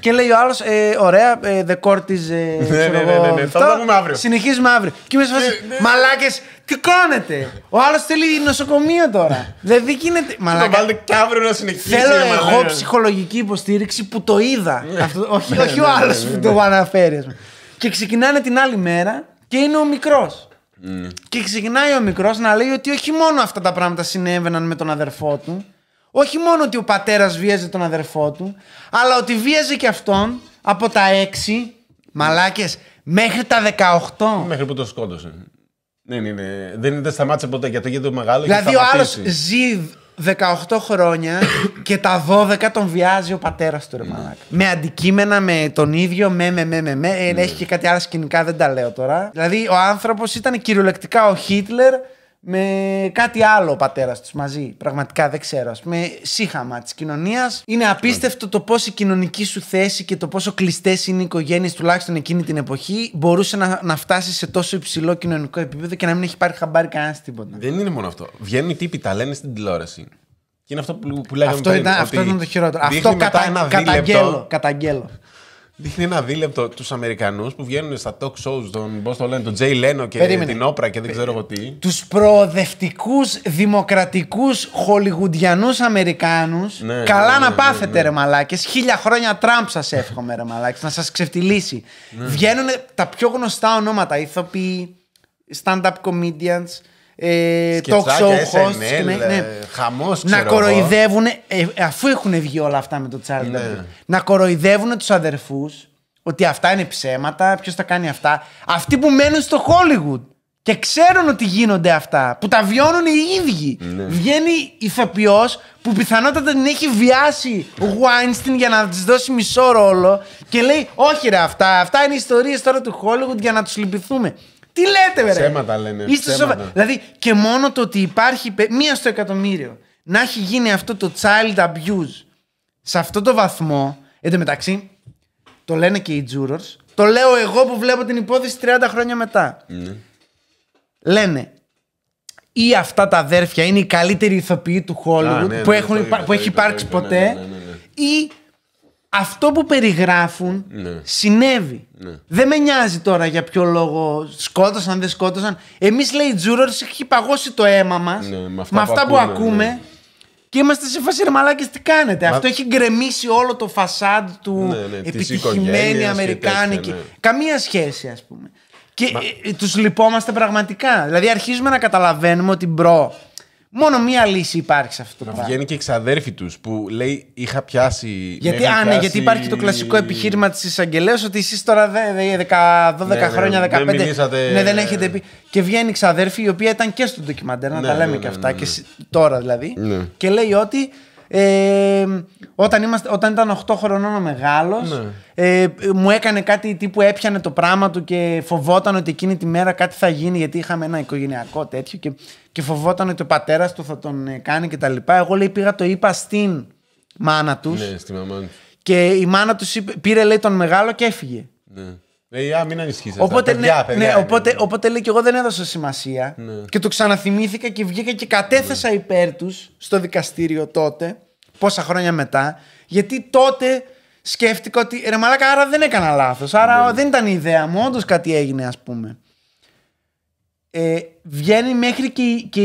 και λέει ο άλλος, ε, ωραία, ε, the court is. Ε, ναι, ναι, ναι, ναι, Θα το πούμε αύριο. Συνεχίζουμε αύριο. Και είμαι σε φάση. Μαλάκες, τι κάνετε. Ο άλλος θέλει νοσοκομείο τώρα. δηλαδή γίνεται. Μαλάκα. Το βάλετε και αύριο να συνεχίσει. Θέλω εγώ ψυχολογική υποστήριξη που το είδα. Αυτό, όχι, όχι ο άλλο που το αναφέρει. Και ξεκινάνε την άλλη μέρα και είναι ο μικρός. Και ξεκινάει ο μικρός να λέει ότι όχι μόνο αυτά τα πράγματα συνέβαιναν με τον αδερφό του, όχι μόνο ότι ο πατέρας βίαζε τον αδερφό του, αλλά ότι βίαζε και αυτόν από τα 6 μαλάκες μέχρι τα 18. Μέχρι που το σκότωσε. Ναι, ναι, ναι. Δεν, δεν σταμάτησε ποτέ γιατί το μεγάλο. Δηλαδή ο άλλος ζει 18 χρόνια και τα 12 τον βιάζει ο πατέρας του ρε ναι. μαλάκα. Με αντικείμενα, με τον ίδιο, με, με, με, με. με. Ε, ναι. Έχει και κάτι άλλο σκηνικά, δεν τα λέω τώρα. Δηλαδή ο άνθρωπος ήταν κυριολεκτικά ο Χίτλερ με κάτι άλλο ο πατέρας του μαζί. Πραγματικά δεν ξέρω. Ας πούμε, σύγχαμα της κοινωνίας. Είναι απίστευτο το πώς η κοινωνική σου θέση και το πόσο κλειστές είναι οι οικογένειες, τουλάχιστον εκείνη την εποχή, μπορούσε να, να φτάσει σε τόσο υψηλό κοινωνικό επίπεδο και να μην έχει πάρει χαμπάρι κανένας τίποτα. Δεν είναι μόνο αυτό. Βγαίνουν οι τύποι, τα λένε στην τηλεόραση. Και είναι αυτό που, που λέγαμε αυτό πριν. αυτό ήταν το χειρότερο. Αυτό κατα, καταγγέλλω. Δείχνει ένα δίλεπτο τους Αμερικανούς που βγαίνουν στα talk shows, τον, πώς το λένε, τον Τζέι Λένο και Περίμενε. την Όπρα και δεν ξέρω εγώ τι. Τους προοδευτικούς, δημοκρατικούς, χολιγουντιανούς Αμερικάνους. Ναι, ναι, καλά ναι, να πάθετε, ναι, ρε μαλάκες. Χίλια χρόνια Τραμπ σας εύχομαι, ρε μαλάκες, να σας ξεφτυλίσει. Βγαίνουν τα πιο γνωστά ονόματα, ηθοποιοί, stand-up comedians ε, talk show hosts. Ναι, ναι. Ε, να κοροϊδεύουν, ε, αφού έχουν βγει όλα αυτά με το Τσάρλι ναι. να κοροϊδεύουν τους αδερφούς ότι αυτά είναι ψέματα, ποιος τα κάνει αυτά. Αυτοί που μένουν στο Hollywood και ξέρουν ότι γίνονται αυτά, που τα βιώνουν οι ίδιοι. Ναι. Βγαίνει ηθοποιός που πιθανότατα την έχει βιάσει ο Γουάινστιν για να της δώσει μισό ρόλο και λέει: Όχι, ρε, αυτά, αυτά είναι ιστορίες τώρα του Hollywood για να τους λυπηθούμε. Τι λέτε, βέβαια. Ψέματα λένε. Είστε ψέματα. Δηλαδή και μόνο το ότι υπάρχει μία στο εκατομμύριο να έχει γίνει αυτό το child abuse σε αυτό το βαθμό. Εν τω μεταξύ, το λένε και οι jurors. Το λέω εγώ που βλέπω την υπόθεση 30 χρόνια μετά. Ναι. Λένε ή αυτά τα αδέρφια είναι οι καλύτεροι ηθοποιοί του Hollywood που, έχουν, που έχει υπάρξει ποτέ ή αυτό που περιγράφουν ναι. συνέβη. Ναι. Δεν με νοιάζει τώρα για ποιο λόγο σκότωσαν, δεν σκότωσαν. Εμείς λέει Τζούρορ έχει παγώσει το αίμα μας ναι, με αυτά, που, ακούμε. Ναι. Και είμαστε σε φάση ρε τι κάνετε. Αυτό έχει γκρεμίσει όλο το φασάντ του επιτυχημένη Αμερικάνικη. Καμία σχέση ας πούμε. Και ε, ε, τους λυπόμαστε πραγματικά. Δηλαδή αρχίζουμε να καταλαβαίνουμε ότι μπρο Μόνο μία λύση υπάρχει σε αυτό το πράγμα. Βγαίνει και η ξαδέρφη τους που λέει: Είχα πιάσει. Γιατί, α, ναι, γιατί υπάρχει το κλασικό επιχείρημα της εισαγγελέα ότι εσείς τώρα 12 ναι, χρόνια, 15. Δεν Ναι, δεν έχετε πει. Και βγαίνει η ξαδέρφη η οποία ήταν και στο ντοκιμαντέρ, να ναι, τα λέμε ναι, και ναι, αυτά, και τώρα δηλαδή. Και λέει ότι ε, όταν, είμαστε, όταν ήταν 8 χρονών ο μεγάλος, ναι. ε, μου έκανε κάτι τύπου έπιανε το πράγμα του και φοβόταν ότι εκείνη τη μέρα κάτι θα γίνει. Γιατί είχαμε ένα οικογενειακό τέτοιο και, και φοβόταν ότι ο πατέρας του θα τον ε, κάνει κτλ. Εγώ λέει πήγα το είπα στην μάνα τους. Ναι, στη Και η μάνα τους πήρε λέει τον μεγάλο και έφυγε. Ναι. Λέει, α, μην ανησυχείς. Οπότε, παιδιά, ναι, ναι, οπότε λέει και εγώ δεν έδωσα σημασία. Ναι. Και το ξαναθυμήθηκα και βγήκα και κατέθεσα υπέρ τους στο δικαστήριο τότε, πόσα χρόνια μετά. Γιατί τότε σκέφτηκα ότι ρε μαλάκα, άρα δεν έκανα λάθος. Άρα δεν ήταν η ιδέα μου, όντως κάτι έγινε, ας πούμε. Ε, βγαίνει μέχρι και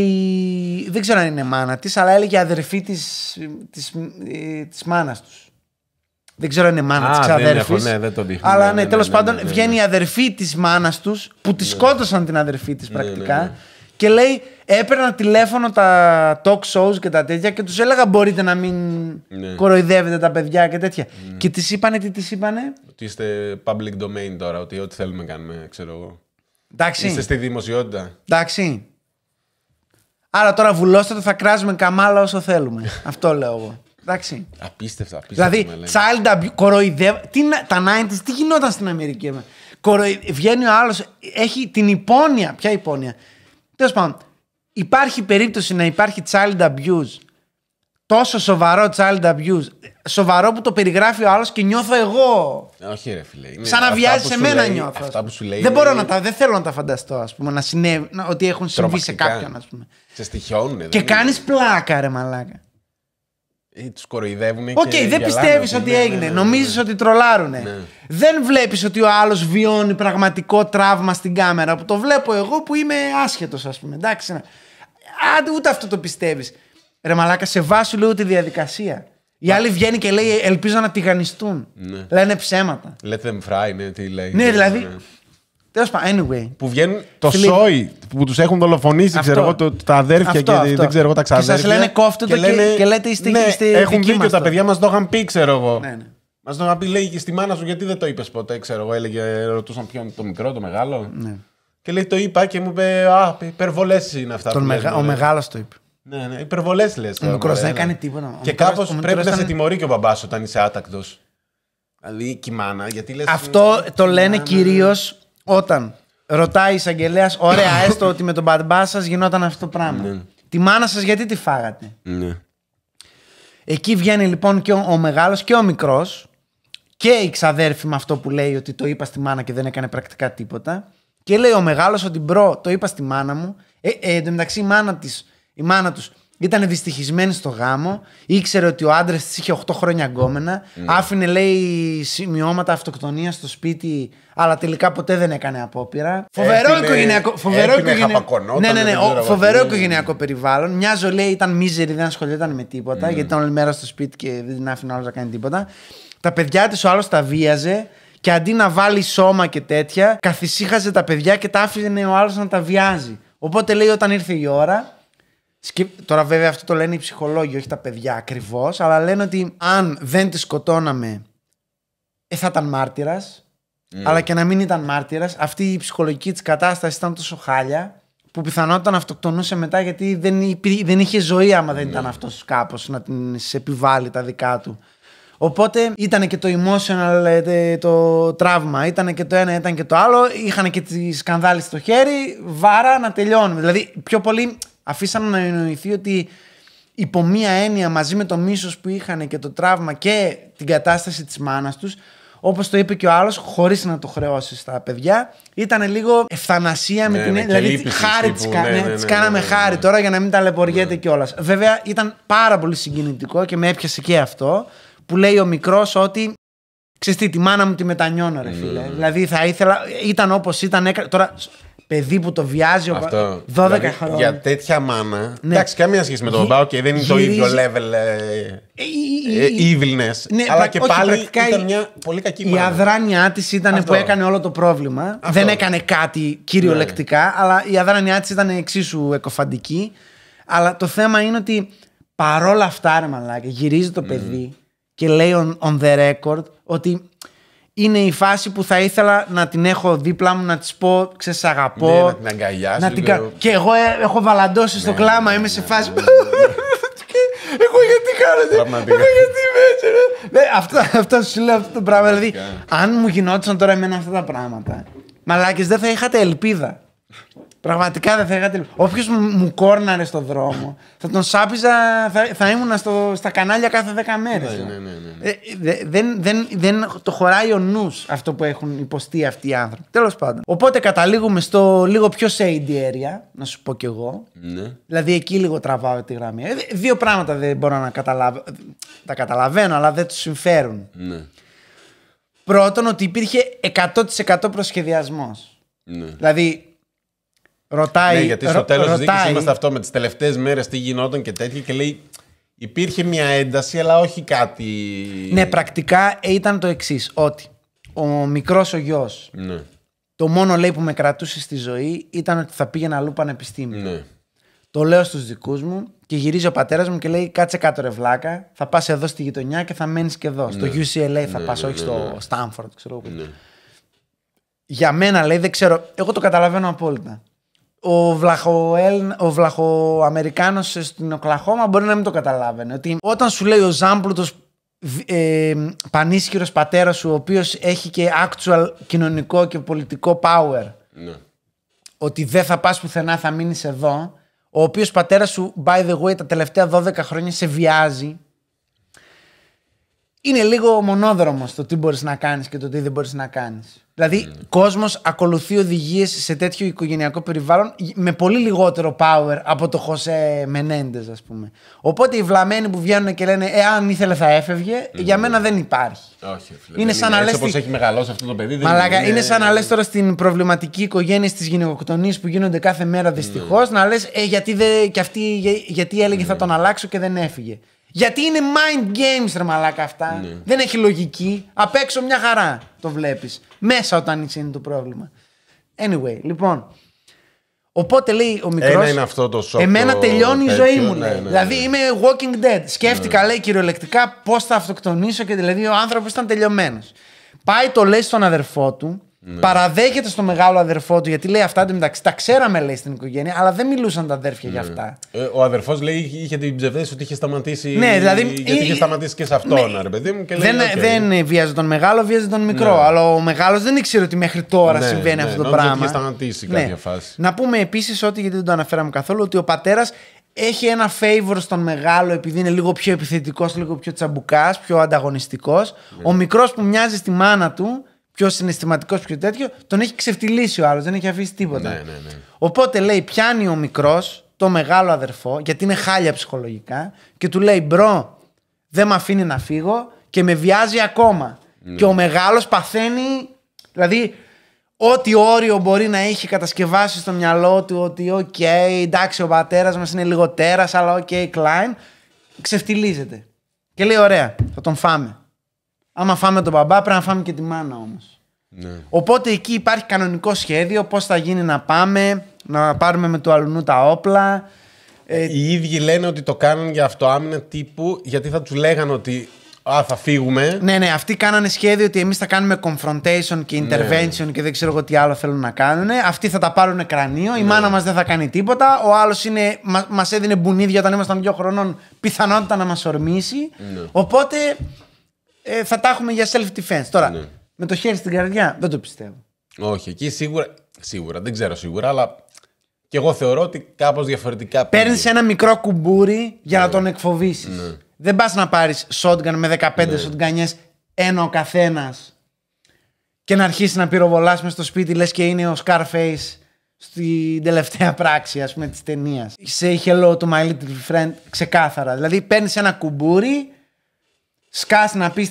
Δεν ξέρω αν είναι μάνα της, αλλά έλεγε αδερφή της της, της, ε, της μάνας τους. Δεν ξέρω αν είναι μάνα τη αδέρφη. Ναι, δεν το Αλλά ναι, ναι, ναι τέλος ναι, πάντων βγαίνει η αδερφή της μάνας τους που τη σκότωσαν την αδερφή της πρακτικά. Και λέει, έπαιρνα τηλέφωνο τα talk shows και τα τέτοια και τους έλεγα: Μπορείτε να μην κοροϊδεύετε τα παιδιά και τέτοια. Και τη είπανε τι τη είπανε. Ότι είστε public domain τώρα, ότι ό,τι θέλουμε κάνουμε, ξέρω εγώ. Εντάξει. Είστε στη δημοσιότητα. Εντάξει. Άρα τώρα βουλώστε το, θα κράζουμε καμάλα όσο θέλουμε. Αυτό λέω εγώ. Εντάξει. Απίστευτα, απίστευτα. Δηλαδή, child abuse, κοροϊδεύ... τα 90s, τι γινόταν στην Αμερική. Ε, Κοροϊ... Βγαίνει ο άλλος, έχει την υπόνοια. Ποια υπόνοια. Τέλος πάντων, υπάρχει περίπτωση να υπάρχει child abuse. Τόσο σοβαρό child abuse. Σοβαρό που το περιγράφει ο άλλος και νιώθω εγώ. Ε, όχι, ρε φίλε. Σαν να βιάζει σε μένα νιώθω. δεν, μπορώ δεν θέλω να τα φανταστώ, ας πούμε, να ότι έχουν συμβεί σε κάποιον, ας πούμε. Σε στοιχειώνουν, Και κάνεις πλάκα, ρε μαλάκα. Του κοροϊδεύουν. Οκ, δεν πιστεύει ότι έγινε. Ναι, ναι, ναι, ναι. Νομίζεις ότι τρολάρουνε. Δεν βλέπεις ότι ο άλλος βιώνει πραγματικό τραύμα στην κάμερα που το βλέπω εγώ που είμαι άσχετος, ας πούμε. Εντάξει. Άντε, ούτε αυτό το πιστεύεις. Ρε Μαλάκα, σε βάσου λέω τη διαδικασία. Η άλλη βγαίνει και λέει: Ελπίζω να τηγανιστούν. Λένε ψέματα. Let them fry, ναι, τι λέει. Ναι, δηλαδή. Τέλος πάντων, anyway. Που βγαίνουν το Φιλί... σόι που τους έχουν δολοφονήσει, ξέρω εγώ, τα αδέρφια αυτό, και αυτό. δεν ξέρω εγώ τα ξαδέρφια. Και σας λένε κόφτε και, και, και λέτε είστε ναι, στη Έχουν δίκιο τα παιδιά, μας το είχαν πει, ξέρω εγώ. Ναι, ναι. Μας το είχαν πει, λέει και στη μάνα σου, γιατί δεν το είπες ποτέ, ξέρω εγώ. Έλεγε, ρωτούσαν ποιον το μικρό, το μεγάλο. Ναι. Και λέει, το είπα και μου είπε, Α, υπερβολές είναι αυτά. Τον που μεγα... ο ναι». μεγάλος το είπε. Ναι, ναι, υπερβολές λες. Ο μικρός δεν έκανε ναι. τίποτα. Και κάπω πρέπει να σε τιμωρεί και ο μπαμπάς όταν είσαι άτακτος. Δηλαδή, κοιμάνα, γιατί λες. Αυτό το λένε ναι, κυρίως όταν ρωτάει η εισαγγελέας, ωραία, ναι. έστω ότι με τον μπαμπά σας γινόταν αυτό το πράγμα. Ναι. Τη μάνα σας γιατί τη φάγατε. Ναι. Εκεί βγαίνει λοιπόν και ο, μεγάλος μεγάλος και ο μικρός και η ξαδέρφη με αυτό που λέει ότι το είπα στη μάνα και δεν έκανε πρακτικά τίποτα. Και λέει ο μεγάλος ότι μπρο, το είπα στη μάνα μου. Ε, ε, η μάνα, της, η μάνα τους ήταν δυστυχισμένη στο γάμο, ήξερε ότι ο άντρας της είχε 8 χρόνια γκόμενα, mm. Ναι. άφηνε λέει σημειώματα αυτοκτονίας στο σπίτι, αλλά τελικά ποτέ δεν έκανε απόπειρα. Φοβερό οικογενειακό. Φοβερό οικογενειακό. Ναι, ναι, ναι, ναι φοβερό οικογενειακό περιβάλλον. Μια ζωή ήταν μίζερη, δεν ασχολιόταν με τίποτα, mm. γιατί ήταν όλη μέρα στο σπίτι και δεν την άφηνε άλλος να κάνει τίποτα. Τα παιδιά της ο άλλος τα βίαζε και αντί να βάλει σώμα και τέτοια, καθησύχαζε τα παιδιά και τα άφηνε ο άλλος να τα βιάζει. Οπότε λέει όταν ήρθε η ώρα, Τώρα, βέβαια, αυτό το λένε οι ψυχολόγοι, όχι τα παιδιά ακριβώς, αλλά λένε ότι αν δεν τη σκοτώναμε, ε, θα ήταν μάρτυρας. Ναι. Αλλά και να μην ήταν μάρτυρας, αυτή η ψυχολογική της κατάσταση ήταν τόσο χάλια που πιθανότατα να αυτοκτονούσε μετά γιατί δεν, δεν είχε ζωή άμα δεν mm. ήταν αυτός κάπω να την επιβάλλει τα δικά του. Οπότε ήταν και το emotional το τραύμα, ήταν και το ένα, ήταν και το άλλο. Είχαν και τη σκανδάλη στο χέρι, βάρα να τελειώνουμε. Δηλαδή πιο πολύ αφήσαμε να εννοηθεί ότι υπό μία έννοια μαζί με το μίσος που είχαν και το τραύμα και την κατάσταση της μάνας τους όπως το είπε και ο άλλος, χωρίς να το χρεώσει στα παιδιά, ήταν λίγο ευθανασία με ναι, την ναι, έννοια. δηλαδή, χάρη τη ναι, κάναμε χάρη τώρα για να μην ταλαιπωριέται κιόλας. Βέβαια, ήταν πάρα πολύ συγκινητικό και με έπιασε και αυτό που λέει ο μικρός ότι. Ξέρεις τη μάνα μου τη μετανιώνω ρε φίλε Δηλαδή θα ήθελα, ήταν όπως ήταν Τώρα παιδί που το βιάζει Αυτό. 12 δηλαδή, χρόνια. Για τέτοια μάνα. Ναι. Εντάξει, καμία σχέση με τον Μπάου και δεν είναι το ίδιο level ε, ε, ε, evilness. Ναι, αλλά και πάλι ήταν μια πολύ κακή μάνα. Η αδράνειά της ήταν που έκανε όλο το πρόβλημα. Δεν έκανε κάτι κυριολεκτικά, ναι. αλλά η αδράνειά της ήταν εξίσου εκοφαντική. Αλλά το θέμα είναι ότι παρόλα αυτά, ρε μαλάκα, γυρίζει το παιδί και λέει on, on the record ότι είναι η φάση που θα ήθελα να την έχω δίπλα μου, να της πω, ξέρεις, αγαπώ. Ναι, να την αγκαλιάσω. Και εγώ ε, έχω βαλαντώσει στο ναι, κλάμα, ναι, είμαι ναι, σε ναι, φάση... Εγώ γιατί κάνετε, εγώ γιατί Ναι, αυτό, αυτό σου λέω αυτό το πράγμα. Δηλαδή, αν μου γινόντουσαν τώρα εμένα αυτά τα πράγματα, μαλάκες δεν θα είχατε ελπίδα. Πραγματικά δεν θα είχα τελειώσει. Όποιος μου κόρναρε στον δρόμο, θα τον σάπιζα, θα, θα ήμουν στο, στα κανάλια κάθε 10 μέρες. Ναι, ναι, ναι, ναι, Ε, δεν, δεν, δεν το χωράει ο νους αυτό που έχουν υποστεί αυτοί οι άνθρωποι. Τέλος πάντων. Οπότε καταλήγουμε στο λίγο πιο shady area, να σου πω κι εγώ. Ναι. Δηλαδή εκεί λίγο τραβάω τη γραμμή. Ε, δύο πράγματα δεν μπορώ να καταλάβω. Τα καταλαβαίνω, αλλά δεν τους συμφέρουν. Ναι. Πρώτον, ότι υπήρχε 100% προσχεδιασμός. Ναι. Δηλαδή, Ρωτάει. Ναι, γιατί στο τέλος της δίκη είμαστε αυτό με τις τελευταίες μέρες τι γινόταν και τέτοια και λέει. Υπήρχε μια ένταση, αλλά όχι κάτι. Ναι, πρακτικά ε, ήταν το εξής. Ότι ο μικρός ο γιος. Ναι. Το μόνο λέει που με κρατούσε στη ζωή ήταν ότι θα πήγαινα αλλού πανεπιστήμιο. Ναι. Το λέω στους δικούς μου και γυρίζει ο πατέρας μου και λέει: Κάτσε κάτω, ρε βλάκα. Θα πας εδώ στη γειτονιά και θα μένεις και εδώ. Ναι. Στο UCLA θα ναι, πας, ναι, όχι ναι, στο ναι. Stanford, ξέρω εγώ. Για μένα λέει, δεν ξέρω. Εγώ το καταλαβαίνω απόλυτα ο, βλαχο ο Βλαχοαμερικάνος στην Οκλαχώμα μπορεί να μην το καταλάβαινε. Ότι όταν σου λέει ο Ζάμπλουτος ε, πανίσχυρος πατέρας σου, ο οποίος έχει και actual κοινωνικό και πολιτικό power. Ναι. Ότι δεν θα πας πουθενά, θα μείνεις εδώ. Ο οποίος πατέρας σου, by the way, τα τελευταία 12 χρόνια σε βιάζει. Είναι λίγο μονόδρομος το τι μπορείς να κάνεις και το τι δεν μπορείς να κάνεις. Δηλαδή, mm. κόσμος ακολουθεί οδηγίες σε τέτοιο οικογενειακό περιβάλλον με πολύ λιγότερο power από το Χωσέ Μενέντε, ας πούμε. Οπότε οι βλαμμένοι που βγαίνουν και λένε Ε, αν ήθελε θα έφευγε, mm. για μένα δεν υπάρχει. Όχι, φίλε. Είναι σαν να λες. Όπως έχει μεγαλώσει αυτό το παιδί, δεν Μαλάκα, είναι... είναι σαν να λες τώρα στην προβληματική οικογένεια τη γυναικοκτονία που γίνονται κάθε μέρα δυστυχώς, mm. να λες Ε, γιατί, δε, και αυτή, για, γιατί έλεγε θα τον αλλάξω και δεν έφυγε. Γιατί είναι mind games, ρε μαλάκα αυτά. Ναι. Δεν έχει λογική. Απ' έξω μια χαρά το βλέπεις μέσα όταν είσαι είναι το πρόβλημα. Anyway, λοιπόν. Οπότε λέει ο ε, μικρός. Εμένα είναι αυτό το σοκ. Εμένα τελειώνει η ζωή ναι, μου. Ναι, ναι, δηλαδή είμαι walking dead. Σκέφτηκα, λέει κυριολεκτικά, πώς θα αυτοκτονήσω και δηλαδή ο άνθρωπος ήταν τελειωμένος. Πάει το λέει στον αδερφό του ναι. Παραδέχεται στο μεγάλο αδερφό του γιατί λέει αυτά εντάξει, Τα ξέραμε, λέει στην οικογένεια, αλλά δεν μιλούσαν τα αδέρφια ναι. για αυτά. Ε, ο αδερφός λέει είχε την ψευδέστηση ότι είχε σταματήσει. Ναι, δηλαδή. Γιατί ε, είχε σταματήσει και σε αυτόν, ναι. ρε παιδί μου. Και λέει, δεν, okay. δεν βίαζε τον μεγάλο, βίαζε τον μικρό. Ναι. Αλλά ο μεγάλος δεν ήξερε ότι μέχρι τώρα ναι, συμβαίνει ναι, αυτό το πράγμα. Είχε σταματήσει κάποια ναι. φάση. Να πούμε επίσης ότι, γιατί δεν το αναφέραμε καθόλου, ότι ο πατέρας έχει ένα favor στον μεγάλο επειδή είναι λίγο πιο επιθετικός, λίγο πιο τσαμπουκάς, πιο ανταγωνιστικός. Ο μικρός που μοιάζει στη μάνα του πιο συναισθηματικός, πιο τέτοιο, τον έχει ξεφτυλίσει ο άλλος, δεν έχει αφήσει τίποτα. Ναι, ναι, ναι. Οπότε λέει, πιάνει ο μικρός το μεγάλο αδερφό, γιατί είναι χάλια ψυχολογικά, και του λέει, μπρο, δεν με αφήνει να φύγω και με βιάζει ακόμα. Ναι. Και ο μεγάλος παθαίνει. Δηλαδή, ό,τι όριο μπορεί να έχει κατασκευάσει στο μυαλό του ότι, οκ, okay, εντάξει, ο πατέρας μας είναι λιγοτέρα, αλλά οκ, okay, κλάιν, ξεφτυλίζεται. Και λέει, ωραία, θα τον φάμε. Άμα φάμε τον μπαμπά, πρέπει να φάμε και τη μάνα όμως. Ναι. Οπότε εκεί υπάρχει κανονικό σχέδιο πώς θα γίνει να πάμε, να πάρουμε με του αλουνού τα όπλα. Ε... Οι ίδιοι λένε ότι το κάνουν για αυτοάμυνα τύπου, γιατί θα του λέγανε ότι Α, θα φύγουμε. Ναι, ναι, αυτοί κάνανε σχέδιο ότι εμείς θα κάνουμε confrontation και ναι. intervention ναι. και δεν ξέρω εγώ τι άλλο θέλουν να κάνουν. Αυτοί θα τα πάρουν κρανίο, η ναι. μάνα μας δεν θα κάνει τίποτα. Ο άλλος μα μας έδινε μπουνίδια όταν ήμασταν δύο χρονών, πιθανότητα να μας ορμήσει. Ναι. Οπότε ε, θα τα έχουμε για self-defense. Τώρα, ναι. με το χέρι στην καρδιά δεν το πιστεύω. Όχι, εκεί σίγουρα, σίγουρα, δεν ξέρω σίγουρα, αλλά και εγώ θεωρώ ότι κάπως διαφορετικά. Παίρνεις ένα μικρό κουμπούρι για να ναι. τον εκφοβήσεις. Ναι. Δεν πας να πάρεις shotgun με 15 ναι. shotgunιέ, ένα ο καθένας. Και να αρχίσεις να πυροβολάς μες στο σπίτι, λες και είναι ο Scarface στην τελευταία πράξη, ας πούμε, της ταινίας. Σε Hello to My Little Friend, ξεκάθαρα. Δηλαδή, παίρνεις ένα κουμπούρι σκά να πεις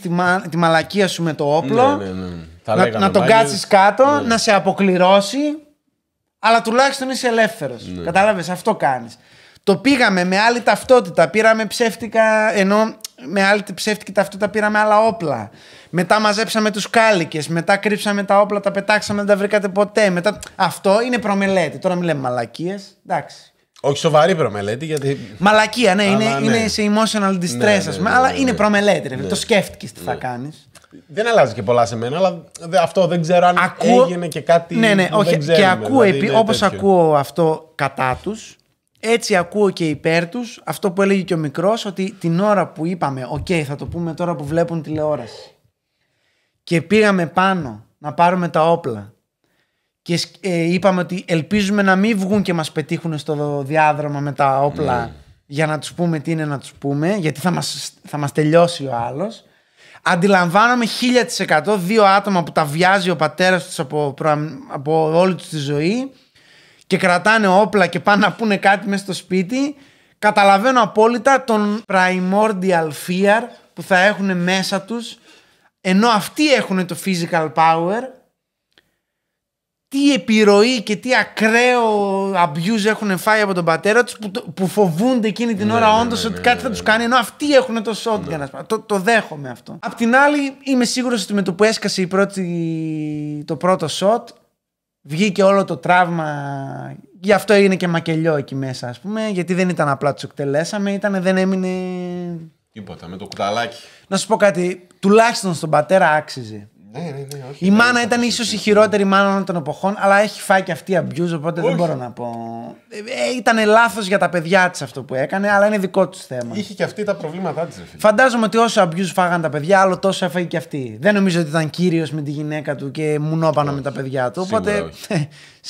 τη, μαλακία σου με το όπλο. Ναι, ναι, ναι. Να, τον κάτσεις κάτω, ναι. να σε αποκληρώσει. Αλλά τουλάχιστον είσαι ελεύθερος. Ναι. Κατάλαβες, αυτό κάνεις. Το πήγαμε με άλλη ταυτότητα. Πήραμε ψεύτικα. Ενώ με άλλη ψεύτικη ταυτότητα πήραμε άλλα όπλα. Μετά μαζέψαμε τους κάλικες. Μετά κρύψαμε τα όπλα, τα πετάξαμε, δεν τα βρήκατε ποτέ. Μετά... Αυτό είναι προμελέτη. Τώρα μιλάμε μαλακίες. Εντάξει. Όχι σοβαρή προμελέτη, γιατί. Μαλακία, ναι, είναι, ναι. είναι σε emotional ναι, distress, ας ναι, πούμε. Αλλά είναι προμελέτη, Το σκέφτηκες τι θα κάνεις. Δεν αλλάζει και πολλά σε μένα, αλλά αυτό δεν ξέρω αν έγινε και κάτι. Ναι, ναι, όχι. Δεν ξέρουμε, και ακούω, δηλαδή, όπω ακούω αυτό κατά τους, έτσι ακούω και υπέρ τους αυτό που έλεγε και ο μικρός, ότι την ώρα που είπαμε, οκ, okay, θα το πούμε τώρα που βλέπουν τηλεόραση. Και πήγαμε πάνω να πάρουμε τα όπλα και ε, είπαμε ότι ελπίζουμε να μην βγουν και μας πετύχουν στο διάδρομο με τα όπλα ναι. για να τους πούμε τι είναι να τους πούμε, γιατί θα μας, θα μας τελειώσει ο άλλος. Αντιλαμβάνομαι 1000% δύο άτομα που τα βιάζει ο πατέρας τους από, από όλη τους τη ζωή και κρατάνε όπλα και πάνε να πούνε κάτι μέσα στο σπίτι. Καταλαβαίνω απόλυτα τον primordial fear που θα έχουν μέσα τους ενώ αυτοί έχουν το physical power τι επιρροή και τι ακραίο abuse έχουν φάει από τον πατέρα τους που, που φοβούνται εκείνη την ναι, ώρα ναι, ναι όντως ναι, ότι κάτι ναι, θα τους κάνει. Ενώ αυτοί έχουν το shotgun. Το, το δέχομαι αυτό. Απ' την άλλη, είμαι σίγουρος ότι με το που έσκασε το πρώτο shot, βγήκε όλο το τραύμα. Γι' αυτό έγινε και μακελιό εκεί μέσα, ας πούμε. Γιατί δεν ήταν απλά τους εκτελέσαμε, ήταν, δεν έμεινε. Τίποτα, με το κουταλάκι. Να σου πω κάτι, τουλάχιστον στον πατέρα άξιζε. Ναι, ναι, ναι, όχι, η ναι, μάνα ήταν ίσως η χειρότερη μάνα όλων των εποχών, αλλά έχει φάει και αυτή η Αμπιούζ οπότε όχι. δεν μπορώ να πω. Ε, ήταν λάθος για τα παιδιά της αυτό που έκανε, αλλά είναι δικό τους θέμα. Είχε και αυτή τα προβλήματά της. Φαντάζομαι ότι όσο abuse φάγανε τα παιδιά, άλλο τόσο έφαγε και αυτή. Δεν νομίζω ότι ήταν κύριος με τη γυναίκα του και μουνόπανο με τα παιδιά του. Οπότε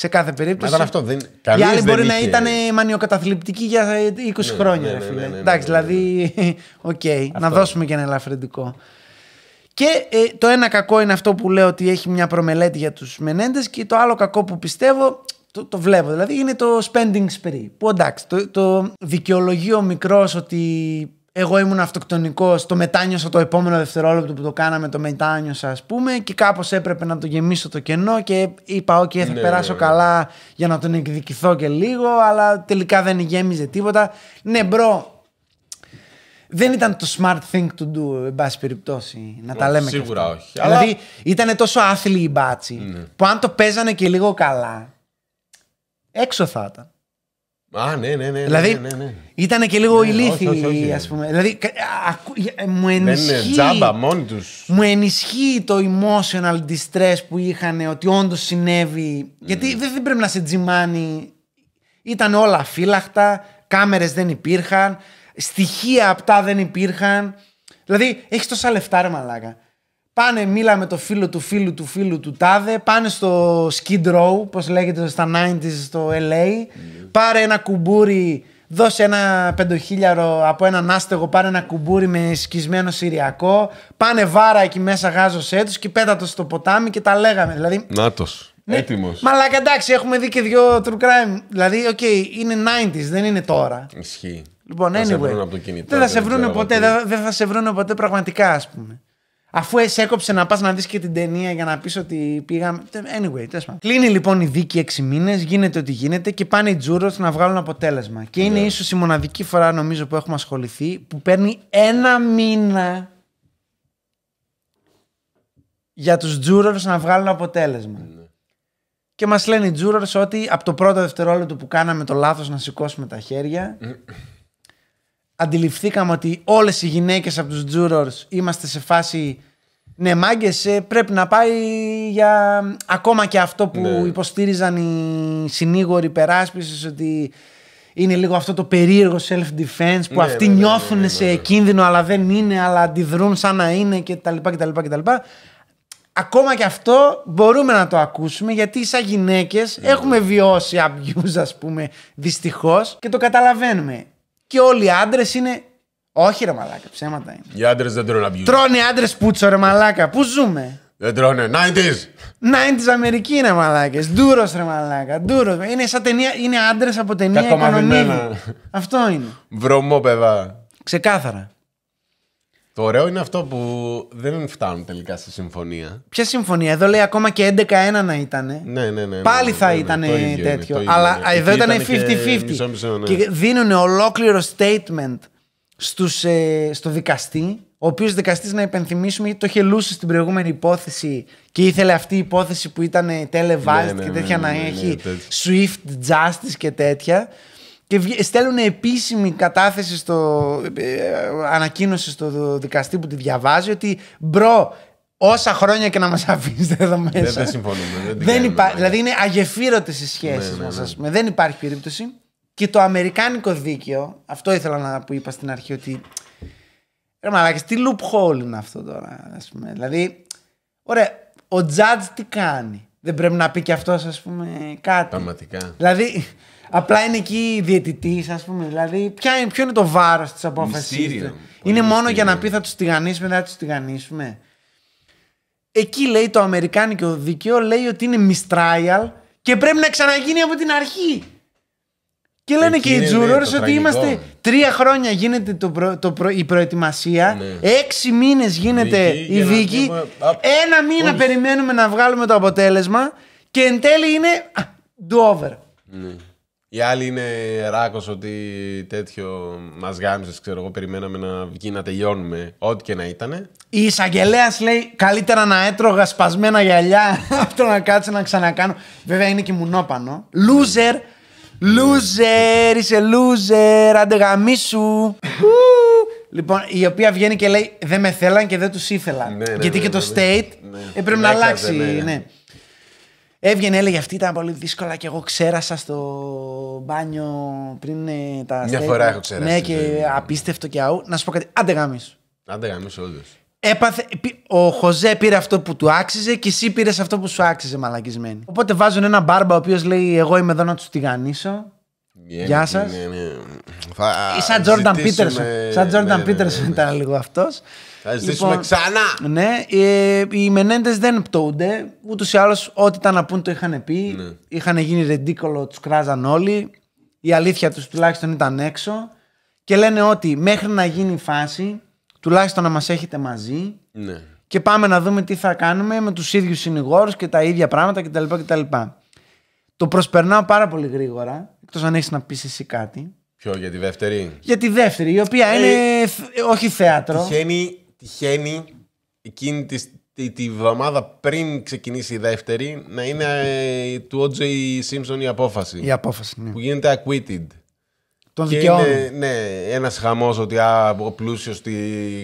σε κάθε περίπτωση. Μετά αυτό δεν. Η μπορεί να ήταν μανιοκαταθλιπτική για 20 χρόνια, Εντάξει, δηλαδή. Οκ, να δώσουμε και ένα ελαφρυντικό. Και ε, το ένα κακό είναι αυτό που λέω ότι έχει μια προμελέτη για τους Μενέντες και το άλλο κακό που πιστεύω το, βλέπω. Δηλαδή είναι το spending spree. Που εντάξει, το, το δικαιολογεί ο μικρός ότι εγώ ήμουν αυτοκτονικός, το μετάνιωσα το επόμενο δευτερόλεπτο που το κάναμε, το μετάνιωσα, ας πούμε, και κάπως έπρεπε να το γεμίσω το κενό και είπα: OK, θα ναι. περάσω καλά για να τον εκδικηθώ και λίγο, αλλά τελικά δεν γέμιζε τίποτα. Ναι, μπρο, δεν ήταν το smart thing to do, εν πάση περιπτώσει. Να τα λέμε Σίγουρα όχι. Δηλαδή ήταν τόσο άθλιοι οι μπάτσι ναι. που αν το παίζανε και λίγο καλά, έξω θα ήταν. Α, ναι, ναι, ναι. Δηλαδή, ναι, ναι ήταν και λίγο ηλίθιοι, ας πούμε. Δηλαδή μου ενισχύει. Μου ενισχύει το emotional distress που είχαν ότι όντως συνέβη. Γιατί δεν, δεν πρέπει να σε τζιμάνει. Ήταν όλα φύλαχτα, κάμερες δεν υπήρχαν στοιχεία αυτά δεν υπήρχαν. Δηλαδή, έχεις τόσα λεφτά, ρε μαλάκα. Πάνε, μίλα με το φίλο του φίλου του φίλου του Τάδε. Πάνε στο Skid Row, πώς λέγεται στα 90s στο LA. Mm. Πάρε ένα κουμπούρι, δώσε ένα πεντοχίλιαρο από έναν άστεγο. Πάρε ένα κουμπούρι με σκισμένο Συριακό. Πάνε βάρα εκεί μέσα, γάζωσέ έτου και πέτατο στο ποτάμι και τα λέγαμε. Δηλαδή, Νάτος. Ναι. Έτοιμος. Μαλάκα εντάξει, έχουμε δει και δυο true crime. Δηλαδή, οκ, okay, είναι 90s, δεν είναι τώρα. Ισχύει. Λοιπόν, anyway, δεν θα σε βρούνε ποτέ, δεν, θα σε βρούνε ποτέ πραγματικά, ας πούμε. Αφού εσύ έκοψε να πας να δεις και την ταινία για να πεις ότι πήγαμε. Anyway, τέλος πάντων. Κλείνει λοιπόν η δίκη 6 μήνες, γίνεται ό,τι γίνεται και πάνε οι τζούρος να βγάλουν αποτέλεσμα. Και είναι ναι. ίσως η μοναδική φορά νομίζω που έχουμε ασχοληθεί που παίρνει ένα μήνα για τους τζούρος να βγάλουν αποτέλεσμα. Ναι. Και μας λένε οι τζούρος ότι από το πρώτο δευτερόλεπτο που κάναμε το λάθος να σηκώσουμε τα χέρια, αντιληφθήκαμε ότι όλες οι γυναίκες από τους τζούρορ είμαστε σε φάση. Ναι, μάγκες, ε, πρέπει να πάει για ακόμα και αυτό που ναι. υποστήριζαν οι συνήγοροι περάσπιση ότι είναι λίγο αυτό το περίεργο self-defense που ναι, αυτοί ναι, ναι νιώθουν σε κίνδυνο αλλά δεν είναι, αλλά αντιδρούν σαν να είναι κτλ. τα λοιπά Ακόμα και αυτό μπορούμε να το ακούσουμε γιατί σαν γυναίκες έχουμε βιώσει abuse ας πούμε δυστυχώς και το καταλαβαίνουμε και όλοι οι άντρες είναι. Όχι ρε μαλάκα, ψέματα είναι. Οι άντρες δεν τρώνε αμπιού. Τρώνε άντρες πούτσο ρε μαλάκα. Πού ζούμε. Δεν τρώνε. 90s. 90s Αμερική είναι μαλάκες. Ντούρος ρε μαλάκα. Ντούρος. Είναι σαν ταινία. Είναι άντρες από ταινία. Αυτό είναι. Βρωμό, παιδά. Ξεκάθαρα. Το ωραίο είναι αυτό που δεν φτάνουν τελικά στη συμφωνία. Ποια συμφωνία, εδώ λέει ακόμα και 11-1 να ήταν. Ναι, ναι, ναι. Πάλι ναι, θα ναι, ναι ήταν τέτοιο. αλλά εδώ ήταν 50-50. Και, μισό, ναι. δίνουν ολόκληρο statement στους, ε, στο δικαστή, ο οποίος δικαστής να υπενθυμίσουμε γιατί το είχε λούσει στην προηγούμενη υπόθεση και ήθελε αυτή η υπόθεση που ήταν televised και τέτοια να έχει Swift Justice και τέτοια. Και στέλνουν επίσημη κατάθεση στο. Ε, ε, ανακοίνωση στο δικαστή που τη διαβάζει ότι μπρο, όσα χρόνια και να μας αφήσετε εδώ μέσα. Δεν, δεν συμφωνούμε. Δεν, ναι. Δηλαδή είναι αγεφύρωτες οι σχέσεις ναι, ναι, ναι. Δεν υπάρχει περίπτωση. Και το αμερικάνικο δίκαιο, αυτό ήθελα να που είπα στην αρχή, ότι. Ρε μαλάκες, τι loophole είναι αυτό τώρα, ας πούμε. Δηλαδή, ωραία, ο τζάτζ τι κάνει. Δεν πρέπει να πει και αυτός, ας πούμε, κάτι. Πραγματικά. Δηλαδή, Απλά είναι εκεί η διαιτητής, ας πούμε. Δηλαδή, ποιο είναι το βάρος της απόφαση. Είναι μόνο για να πει θα τους τηγανίσουμε, δεν θα τους τηγανίσουμε. Εκεί λέει το Αμερικάνικο δίκαιο λέει ότι είναι mistrial και πρέπει να ξαναγίνει από την αρχή. Και λένε και οι τζούρορε ότι είμαστε τρία χρόνια γίνεται η προετοιμασία, ναι. έξι μήνες γίνεται η δίκη, ένα μήνα περιμένουμε να βγάλουμε το αποτέλεσμα και εν τέλει είναι dover. Ναι. Οι άλλοι είναι ράκος ότι τέτοιο μας γάμισες, ξέρω εγώ. Περιμέναμε να βγει να τελειώνουμε, ό,τι και να ήταν. Η εισαγγελέας λέει: Καλύτερα να έτρωγα σπασμένα γυαλιά το να κάτσε να ξανακάνω. Βέβαια είναι και μουνόπανο. Λούζερ! Loser! Είσαι loser! Αντεγαμίσου! Λοιπόν, η οποία βγαίνει και λέει: Δεν με θέλαν και δεν τους ήθελαν. Ναι, ναι, Γιατί και ναι, το state ε, έπρεπε να αλλάξει. Έβγαινε, έλεγε αυτή ήταν πολύ δύσκολα και εγώ ξέρασα στο μπάνιο πριν ε, τα Μια φορά έχω ξεράσει. Ναι, και απίστευτο και αού. Να σου πω κάτι. Άντε σου. Άντε σου, όντως. Έπαθε, ο Χωζέ πήρε αυτό που του άξιζε και εσύ πήρες αυτό που σου άξιζε, μαλακισμένη. Οπότε βάζουν ένα μπάρμπα ο οποίος λέει: Εγώ είμαι εδώ να τους τηγανίσω. Yeah, Γεια σα. Ναι, Σαν Τζόρνταν Πίτερσον. Σαν Τζόρνταν ναι, Πίτερσον ναι. ήταν λίγο αυτός. Θα ζητήσουμε λοιπόν, ξανά. Ναι, ε, οι Μενέντες δεν πτωούνται. Ούτως ή άλλως, ό,τι ήταν να πούν το είχαν πει. Ναι. Είχαν γίνει ρεντίκολο, τους κράζαν όλοι. Η αλήθεια τους τουλάχιστον ήταν έξω. Και λένε ότι μέχρι να γίνει η φάση, τουλάχιστον να μας έχετε μαζί. Ναι. Και πάμε να δούμε τι θα κάνουμε με τους ίδιους συνηγόρους και τα ίδια πράγματα κτλ. κτλ. Το προσπερνάω πάρα πολύ γρήγορα. Εκτός αν έχεις να πεις εσύ κάτι. Ποιο, για τη δεύτερη. Για τη δεύτερη, η οποία ε, είναι. Ε, όχι θέατρο. Τυχαίνει τυχαίνει εκείνη τη, τη, βδομάδα πριν ξεκινήσει η δεύτερη να είναι ε, του O.J. Simpson η απόφαση. Η απόφαση, ναι. Που γίνεται acquitted. Τον είναι Ναι, ένας χαμός ότι ο πλούσιος τη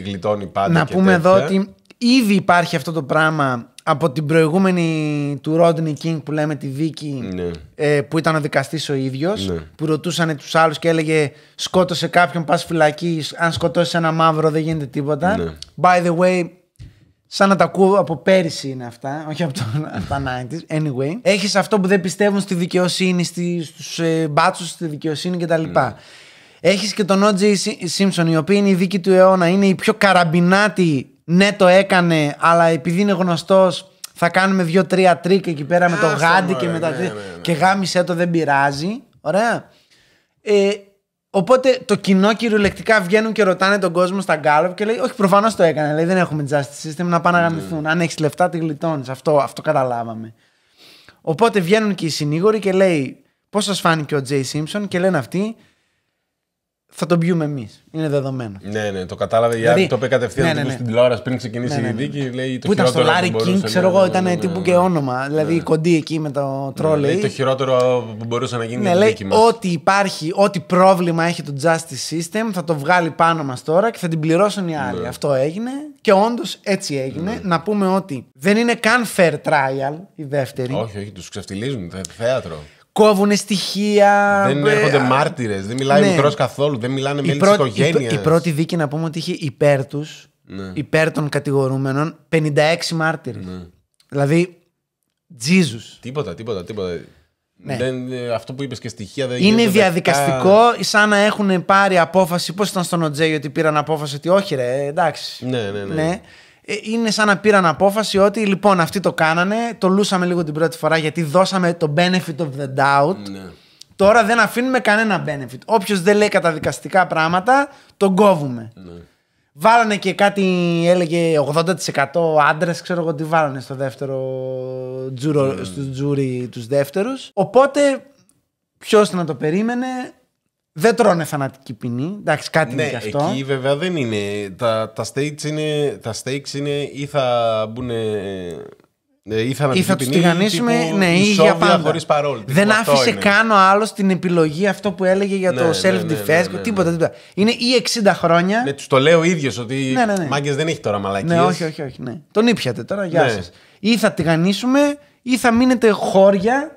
γλιτώνει πάντα. Να πούμε εδώ ότι ήδη υπάρχει αυτό το πράγμα από την προηγούμενη του Rodney King που λέμε τη δίκη ναι. Ε, που ήταν ο δικαστής ο ίδιος, ναι. που ρωτούσαν τους άλλους και έλεγε σκότωσε κάποιον πά φυλακή αν σκοτώσεις ένα μαύρο δεν γίνεται τίποτα ναι. by the way σαν να τα ακούω από πέρυσι είναι αυτά όχι από, το, 90 anyway έχεις αυτό που δεν πιστεύουν στη δικαιοσύνη στου στους ε, στη δικαιοσύνη κτλ ναι. Έχεις και τον O.J. Simpson, η οποία είναι η δίκη του αιώνα, είναι η πιο καραμπινάτη ναι το έκανε, αλλά επειδή είναι γνωστός θα κάνουμε δύο-τρία τρίκ εκεί πέρα με το γάντι και μετά. Ναι, ναι, ναι, και γάμισε το δεν πειράζει. Ωραία. Ε, οπότε το κοινό κυριολεκτικά βγαίνουν και ρωτάνε τον κόσμο στα γκάλωπ και λέει: Όχι, προφανώς το έκανε. Λέει, δεν έχουμε justice system να πάνε να γαμηθούν. Αν έχεις λεφτά, τη γλιτώνεις. Αυτό, αυτό καταλάβαμε. Οπότε βγαίνουν και οι συνήγοροι και λέει: Πώς σας φάνηκε ο Τζέι Σίμψον, και λένε αυτοί: θα τον πιούμε εμείς. Είναι δεδομένο. Ναι, ναι, το κατάλαβε. Δηλαδή, το είπε κατευθείαν ναι, ναι, ναι. στην τηλεόραση πριν ξεκινήσει ναι, η ναι, ναι. δίκη. Λέει, το που ήταν στο Λάρι Κινγκ. ξέρω εγώ, ήταν τύπου και όνομα. Δηλαδή κοντή εκεί με το τρόλι. λέει, το χειρότερο που μπορούσε να γίνει ναι, λέει, δίκη μας. Ό,τι υπάρχει, ό,τι πρόβλημα έχει το justice system θα το βγάλει πάνω μας τώρα και θα την πληρώσουν οι άλλοι. Αυτό έγινε και όντως έτσι έγινε. Να πούμε ότι δεν είναι καν fair trial η δεύτερη. Όχι, όχι, τους ξεφτιλίζουν θέατρο κόβουν στοιχεία. Δεν έρχονται μάρτυρες, δεν μιλάει ναι. μικρός καθόλου, δεν μιλάνε μέλη της οικογένειας. Η, πρώτη δίκη να πούμε ότι είχε υπέρ τους, ναι. υπέρ των κατηγορούμενων, 56 μάρτυρες. Ναι. Δηλαδή, Τζίζου. Τίποτα, τίποτα, τίποτα. Ναι. Ε, αυτό που είπες και στοιχεία δεν Είναι διαδικαστικό, σαν να έχουν πάρει απόφαση. Πώς ήταν στον Οτζέι ότι πήραν απόφαση ότι όχι, ρε, εντάξει. Ναι, ναι, ναι. ναι. Ε, είναι σαν να πήραν απόφαση ότι λοιπόν αυτοί το κάνανε, το λούσαμε λίγο την πρώτη φορά γιατί δώσαμε το benefit of the doubt. Ναι. Τώρα δεν αφήνουμε κανένα benefit. Όποιος δεν λέει καταδικαστικά πράγματα, τον κόβουμε. Ναι. Βάλανε και κάτι, έλεγε 80% άντρες, ξέρω εγώ τι βάλανε στο δεύτερο ναι. στους τζούρι τους δεύτερους. Οπότε, ποιος να το περίμενε, δεν τρώνε θανατική ποινή. Εντάξει, κάτι ναι, είναι αυτό. Εκεί βέβαια δεν είναι. Τα, τα, είναι, είναι ή θα μπουν. Ε, ή θα, ή θα του τηγανίσουμε τύπου, ναι, ή για πάντα. Χωρίς παρόλ, δεν άφησε είναι. καν ο άλλος την επιλογή αυτό που έλεγε για ναι, το ναι, ναι, self-defense. Ναι, ναι, τίποτα, ναι, τίποτα. Είναι ή 60 χρόνια. Ναι, τους το λέω ο ίδιος ότι ναι, μάγκες δεν έχει τώρα μαλακίες. Ναι, όχι, όχι. όχι ναι. Τον ήπιατε τώρα, γεια σας. Ή θα τηγανίσουμε ή θα μείνετε χώρια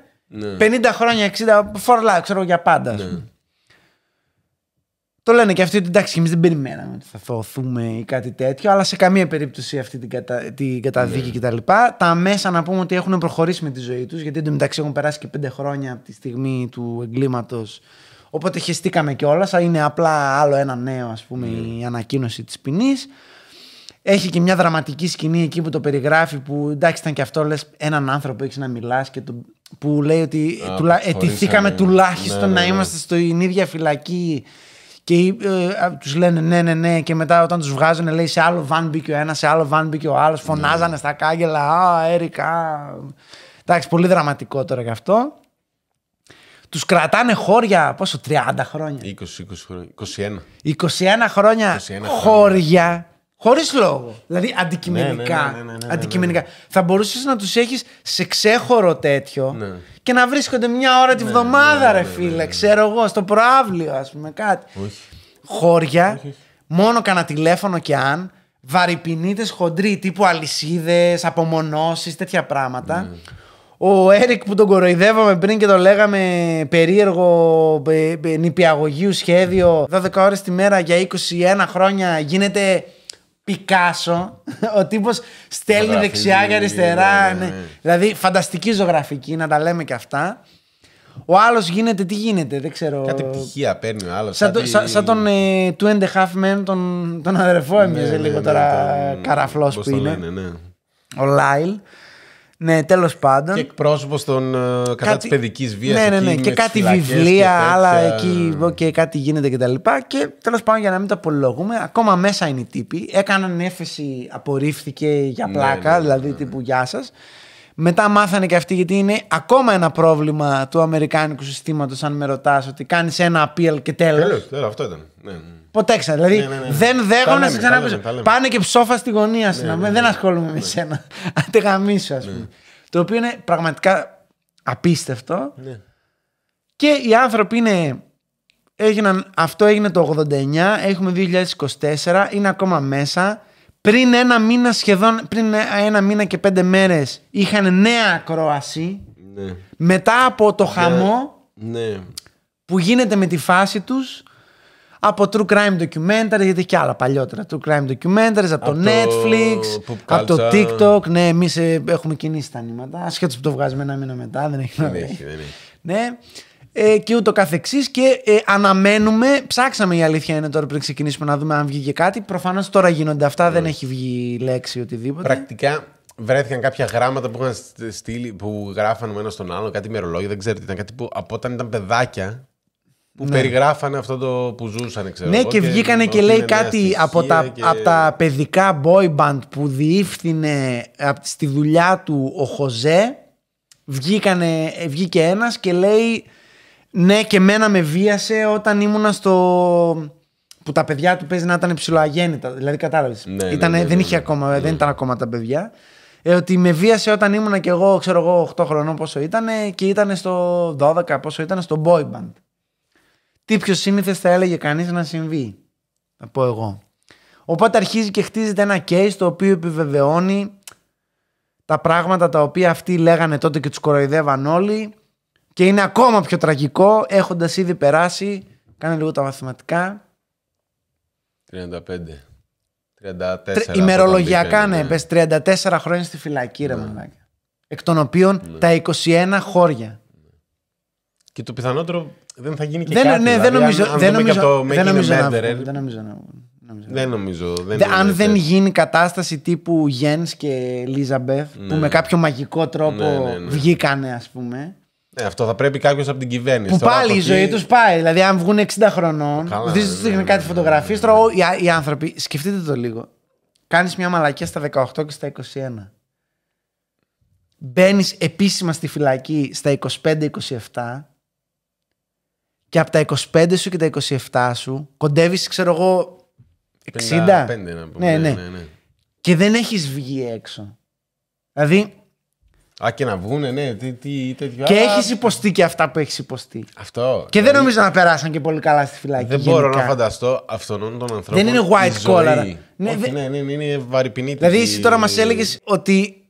50 χρόνια, 60 φορλά, ξέρω για πάντα. Το λένε και αυτοί ότι εντάξει, εμείς δεν περιμέναμε ότι θα θωθούμε ή κάτι τέτοιο, αλλά σε καμία περίπτωση αυτή την, κατα... την καταδίκη yeah. Ναι. κτλ. Τα, τα μέσα να πούμε ότι έχουν προχωρήσει με τη ζωή τους, γιατί εντωμεταξύ έχουν περάσει και πέντε χρόνια από τη στιγμή του εγκλήματος. Οπότε χεστήκαμε κιόλας. Είναι απλά άλλο ένα νέο, ας πούμε, ναι. η ανακοίνωση της ποινής. Έχει και μια δραματική σκηνή εκεί που το περιγράφει που εντάξει ήταν και αυτό λες έναν άνθρωπο έχεις να μιλάς και το, που λέει ότι Α, ετηθήκαμε τουλάχιστον ναι, να είμαστε στην ίδια φυλακή και ε, τους λένε ναι, ναι, ναι. Και μετά όταν τους βγάζουν, λέει σε άλλο βαν μπήκε ο ένας, σε άλλο βαν μπήκε ο άλλος. Ναι. Φωνάζανε στα κάγκελα. Α, Έρικα. Εντάξει, πολύ δραματικό τώρα γι' αυτό. Τους κρατάνε χώρια πόσο, 30 χρόνια. 20, 20 χρόνια. 21. 21 χρόνια 21 χώρια. Χωρίς λόγο. Δηλαδή ναι, αντικειμενικά. Ναι, ναι, αντικειμενικά. Θα μπορούσες να τους έχεις σε ξέχωρο τέτοιο και να βρίσκονται μια ώρα τη βδομάδα, ρε φίλε. Ξέρω εγώ, στο προάβλιο, ας πούμε κάτι. Χώρια, μόνο κανένα τηλέφωνο και αν. Βαρυπινίτες χοντροί τύπου αλυσίδες, απομονώσεις, τέτοια πράγματα. Ο Έρικ που τον κοροϊδεύαμε πριν και το λέγαμε περίεργο ε, ε, νηπιαγωγείου σχέδιο 12 ώρες τη μέρα για 21 χρόνια γίνεται Πικάσο, ο τύπος στέλνει δεξιά και αριστερά. Ναι, ναι, ναι. Δηλαδή, φανταστική ζωγραφική, να τα λέμε και αυτά. Ο άλλος γίνεται, τι γίνεται, δεν ξέρω. Κάτι πτυχία παίρνει ο άλλος. Σαν, σαν, τον ε, Two and a Half Men, τον, τον αδερφό έμοιαζε λίγο τώρα. Καραφλό που είναι. Ο Λάιλ. Ναι, τέλος πάντων. Και εκπρόσωπος των ε, κατά κάτι... της παιδικής βίας. Ναι, ναι, ναι. και κάτι βιβλία, και άλλα εκεί και κάτι γίνεται κτλ. Και, και τέλος πάντων, για να μην το απολογούμε, ακόμα μέσα είναι οι τύποι. Έκαναν έφεση, απορρίφθηκε για ναι, πλάκα, ναι, δηλαδή ναι, τύπου γεια σας. Μετά μάθανε και αυτοί γιατί είναι ακόμα ένα πρόβλημα του αμερικάνικου συστήματος. Αν με ρωτάς, ότι κάνεις ένα appeal και τέλος. Τέλος, αυτό ήταν. Ναι. Ποτέ Δηλαδή ναι, ναι, ναι, δεν δέχομαι να σε ξαναπέσω. Πάνε και ψόφα στη γωνία σου. Δεν ασχολούμαι με σένα. γαμίσω, ας πούμε. Το οποίο είναι πραγματικά απίστευτο. Και οι άνθρωποι είναι. Έγιναν, αυτό έγινε το 89, έχουμε 2024, είναι ακόμα μέσα. Πριν ένα μήνα σχεδόν, πριν ένα μήνα και πέντε μέρες είχαν νέα ακρόαση. Μετά από το χαμό που γίνεται με τη φάση τους από true crime documentaries, γιατί και άλλα παλιότερα true crime documentaries, από, το Netflix, από το TikTok. Ναι, εμείς ε, έχουμε κινήσει τα νήματα. Ασχέτως που το βγάζουμε ένα μήνα μετά, δεν έχει νόημα. Ναι, ε, και ούτω καθεξής. και ε, αναμένουμε, ψάξαμε η αλήθεια είναι τώρα πριν ξεκινήσουμε να δούμε αν βγήκε κάτι. Προφανώς τώρα γίνονται αυτά, δεν ναι. έχει βγει λέξη οτιδήποτε. Πρακτικά βρέθηκαν κάποια γράμματα που είχαν στείλει, που γράφαν ο ένας στον άλλο, κάτι μερολόγιο, δεν ξέρω τι ήταν, κάτι που από όταν ήταν παιδάκια που ναι. περιγράφανε αυτό το που ζούσαν, ξέρω Ναι, και, βγήκανε και, λέει κάτι από τα, από τα παιδικά boy band που διήφθηνε στη δουλειά του ο Χωζέ. Βγήκανε, βγήκε ένας και λέει ναι και μένα με βίασε όταν ήμουνα στο... Που τα παιδιά του παίζει να ήταν ψηλοαγέννητα. Δηλαδή, κατάλαβες. Ναι, ναι, ναι δεν, ναι, ναι. δεν ήταν ακόμα τα παιδιά ε, ότι με βίασε όταν ήμουνα και εγώ, ξέρω εγώ, 8 χρονών πόσο ήταν και ήταν στο 12 πόσο ήταν στο boy band. Τι πιο σύνηθες θα έλεγε κανείς να συμβεί, θα πω εγώ. Οπότε αρχίζει και χτίζεται ένα case το οποίο επιβεβαιώνει τα πράγματα τα οποία αυτοί λέγανε τότε και τους κοροϊδεύαν όλοι και είναι ακόμα πιο τραγικό έχοντας ήδη περάσει, κάνε λίγο τα μαθηματικά. 35. 34. ημερολογιακά ναι, 34 ναι. χρόνια στη φυλακή ρε ναι. Εκ των οποίων ναι. τα 21 χώρια. Και το πιθανότερο δεν θα γίνει και δεν, κάτι. Ναι, δηλαδή, δεν νομίζω. Αν, αν δεν νομίζω, το δεν νομίζω, δεν νομίζω, δεν νομίζω. Δεν αν δεν γίνει κατάσταση τύπου Γιέν και Ελίζαμπεθ που ναι. με κάποιο μαγικό τρόπο ναι, βγήκανε, ας πούμε. Ναι, αυτό θα πρέπει κάποιος από την κυβέρνηση. Που πάλι η ζωή τους πάει. Δηλαδή, αν βγουν 60 χρονών, δεν σου κάτι φωτογραφίε. Τώρα οι άνθρωποι, σκεφτείτε το λίγο. Κάνεις μια μαλακία στα 18 και στα 21 μπαίνεις επίσημα στη φυλακή στα 25-27 και από τα 25 σου και τα 27 σου κοντεύεις, ξέρω εγώ, 60. Ναι ναι, ναι, ναι. ναι, Και δεν έχεις βγει έξω. Δηλαδή. Α, και να βγουν, ναι, τι, τι, Και έχεις υποστεί και αυτά που έχεις υποστεί. Αυτό. Και δεν δηλαδή, νομίζω να περάσαν και πολύ καλά στη φυλακή. Δεν μπορώ να φανταστώ αυτόν τον ανθρώπων. Δεν είναι white collar. Ναι, ναι, ναι, ναι, είναι βαρυπινή. Δηλαδή, εσύ τώρα μα έλεγες ότι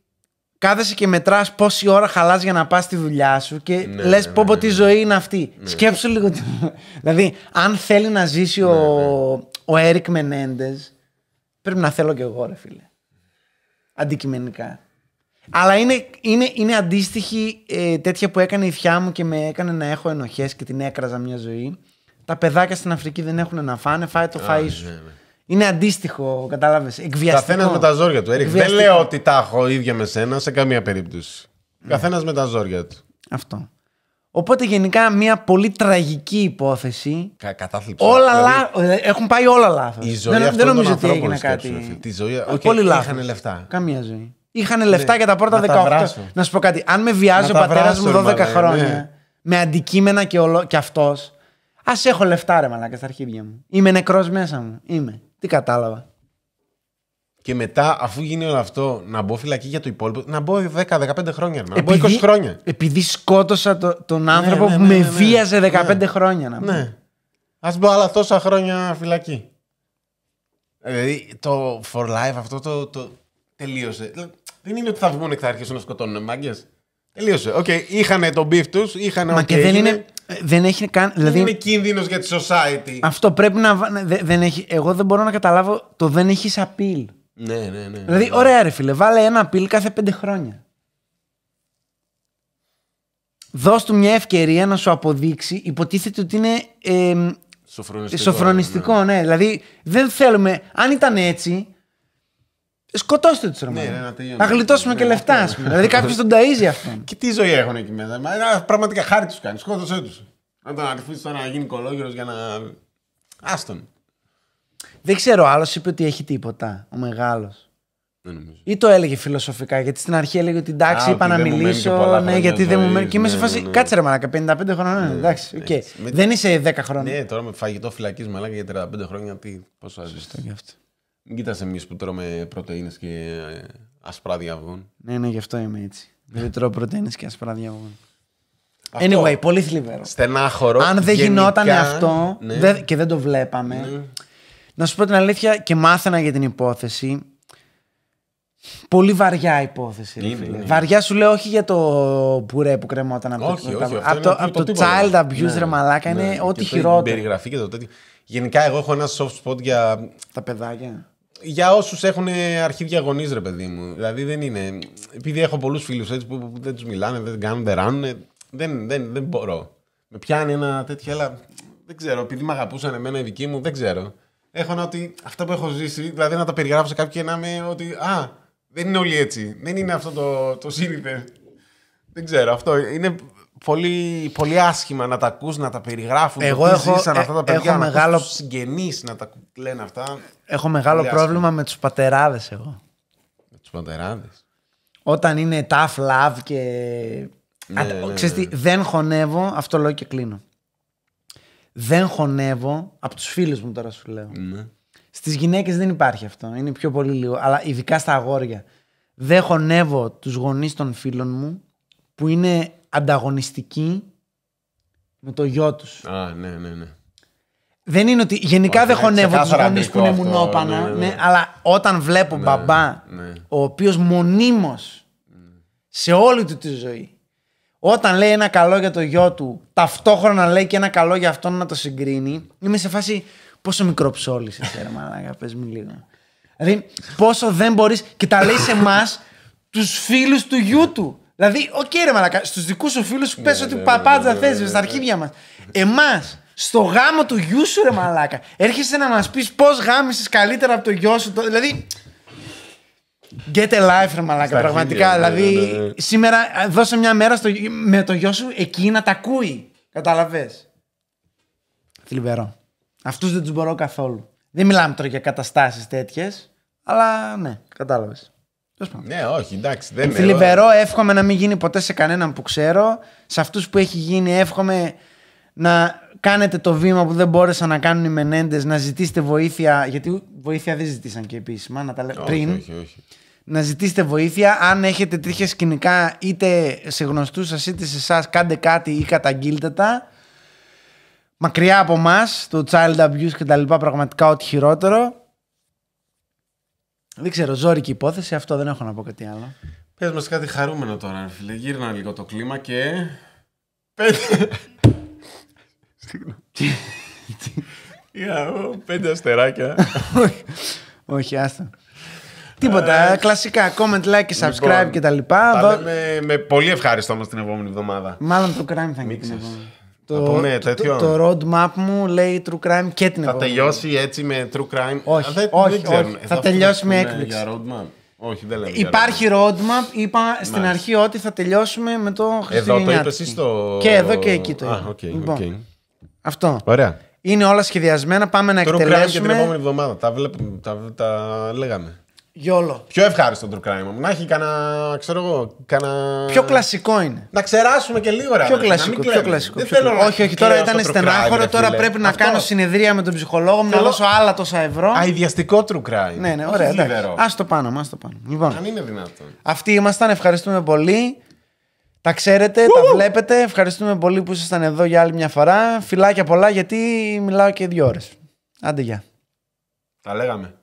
κάθεσαι και μετράς πόση ώρα χαλάς για να πας στη δουλειά σου και ναι, ναι λες ναι, πω ναι, ναι, ζωή είναι αυτή. Σκέψου λίγο. δηλαδή, αν θέλει να ζήσει ο, ο Έρικ Μενέντες, πρέπει να θέλω και εγώ, ρε φίλε. Αντικειμενικά. Αλλά είναι, είναι, είναι αντίστοιχη ε, τέτοια που έκανε η θιά μου και με έκανε να έχω ενοχές και την έκραζα μια ζωή. Τα παιδάκια στην Αφρική δεν έχουν να φάνε, φάει το φαΐ σου. Είναι αντίστοιχο, κατάλαβες. Εκβιαστικό. Καθένα με τα ζόρια του. Εκβιαστικό. Δεν λέω ότι τα έχω ίδια με σένα σε καμία περίπτωση. Ναι. Καθένας με τα ζόρια του. Αυτό. Οπότε γενικά μια πολύ τραγική υπόθεση. Κα, κατάθλιψη. Όλα δηλαδή... λα... Ε, έχουν πάει όλα λάθος. Δεν, δεν νομίζω ότι έγινε κάτι. τη ζωή... Okay, πολύ λάθος. Είχαν λεφτά. Καμία ζωή. Είχαν λεφτά ναι, για τα πρώτα να 18. Να σου πω κάτι. Αν με βιάζει ο πατέρα μου 12 ναι. χρόνια με αντικείμενα και, και αυτός. Ας έχω λεφτά ρε μαλάκα στα αρχίδια μου. Είμαι νεκρός μέσα μου. Είμαι. Τι κατάλαβα. Και μετά, αφού γίνει όλο αυτό, να μπω φυλακή για το υπόλοιπο. Να μπω 10-15 χρόνια. Να μπω 20 χρόνια. Επειδή σκότωσα τον ναι, άνθρωπο ναι, που ναι, με ναι, βίαζε 15 χρόνια. Να ναι. Ας μπω άλλα τόσα χρόνια φυλακή. Δηλαδή το for life αυτό το, τελείωσε. Δεν είναι ότι θα βγουν θα αρχίσουν να σκοτώνουν μάγκες. Τελείωσε. Okay. Είχαν τον beef του, είχαν. Μα okay, και δεν είναι. Δεν έχει καν. Δηλαδή... Είναι κίνδυνος για τη society. Αυτό πρέπει να. Δεν έχει... Εγώ δεν μπορώ να καταλάβω το δεν έχεις απειλ. Ναι, ναι, ναι. Δηλαδή, ναι. ωραία, ρε φίλε, βάλε ένα απειλ κάθε πέντε χρόνια. Δώσ' του μια ευκαιρία να σου αποδείξει. Υποτίθεται ότι είναι. Ε, σοφρονιστικό. σοφρονιστικό ναι. ναι. Δηλαδή, δεν θέλουμε. Αν ήταν έτσι, Σκοτώστε τους Ρωμανού. Ναι, να, να γλιτώσουμε ναι, και λεφτά, α ναι. πούμε. δηλαδή κάποιο τον ταζει αυτό. Και τι ζωή έχουν εκεί μέσα. Μα, πραγματικά χάρη τους κάνεις. Σκότωσέ τους. Αν τον αφήσει τώρα να γίνει κολόγερο για να. Άστον. Δεν ξέρω, άλλος είπε ότι έχει τίποτα. Ο μεγάλος. Ή το έλεγε φιλοσοφικά, γιατί στην αρχή έλεγε ότι εντάξει, είπα να μιλήσω. Ναι, γιατί δεν μου μένει. Και ναι, είμαι ναι, σε φάση. Κάτσε ρε μαλάκα, 55 χρόνια. Ναι, εντάξει, Δεν είσαι 10 χρόνια. Ναι, τώρα με φαγητό φυλακής μαλάκα για 35 χρόνια. Τι, πόσο αζήσει. αυτό. Μην κοιτάς εμείς που τρώμε πρωτεΐνες και ε, ασπράδια αυγών. Ναι, ναι, γι' αυτό είμαι έτσι. Δεν δηλαδή, τρώω πρωτεΐνες και ασπράδια αυγών. Anyway, πολύ θλιβερό. Στενάχωρο. Αν δεν γινόταν αυτό ναι. και δεν το βλέπαμε. Ναι. Να σου πω την αλήθεια και μάθαινα για την υπόθεση. Πολύ βαριά υπόθεση. Βαριά σου λέω όχι για το πουρέ που κρεμόταν από όχι, το, από, το, το child ναι, abuse ρε μαλάκα. Είναι ό,τι χειρότερο. περιγραφή και το τέτοιο. Γενικά, εγώ έχω ένα soft spot για. Τα παιδάκια για όσους έχουν αρχή γονείς, ρε παιδί μου. Δηλαδή δεν είναι. Επειδή έχω πολλούς φίλους έτσι που, δεν τους μιλάνε, δεν κάνουν, δεν ράνουν. Δεν, δεν, δεν μπορώ. Με πιάνει ένα τέτοιο, αλλά δεν ξέρω. Επειδή με αγαπούσαν εμένα οι δικοί μου, δεν ξέρω. Έχω να ότι αυτά που έχω ζήσει, δηλαδή να τα περιγράψω κάποιοι και να είμαι ότι. Α, δεν είναι όλοι έτσι. Δεν είναι αυτό το, το Δεν ξέρω. Αυτό είναι πολύ, πολύ άσχημα να τα ακούς, να τα περιγράφουν. Εγώ έχω, ζήσαν αυτά τα ε, παιδιά, έχω να μεγάλο... τους συγγενείς να τα λένε αυτά. Έχω μεγάλο πρόβλημα με τους πατεράδες εγώ. Με τους πατεράδες. Όταν είναι tough love και... Ναι, ναι, ναι, ξέρεις Τι, δεν χωνεύω, αυτό λέω και κλείνω. Δεν χωνεύω, από τους φίλους μου τώρα σου λέω. Ναι. Στις γυναίκες δεν υπάρχει αυτό, είναι πιο πολύ λίγο, αλλά ειδικά στα αγόρια. Δεν χωνεύω τους γονείς των φίλων μου που είναι ανταγωνιστική με το γιο τους. Α, ναι, ναι, ναι. Δεν είναι ότι. Γενικά δεν χωνεύω τους γονείς που είναι μουνόπανα, ναι, ναι, ναι, ναι, αλλά όταν βλέπω μπαμπά, ο οποίος μονίμως σε όλη του τη ζωή, όταν λέει ένα καλό για το γιο του, ταυτόχρονα λέει και ένα καλό για αυτόν να το συγκρίνει, είμαι σε φάση. Πόσο μικρό ψόλι είσαι, ρε Μαλάκα, μου λίγο. Δηλαδή, πόσο δεν μπορείς. Και τα λέει σε εμάς, τους φίλους του γιού του. Δηλαδή, οκ, okay, ρε Μαλακά, στους δικούς σου φίλους που ναι, πες ναι, ότι ναι, παπάντζα θε στα αρχίδια μας. Εμάς, στο γάμο του γιού σου, ρε Μαλακά, έρχεσαι να μας πεις πώς γάμισες καλύτερα από το γιο σου. Δηλαδή. Get a life, ρε Μαλακά, πραγματικά. δηλαδή, σήμερα δώσε μια μέρα στο, με το γιο σου εκεί να τα ακούει. Καταλαβέ. Θλιβερό. Αυτούς δεν τους μπορώ καθόλου. Δεν μιλάμε τώρα για καταστάσεις τέτοιες, αλλά ναι, κατάλαβες. Ναι, όχι, εντάξει. Δεν ε, Θλιβερό, εύχομαι να μην γίνει ποτέ σε κανέναν που ξέρω. Σε αυτούς που έχει γίνει, εύχομαι να κάνετε το βήμα που δεν μπόρεσαν να κάνουν οι Μενέντες, να ζητήσετε βοήθεια. Γιατί βοήθεια δεν ζητήσαν και επίσημα, να τα λέω πριν. Όχι, όχι. Να ζητήσετε βοήθεια. Αν έχετε τέτοια σκηνικά, είτε σε γνωστούς σας είτε σε εσάς, κάντε κάτι ή καταγγείλτε τα. Μακριά από εμά, το child abuse λοιπά, Πραγματικά ό,τι χειρότερο. Δεν ξέρω, ζώρικη υπόθεση, αυτό δεν έχω να πω κάτι άλλο. Πες μας κάτι χαρούμενο τώρα, φίλε. Γύρνα λίγο το κλίμα και... Πέντε... Πέντε αστεράκια. Όχι, άστα. Τίποτα. Ε, κλασικά. Comment, like και λοιπόν, subscribe κτλ. Με πολύ ευχάριστο όμως την επόμενη εβδομάδα. Μάλλον το crime θα γίνει την επόμενη. Το, roadmap μου λέει true crime και την επόμενη. Θα τελειώσει έτσι με true crime. Όχι, δεν, όχι, όχι, ε, Θα, θα τελειώσει με έκπληξη. Για roadmap. Όχι, δεν λέμε. Υπάρχει roadmap. Είπα Μάλιστα. στην αρχή ότι θα τελειώσουμε με το Χριστουγεννιάτικο. Εδώ το είπες στο... Και εδώ και εκεί το είπα. okay, okay. Λοιπόν, αυτό. Ωραία. Είναι όλα σχεδιασμένα. Πάμε να True εκτελέσουμε. Crime και την επόμενη εβδομάδα. Τα, βλέπουμε, τα... τα λέγαμε. Γιόλο. Πιο ευχάριστο το crime Να έχει κανένα. ξέρω εγώ. Κανα... Πιο κλασικό είναι. Να ξεράσουμε και λίγο ρε. Πιο κλασικό. Πιο κλασικό πιο όχι, όχι, τώρα ήταν στενάχωρο. τώρα πρέπει να Αυτό... κάνω συνεδρία με τον ψυχολόγο μου, να δώσω άλλα τόσα ευρώ. Αιδιαστικό true crime. Ναι, ναι, ωραία. Ας το πάνω μα. Λοιπόν, Αν είναι δυνατόν. Αυτοί ήμασταν. Ευχαριστούμε πολύ. Τα ξέρετε, τα βλέπετε. Ευχαριστούμε πολύ που ήσασταν εδώ για άλλη μια φορά. Φιλάκια πολλά γιατί μιλάω και δύο ώρες. Άντε γεια. Τα λέγαμε.